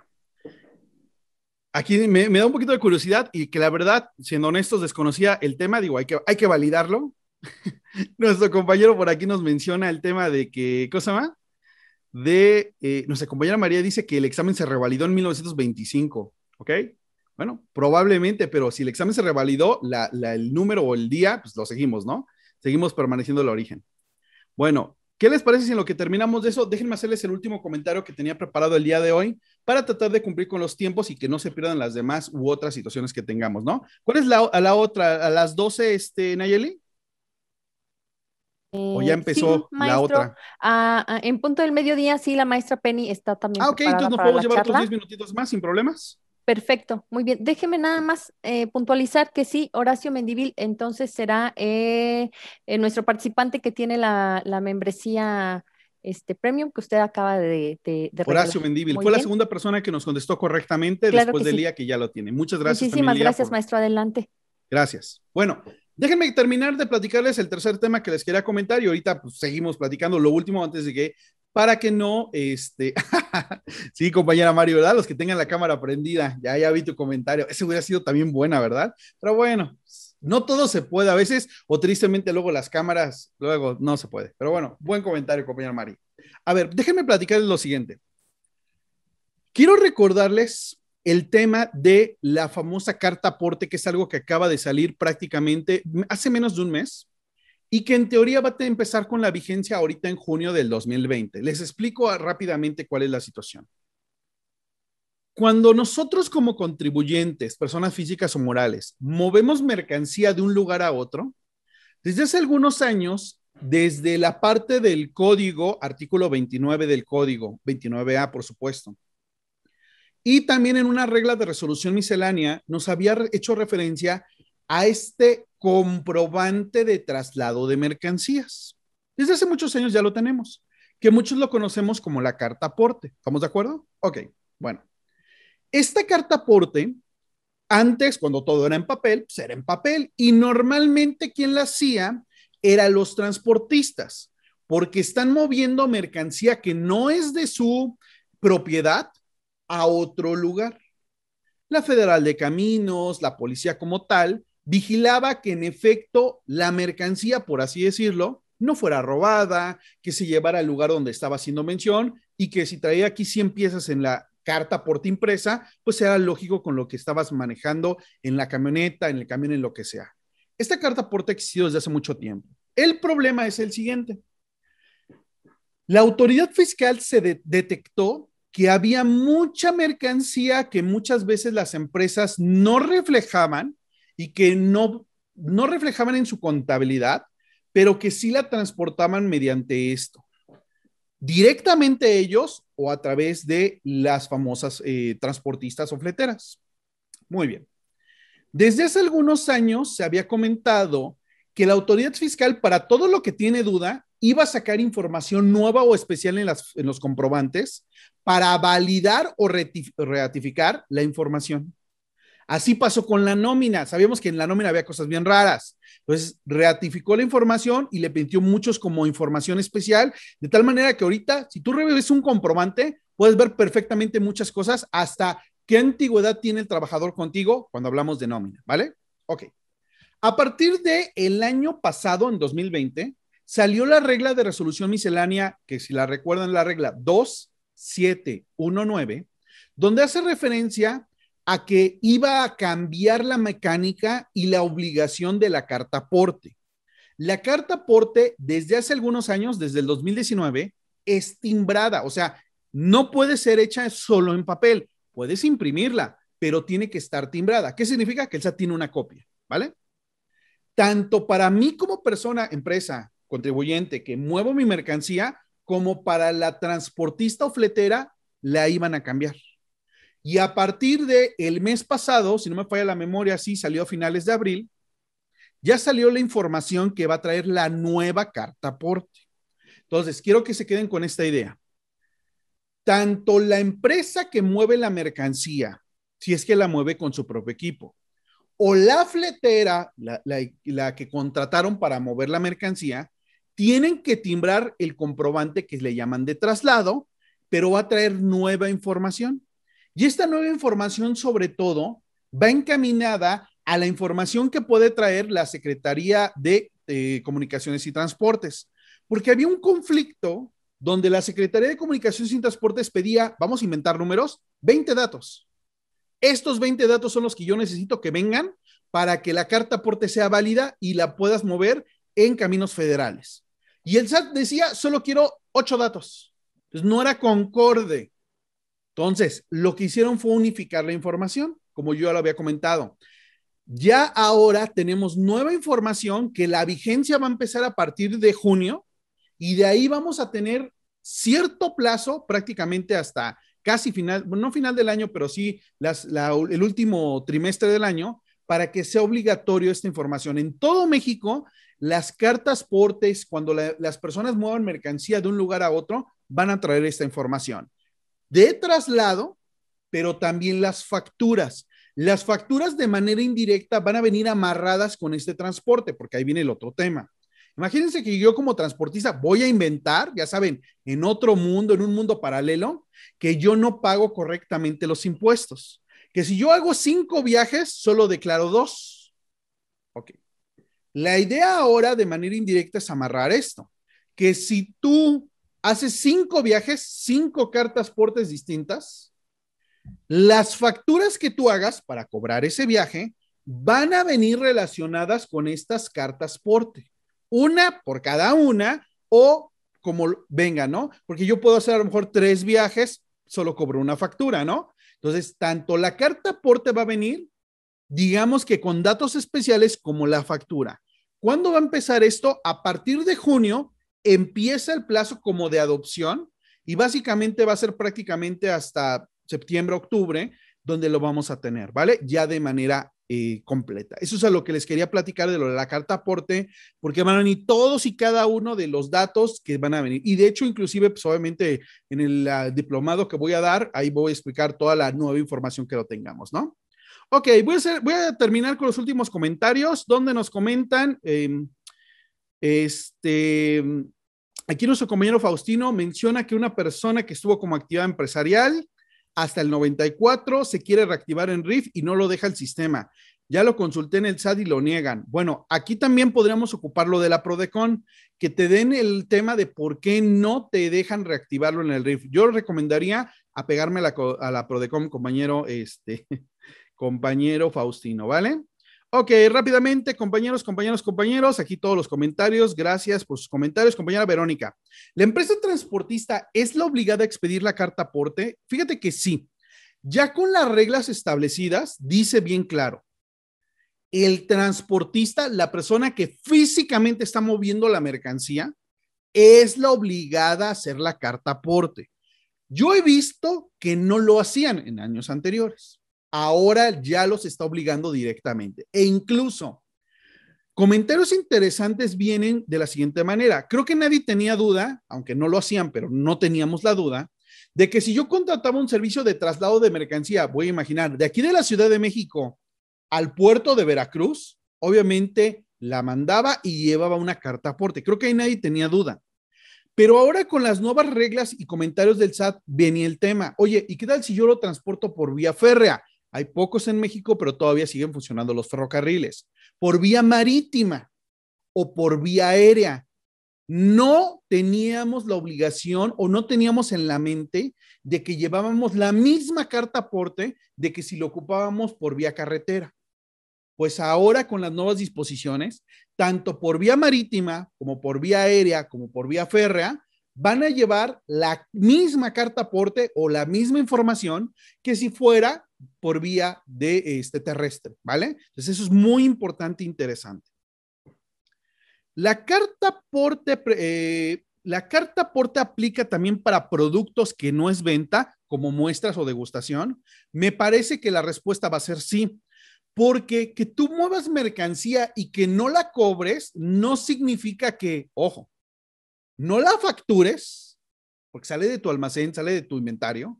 [SPEAKER 2] Aquí me, da un poquito de curiosidad y que la verdad, siendo honestos, desconocía el tema, digo, hay que, hay que validarlo. Nuestro compañero por aquí nos menciona el tema de que, ¿cosa más? De, eh, nuestra compañera María dice que el examen se revalidó en 1925, ¿ok? Bueno, probablemente, pero si el examen se revalidó, el número o el día, pues lo seguimos, ¿no? Seguimos permaneciendo el origen. Bueno, ¿Qué les parece si en lo que terminamos de eso, déjenme hacerles el último comentario que tenía preparado el día de hoy para tratar de cumplir con los tiempos y que no se pierdan las demás u otras situaciones que tengamos, ¿no? ¿Cuál es la, otra? ¿A las 12, este, Nayeli? ¿O ya eh, empezó la otra?
[SPEAKER 1] Ah, ah, en punto del mediodía, sí, la maestra Penny está también. Ah, ok, entonces nos podemos llevar otros 10 minutitos más sin problemas. Perfecto, muy bien. Déjeme nada más eh, puntualizar que sí, Horacio Mendivil entonces será eh, eh, nuestro participante que tiene la, membresía este premium que usted acaba de, Horacio Mendivil fue la
[SPEAKER 2] segunda persona que nos contestó correctamente después del día que ya lo tiene. Muchas gracias. Muchísimas gracias,
[SPEAKER 1] maestro. Adelante.
[SPEAKER 2] Gracias. Bueno, déjenme terminar de platicarles el tercer tema que les quería comentar y ahorita pues, seguimos platicando lo último antes de que para que no, este, sí, compañera Mario, ¿verdad? Los que tengan la cámara prendida, ya, ya vi tu comentario, ese hubiera sido también buena, ¿verdad? Pero bueno, no todo se puede a veces, o tristemente luego las cámaras, luego no se puede. Pero bueno, buen comentario, compañera Mari. A ver, déjenme platicarles lo siguiente. Quiero recordarles el tema de la famosa carta aporte, que es algo que acaba de salir prácticamente hace menos de un mes y que en teoría va a empezar con la vigencia ahorita en junio del 2020. Les explico ah, rápidamente cuál es la situación. Cuando nosotros como contribuyentes, personas físicas o morales, movemos mercancía de un lugar a otro, desde hace algunos años, desde la parte del código, artículo 29 del código, 29A por supuesto, y también en una regla de resolución miscelánea nos había hecho referencia a este comprobante de traslado de mercancías. Desde hace muchos años ya lo tenemos, que muchos lo conocemos como la carta aporte. ¿Estamos de acuerdo? Ok, bueno. Esta carta aporte, antes, cuando todo era en papel, pues era en papel. Y normalmente quien la hacía eran los transportistas, porque están moviendo mercancía que no es de su propiedad a otro lugar. La Federal de Caminos, la policía como tal, vigilaba que en efecto la mercancía, por así decirlo, no fuera robada, que se llevara al lugar donde estaba haciendo mención y que si traía aquí 100 piezas en la carta porta impresa, pues era lógico con lo que estabas manejando en la camioneta, en el camión, en lo que sea. Esta carta porta ha existido desde hace mucho tiempo. El problema es el siguiente. La autoridad fiscal se detectó que había mucha mercancía que muchas veces las empresas no reflejaban y que no, no reflejaban en su contabilidad, pero que sí la transportaban mediante esto. Directamente ellos o a través de las famosas eh, transportistas o fleteras. Muy bien. Desde hace algunos años se había comentado que la autoridad fiscal para todo lo que tiene duda iba a sacar información nueva o especial en, en los comprobantes para validar o ratificar la información. Así pasó con la nómina. Sabíamos que en la nómina había cosas bien raras. Entonces, ratificó la información y le pintió muchos como información especial, de tal manera que ahorita, si tú revives un comprobante, puedes ver perfectamente muchas cosas, hasta qué antigüedad tiene el trabajador contigo cuando hablamos de nómina, ¿vale? Ok. A partir de el año pasado, en 2020, salió la regla de resolución miscelánea, que si la recuerdan, la regla 2719, donde hace referencia a que iba a cambiar la mecánica y la obligación de la carta porte. La carta porte, desde hace algunos años, desde el 2019, es timbrada, o sea, no puede ser hecha solo en papel, puedes imprimirla, pero tiene que estar timbrada. ¿Qué significa? Que esa tiene una copia, ¿vale? Tanto para mí como persona, empresa, contribuyente que muevo mi mercancía, como para la transportista o fletera, la iban a cambiar. Y a partir de mes pasado, si no me falla la memoria, sí salió a finales de abril, ya salió la información que va a traer la nueva carta aporte. Entonces, quiero que se queden con esta idea. Tanto la empresa que mueve la mercancía, si es que la mueve con su propio equipo, o la fletera, la, la, que contrataron para mover la mercancía, tienen que timbrar el comprobante que le llaman de traslado, pero va a traer nueva información. Y esta nueva información, sobre todo, va encaminada a la información que puede traer la Secretaría de eh, Comunicaciones y Transportes, porque había un conflicto donde la Secretaría de Comunicaciones y Transportes pedía, vamos a inventar números, 20 datos. Estos 20 datos son los que yo necesito que vengan para que la carta aporte sea válida y la puedas mover en caminos federales. Y el SAT decía, solo quiero 8 datos. no era concorde entonces, lo que hicieron fue unificar la información, como yo ya lo había comentado. Ya ahora tenemos nueva información que la vigencia va a empezar a partir de junio y de ahí vamos a tener cierto plazo, prácticamente hasta casi final, no final del año, pero sí el último trimestre del año, para que sea obligatorio esta información. En todo México, las cartas portes, cuando las personas muevan mercancía de un lugar a otro, van a traer esta información de traslado, pero también las facturas. Las facturas de manera indirecta van a venir amarradas con este transporte, porque ahí viene el otro tema. Imagínense que yo como transportista voy a inventar, ya saben, en otro mundo, en un mundo paralelo, que yo no pago correctamente los impuestos. Que si yo hago cinco viajes, solo declaro dos. Ok. La idea ahora de manera indirecta es amarrar esto. Que si tú hace cinco viajes, cinco cartas portes distintas. Las facturas que tú hagas para cobrar ese viaje van a venir relacionadas con estas cartas porte. Una por cada una o como venga, ¿no? Porque yo puedo hacer a lo mejor tres viajes, solo cobro una factura, ¿no? Entonces, tanto la carta porte va a venir, digamos que con datos especiales como la factura. ¿Cuándo va a empezar esto? A partir de junio empieza el plazo como de adopción y básicamente va a ser prácticamente hasta septiembre, octubre, donde lo vamos a tener, ¿vale? Ya de manera eh, completa. Eso es a lo que les quería platicar de lo de la carta aporte, porque van a venir todos y cada uno de los datos que van a venir. Y de hecho, inclusive, pues obviamente en el ah, diplomado que voy a dar, ahí voy a explicar toda la nueva información que lo tengamos, ¿no? Ok, voy a, terminar con los últimos comentarios, donde nos comentan, em, este, Aquí nuestro compañero Faustino menciona que una persona que estuvo como actividad empresarial hasta el 94 se quiere reactivar en RIF y no lo deja el sistema. Ya lo consulté en el SAD y lo niegan. Bueno, aquí también podríamos ocuparlo de la Prodecon, que te den el tema de por qué no te dejan reactivarlo en el RIF. Yo recomendaría apegarme a la, a Prodecon, compañero, este, compañero Faustino, ¿vale? Ok, rápidamente, compañeros, compañeros, compañeros, aquí todos los comentarios. Gracias por sus comentarios, compañera Verónica. ¿La empresa transportista es la obligada a expedir la carta aporte? Fíjate que sí. Ya con las reglas establecidas, dice bien claro, el transportista, la persona que físicamente está moviendo la mercancía, es la obligada a hacer la carta aporte. Yo he visto que no lo hacían en años anteriores ahora ya los está obligando directamente. E incluso, comentarios interesantes vienen de la siguiente manera. Creo que nadie tenía duda, aunque no lo hacían, pero no teníamos la duda, de que si yo contrataba un servicio de traslado de mercancía, voy a imaginar, de aquí de la Ciudad de México al puerto de Veracruz, obviamente la mandaba y llevaba una carta aporte. Creo que ahí nadie tenía duda. Pero ahora con las nuevas reglas y comentarios del SAT venía el tema. Oye, ¿y qué tal si yo lo transporto por vía férrea? Hay pocos en México, pero todavía siguen funcionando los ferrocarriles. Por vía marítima o por vía aérea, no teníamos la obligación o no teníamos en la mente de que llevábamos la misma carta aporte de que si lo ocupábamos por vía carretera. Pues ahora con las nuevas disposiciones, tanto por vía marítima como por vía aérea como por vía férrea, van a llevar la misma carta aporte o la misma información que si fuera por vía de este terrestre, ¿vale? Entonces eso es muy importante e interesante. La carta eh, la carta aporte aplica también para productos que no es venta, como muestras o degustación. Me parece que la respuesta va a ser sí, porque que tú muevas mercancía y que no la cobres no significa que, ojo, no la factures, porque sale de tu almacén, sale de tu inventario,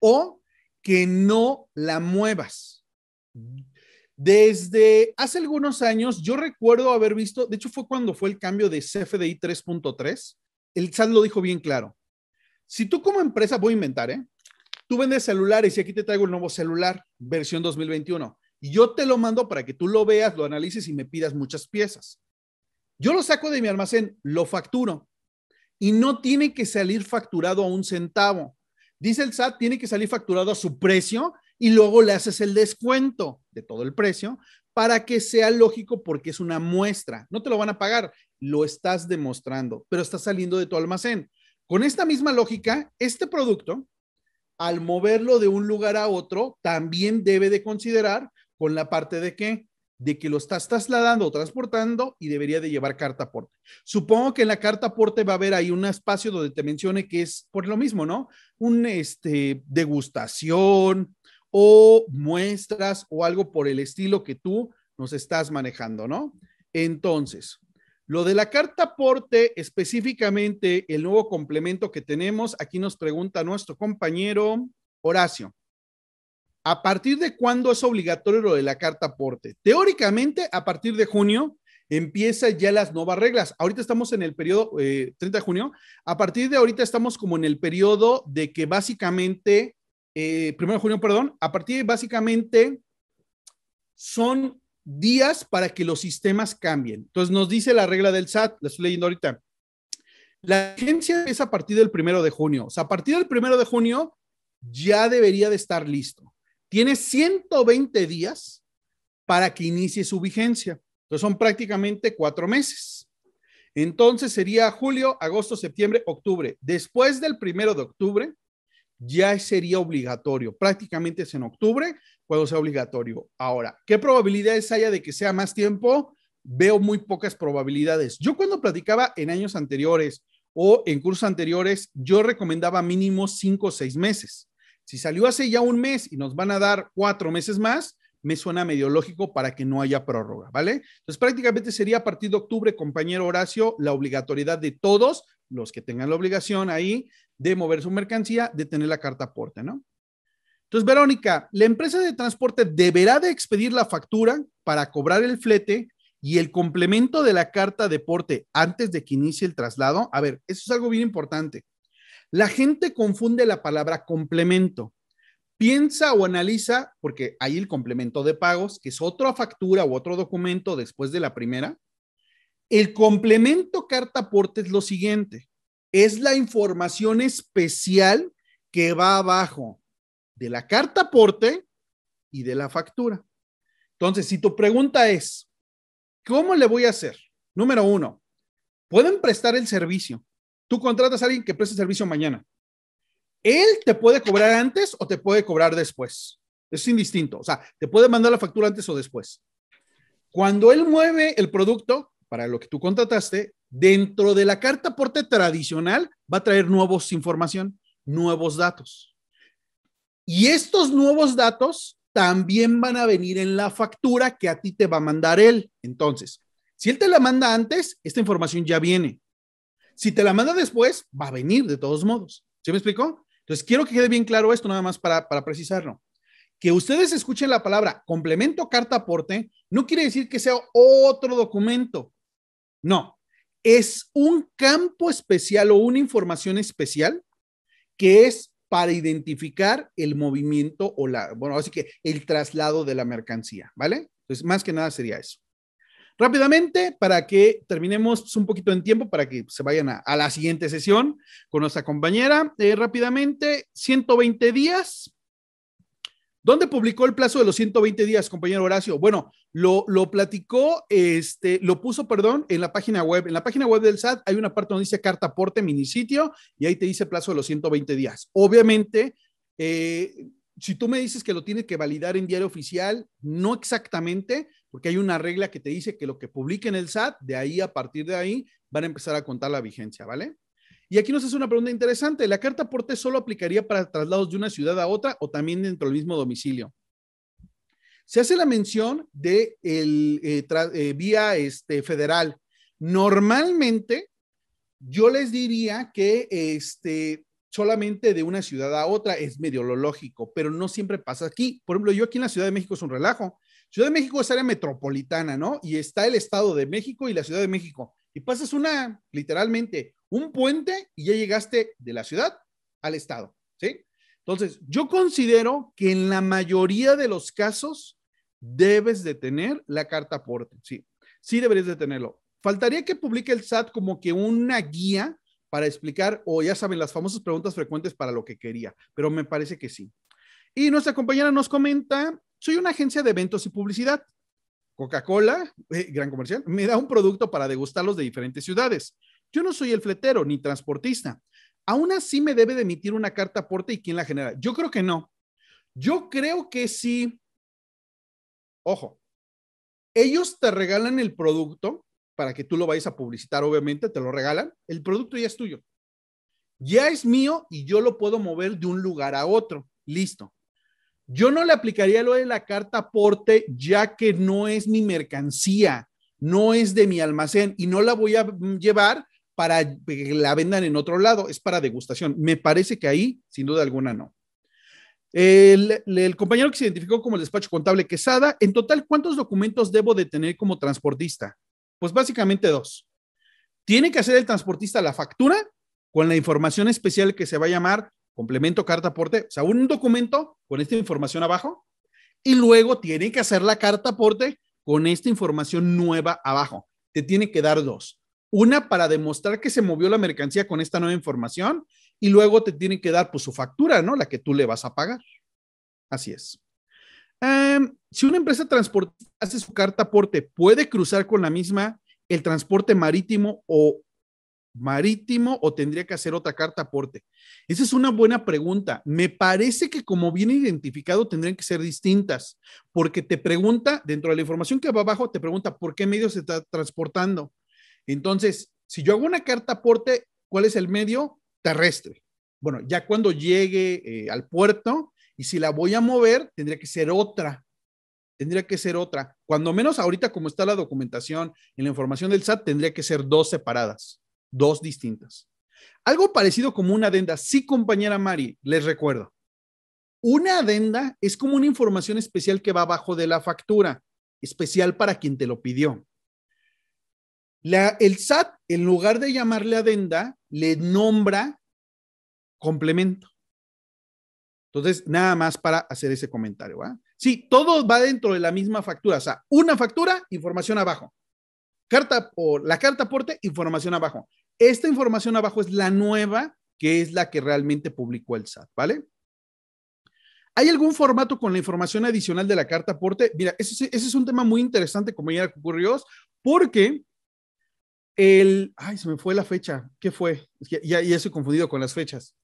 [SPEAKER 2] o que no la muevas. Desde hace algunos años, yo recuerdo haber visto, de hecho fue cuando fue el cambio de CFDI 3.3, el SAT lo dijo bien claro. Si tú como empresa, voy a inventar, ¿eh? Tú vendes celulares y aquí te traigo el nuevo celular, versión 2021. Y yo te lo mando para que tú lo veas, lo analices y me pidas muchas piezas. Yo lo saco de mi almacén, lo facturo y no tiene que salir facturado a un centavo. Dice el SAT, tiene que salir facturado a su precio y luego le haces el descuento de todo el precio para que sea lógico porque es una muestra. No te lo van a pagar, lo estás demostrando, pero está saliendo de tu almacén. Con esta misma lógica, este producto, al moverlo de un lugar a otro, también debe de considerar con la parte de qué de que lo estás trasladando o transportando y debería de llevar carta aporte. Supongo que en la carta aporte va a haber ahí un espacio donde te mencione que es por lo mismo, ¿no? Un este degustación o muestras o algo por el estilo que tú nos estás manejando, ¿no? Entonces, lo de la carta aporte, específicamente el nuevo complemento que tenemos, aquí nos pregunta nuestro compañero Horacio. ¿A partir de cuándo es obligatorio lo de la carta aporte? Teóricamente, a partir de junio empiezan ya las nuevas reglas. Ahorita estamos en el periodo 30 eh, de junio. A partir de ahorita estamos como en el periodo de que básicamente, eh, primero de junio, perdón, a partir de básicamente son días para que los sistemas cambien. Entonces nos dice la regla del SAT, la estoy leyendo ahorita. La agencia es a partir del primero de junio. O sea, a partir del primero de junio ya debería de estar listo tiene 120 días para que inicie su vigencia. Entonces son prácticamente cuatro meses. Entonces sería julio, agosto, septiembre, octubre. Después del primero de octubre ya sería obligatorio. Prácticamente es en octubre cuando sea obligatorio. Ahora, ¿qué probabilidades haya de que sea más tiempo? Veo muy pocas probabilidades. Yo cuando platicaba en años anteriores o en cursos anteriores, yo recomendaba mínimo cinco o seis meses. Si salió hace ya un mes y nos van a dar cuatro meses más, me suena medio lógico para que no haya prórroga, ¿vale? Entonces prácticamente sería a partir de octubre, compañero Horacio, la obligatoriedad de todos los que tengan la obligación ahí de mover su mercancía, de tener la carta aporte, ¿no? Entonces, Verónica, la empresa de transporte deberá de expedir la factura para cobrar el flete y el complemento de la carta de porte antes de que inicie el traslado. A ver, eso es algo bien importante. La gente confunde la palabra complemento. Piensa o analiza, porque hay el complemento de pagos, que es otra factura u otro documento después de la primera. El complemento carta aporte es lo siguiente, es la información especial que va abajo de la carta aporte y de la factura. Entonces, si tu pregunta es, ¿cómo le voy a hacer? Número uno, pueden prestar el servicio, Tú contratas a alguien que preste servicio mañana. Él te puede cobrar antes o te puede cobrar después. Es indistinto. O sea, te puede mandar la factura antes o después. Cuando él mueve el producto para lo que tú contrataste, dentro de la carta aporte tradicional va a traer nuevos información, nuevos datos. Y estos nuevos datos también van a venir en la factura que a ti te va a mandar él. Entonces, si él te la manda antes, esta información ya viene. Si te la manda después, va a venir de todos modos. ¿Sí me explicó? Entonces, quiero que quede bien claro esto nada más para, para precisarlo. Que ustedes escuchen la palabra complemento carta aporte no quiere decir que sea otro documento. No, es un campo especial o una información especial que es para identificar el movimiento o la, bueno, así que el traslado de la mercancía, ¿vale? Entonces, más que nada sería eso. Rápidamente, para que terminemos un poquito en tiempo, para que se vayan a, la siguiente sesión con nuestra compañera, eh, rápidamente, 120 días. ¿Dónde publicó el plazo de los 120 días, compañero Horacio? Bueno, lo, lo platicó, este, lo puso, perdón, en la página web. En la página web del SAT hay una parte donde dice carta aporte, minisitio, y ahí te dice plazo de los 120 días. Obviamente, eh, si tú me dices que lo tiene que validar en diario oficial, no exactamente, porque hay una regla que te dice que lo que publique en el SAT, de ahí a partir de ahí, van a empezar a contar la vigencia, ¿vale? Y aquí nos hace una pregunta interesante. ¿La carta aporte solo aplicaría para traslados de una ciudad a otra o también dentro del mismo domicilio? Se hace la mención de el, eh, eh, vía este, federal. Normalmente, yo les diría que este, solamente de una ciudad a otra es medio lo lógico, pero no siempre pasa aquí. Por ejemplo, yo aquí en la Ciudad de México es un relajo. Ciudad de México es área metropolitana, ¿no? Y está el Estado de México y la Ciudad de México. Y pasas una, literalmente, un puente y ya llegaste de la ciudad al Estado, ¿sí? Entonces, yo considero que en la mayoría de los casos debes de tener la carta aporte, sí, sí deberías de tenerlo. Faltaría que publique el SAT como que una guía para explicar, o ya saben, las famosas preguntas frecuentes para lo que quería, pero me parece que sí. Y nuestra compañera nos comenta soy una agencia de eventos y publicidad. Coca-Cola, eh, gran comercial, me da un producto para degustarlos de diferentes ciudades. Yo no soy el fletero ni transportista. Aún así me debe de emitir una carta aporte y quién la genera. Yo creo que no. Yo creo que sí. Ojo, ellos te regalan el producto para que tú lo vayas a publicitar, obviamente, te lo regalan. El producto ya es tuyo. Ya es mío y yo lo puedo mover de un lugar a otro. Listo. Yo no le aplicaría lo de la carta aporte ya que no es mi mercancía, no es de mi almacén y no la voy a llevar para que la vendan en otro lado, es para degustación. Me parece que ahí, sin duda alguna, no. El, el, compañero que se identificó como el despacho contable Quesada, en total, ¿cuántos documentos debo de tener como transportista? Pues básicamente dos. Tiene que hacer el transportista la factura con la información especial que se va a llamar complemento, carta, aporte, o sea, un documento con esta información abajo y luego tiene que hacer la carta aporte con esta información nueva abajo. Te tiene que dar dos. Una para demostrar que se movió la mercancía con esta nueva información y luego te tiene que dar pues su factura, ¿no? La que tú le vas a pagar. Así es. Em, si una empresa transporte hace su carta aporte, ¿puede cruzar con la misma el transporte marítimo o marítimo o tendría que hacer otra carta aporte? Esa es una buena pregunta. Me parece que como viene identificado tendrían que ser distintas, porque te pregunta, dentro de la información que va abajo, te pregunta por qué medio se está transportando. Entonces, si yo hago una carta aporte, ¿cuál es el medio? Terrestre. Bueno, ya cuando llegue eh, al puerto y si la voy a mover, tendría que ser otra. Tendría que ser otra. Cuando menos ahorita como está la documentación en la información del SAT, tendría que ser dos separadas dos distintas. Algo parecido como una adenda. Sí, compañera Mari, les recuerdo. Una adenda es como una información especial que va abajo de la factura, especial para quien te lo pidió. el SAT, en lugar de llamarle adenda, le nombra complemento. Entonces, nada más para hacer ese comentario. Sí, todo va dentro de la misma factura. O sea, una factura, información abajo. Carta o la carta aporte, información abajo. Esta información abajo es la nueva, que es la que realmente publicó el SAT, ¿vale? ¿Hay algún formato con la información adicional de la carta aporte? Mira, ese, es un tema muy interesante, como ya ocurrió, porque el. Ay, se me fue la fecha. ¿Qué fue? ya, ya estoy confundido con las fechas.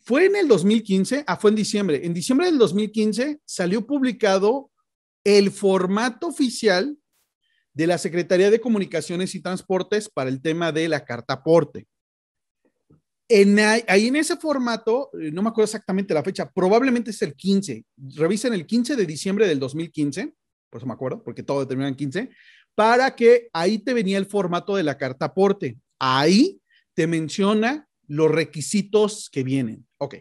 [SPEAKER 2] Fue en el 2015, ah, fue en diciembre. En diciembre del 2015 salió publicado el formato oficial de la Secretaría de Comunicaciones y Transportes para el tema de la carta aporte. En, ahí en ese formato, eh, no me acuerdo exactamente la fecha, probablemente es el 15. Revisen el 15 de diciembre del 2015, por eso me acuerdo, porque todo termina en 15, para que ahí te venía el formato de la carta aporte. Ahí te menciona los requisitos que vienen. Ok.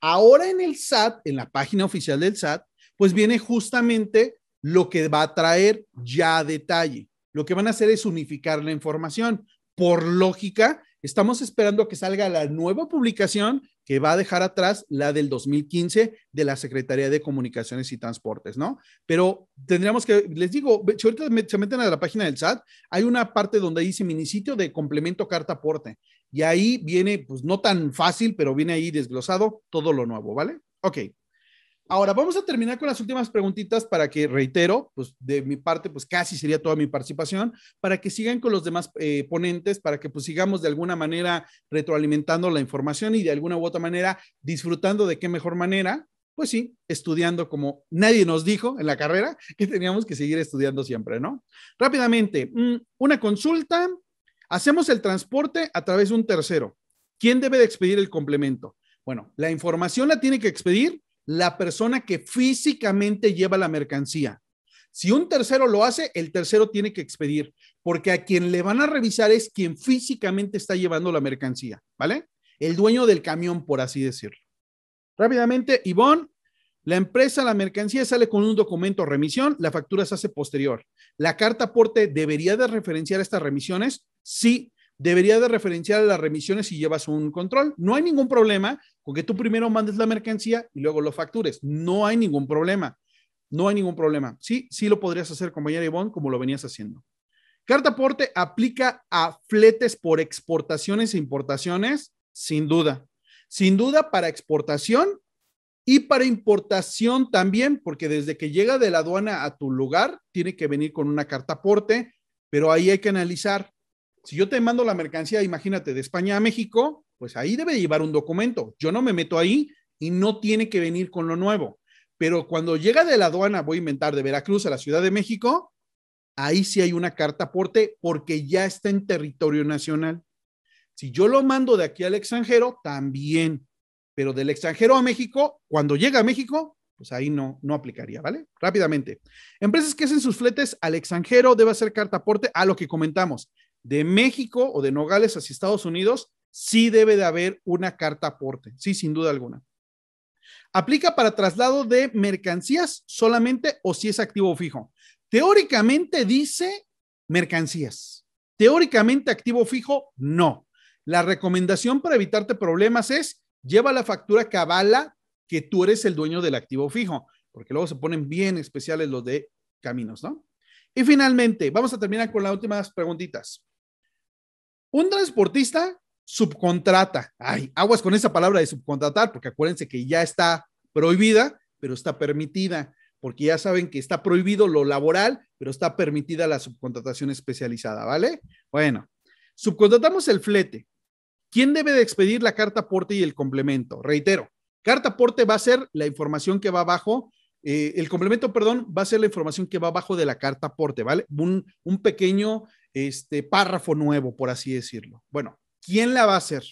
[SPEAKER 2] Ahora en el SAT, en la página oficial del SAT, pues viene justamente lo que va a traer ya detalle. Lo que van a hacer es unificar la información. Por lógica, estamos esperando que salga la nueva publicación que va a dejar atrás la del 2015 de la Secretaría de Comunicaciones y Transportes, ¿no? Pero tendríamos que, les digo, si ahorita se meten a la página del SAT, hay una parte donde dice minisitio de complemento carta aporte. Y ahí viene, pues no tan fácil, pero viene ahí desglosado todo lo nuevo, ¿vale? Ok. Ahora, vamos a terminar con las últimas preguntitas para que, reitero, pues de mi parte, pues casi sería toda mi participación, para que sigan con los demás eh, ponentes, para que pues sigamos de alguna manera retroalimentando la información y de alguna u otra manera disfrutando de qué mejor manera, pues sí, estudiando como nadie nos dijo en la carrera que teníamos que seguir estudiando siempre, ¿no? Rápidamente, mm, una consulta, hacemos el transporte a través de un tercero. ¿Quién debe de expedir el complemento? Bueno, la información la tiene que expedir la persona que físicamente lleva la mercancía. Si un tercero lo hace, el tercero tiene que expedir, porque a quien le van a revisar es quien físicamente está llevando la mercancía, ¿vale? El dueño del camión, por así decirlo. Rápidamente, Ivonne, la empresa, la mercancía sale con un documento remisión, la factura se hace posterior. La carta aporte debería de referenciar estas remisiones, sí, debería de referenciar las remisiones si llevas un control. No hay ningún problema porque tú primero mandes la mercancía y luego lo factures. No hay ningún problema. No hay ningún problema. Sí, sí lo podrías hacer, compañera Ivonne, como lo venías haciendo. Carta aporte aplica a fletes por exportaciones e importaciones, sin duda. Sin duda para exportación y para importación también, porque desde que llega de la aduana a tu lugar, tiene que venir con una carta aporte, pero ahí hay que analizar. Si yo te mando la mercancía, imagínate, de España a México, pues ahí debe llevar un documento. Yo no me meto ahí y no tiene que venir con lo nuevo. Pero cuando llega de la aduana, voy a inventar, de Veracruz a la Ciudad de México, ahí sí hay una carta aporte porque ya está en territorio nacional. Si yo lo mando de aquí al extranjero, también. Pero del extranjero a México, cuando llega a México, pues ahí no, no aplicaría, ¿vale? Rápidamente. Empresas que hacen sus fletes al extranjero debe hacer carta aporte a lo que comentamos. De México o de Nogales hacia Estados Unidos, sí debe de haber una carta aporte, sí, sin duda alguna. ¿Aplica para traslado de mercancías solamente o si es activo fijo? Teóricamente dice mercancías. Teóricamente activo fijo, no. La recomendación para evitarte problemas es lleva la factura cabala que tú eres el dueño del activo fijo, porque luego se ponen bien especiales los de caminos, ¿no? Y finalmente, vamos a terminar con las últimas preguntitas. Un transportista subcontrata. Ay, aguas con esa palabra de subcontratar, porque acuérdense que ya está prohibida, pero está permitida, porque ya saben que está prohibido lo laboral, pero está permitida la subcontratación especializada, ¿vale? Bueno, subcontratamos el flete. ¿Quién debe de expedir la carta aporte y el complemento? Reitero, carta aporte va a ser la información que va abajo eh, el complemento, perdón, va a ser la información que va abajo de la carta aporte, ¿vale? Un, un, pequeño este, párrafo nuevo, por así decirlo. Bueno, ¿Quién la va a hacer?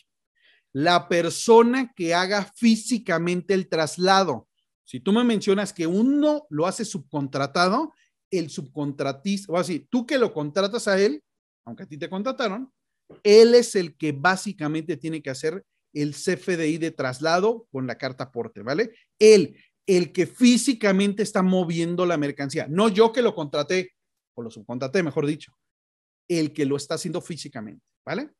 [SPEAKER 2] La persona que haga físicamente el traslado. Si tú me mencionas que uno lo hace subcontratado, el subcontratista, o así, tú que lo contratas a él, aunque a ti te contrataron, él es el que básicamente tiene que hacer el CFDI de traslado con la carta porte, ¿vale? Él, el que físicamente está moviendo la mercancía, no yo que lo contraté, o lo subcontraté, mejor dicho, el que lo está haciendo físicamente, ¿vale?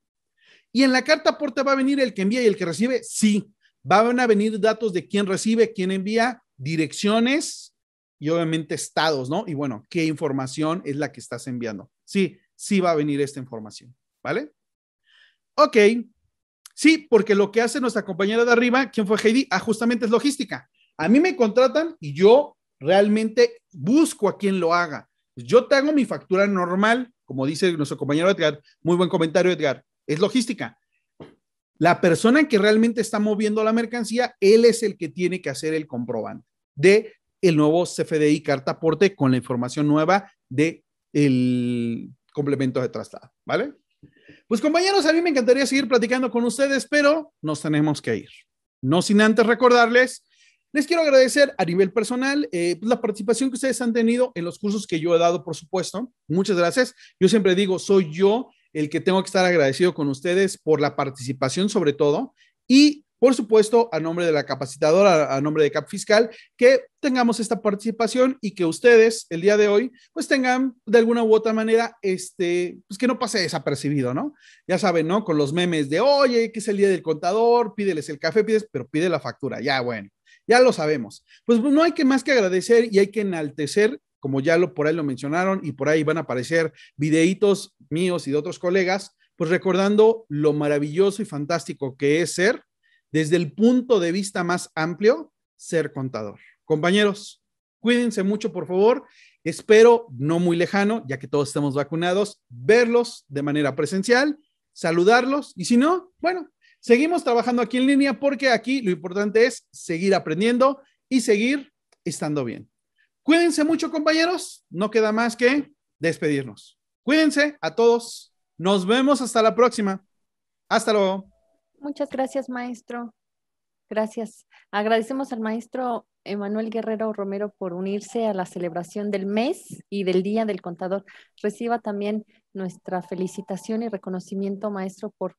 [SPEAKER 2] Y en la carta aporte va a venir el que envía y el que recibe, sí. Van a venir datos de quién recibe, quién envía, direcciones y obviamente estados, ¿no? Y bueno, qué información es la que estás enviando. Sí, sí va a venir esta información, ¿vale? Ok. Sí, porque lo que hace nuestra compañera de arriba, ¿quién fue Heidi? Ah, justamente es logística. A mí me contratan y yo realmente busco a quien lo haga. Yo te hago mi factura normal, como dice nuestro compañero Edgar, muy buen comentario Edgar es logística. La persona que realmente está moviendo la mercancía, él es el que tiene que hacer el comprobante de el nuevo CFDI carta aporte con la información nueva de el complemento de traslado, ¿vale? Pues compañeros, a mí me encantaría seguir platicando con ustedes, pero nos tenemos que ir. No sin antes recordarles, les quiero agradecer a nivel personal eh, pues, la participación que ustedes han tenido en los cursos que yo he dado, por supuesto. Muchas gracias. Yo siempre digo, soy yo el que tengo que estar agradecido con ustedes por la participación sobre todo y por supuesto, a nombre de la capacitadora, a nombre de Cap Fiscal, que tengamos esta participación y que ustedes el día de hoy, pues tengan de alguna u otra manera, este, pues que no pase desapercibido, ¿no? Ya saben, ¿no? Con los memes de, oye, que es el día del contador, pídeles el café, pides, pero pide la factura, ya bueno, ya lo sabemos. Pues no hay que más que agradecer y hay que enaltecer como ya lo, por ahí lo mencionaron y por ahí van a aparecer videitos míos y de otros colegas, pues recordando lo maravilloso y fantástico que es ser, desde el punto de vista más amplio, ser contador. Compañeros, cuídense mucho, por favor. Espero, no muy lejano, ya que todos estamos vacunados, verlos de manera presencial, saludarlos y si no, bueno, seguimos trabajando aquí en línea porque aquí lo importante es seguir aprendiendo y seguir estando bien. Cuídense mucho, compañeros. No queda más que despedirnos. Cuídense a todos. Nos vemos hasta la próxima. Hasta luego.
[SPEAKER 1] Muchas gracias, maestro. Gracias. Agradecemos al maestro Emanuel Guerrero Romero por unirse a la celebración del mes y del Día del Contador. Reciba también nuestra felicitación y reconocimiento, maestro, por,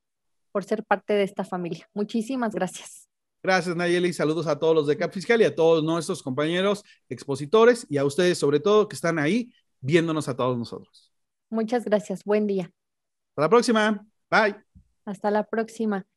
[SPEAKER 1] por ser parte de esta familia. Muchísimas gracias.
[SPEAKER 2] Gracias, Nayeli. Saludos a todos los de Cap Fiscal y a todos nuestros compañeros expositores y a ustedes, sobre todo, que están ahí viéndonos a todos nosotros.
[SPEAKER 1] Muchas gracias. Buen día.
[SPEAKER 2] Hasta la próxima.
[SPEAKER 1] Bye. Hasta la próxima.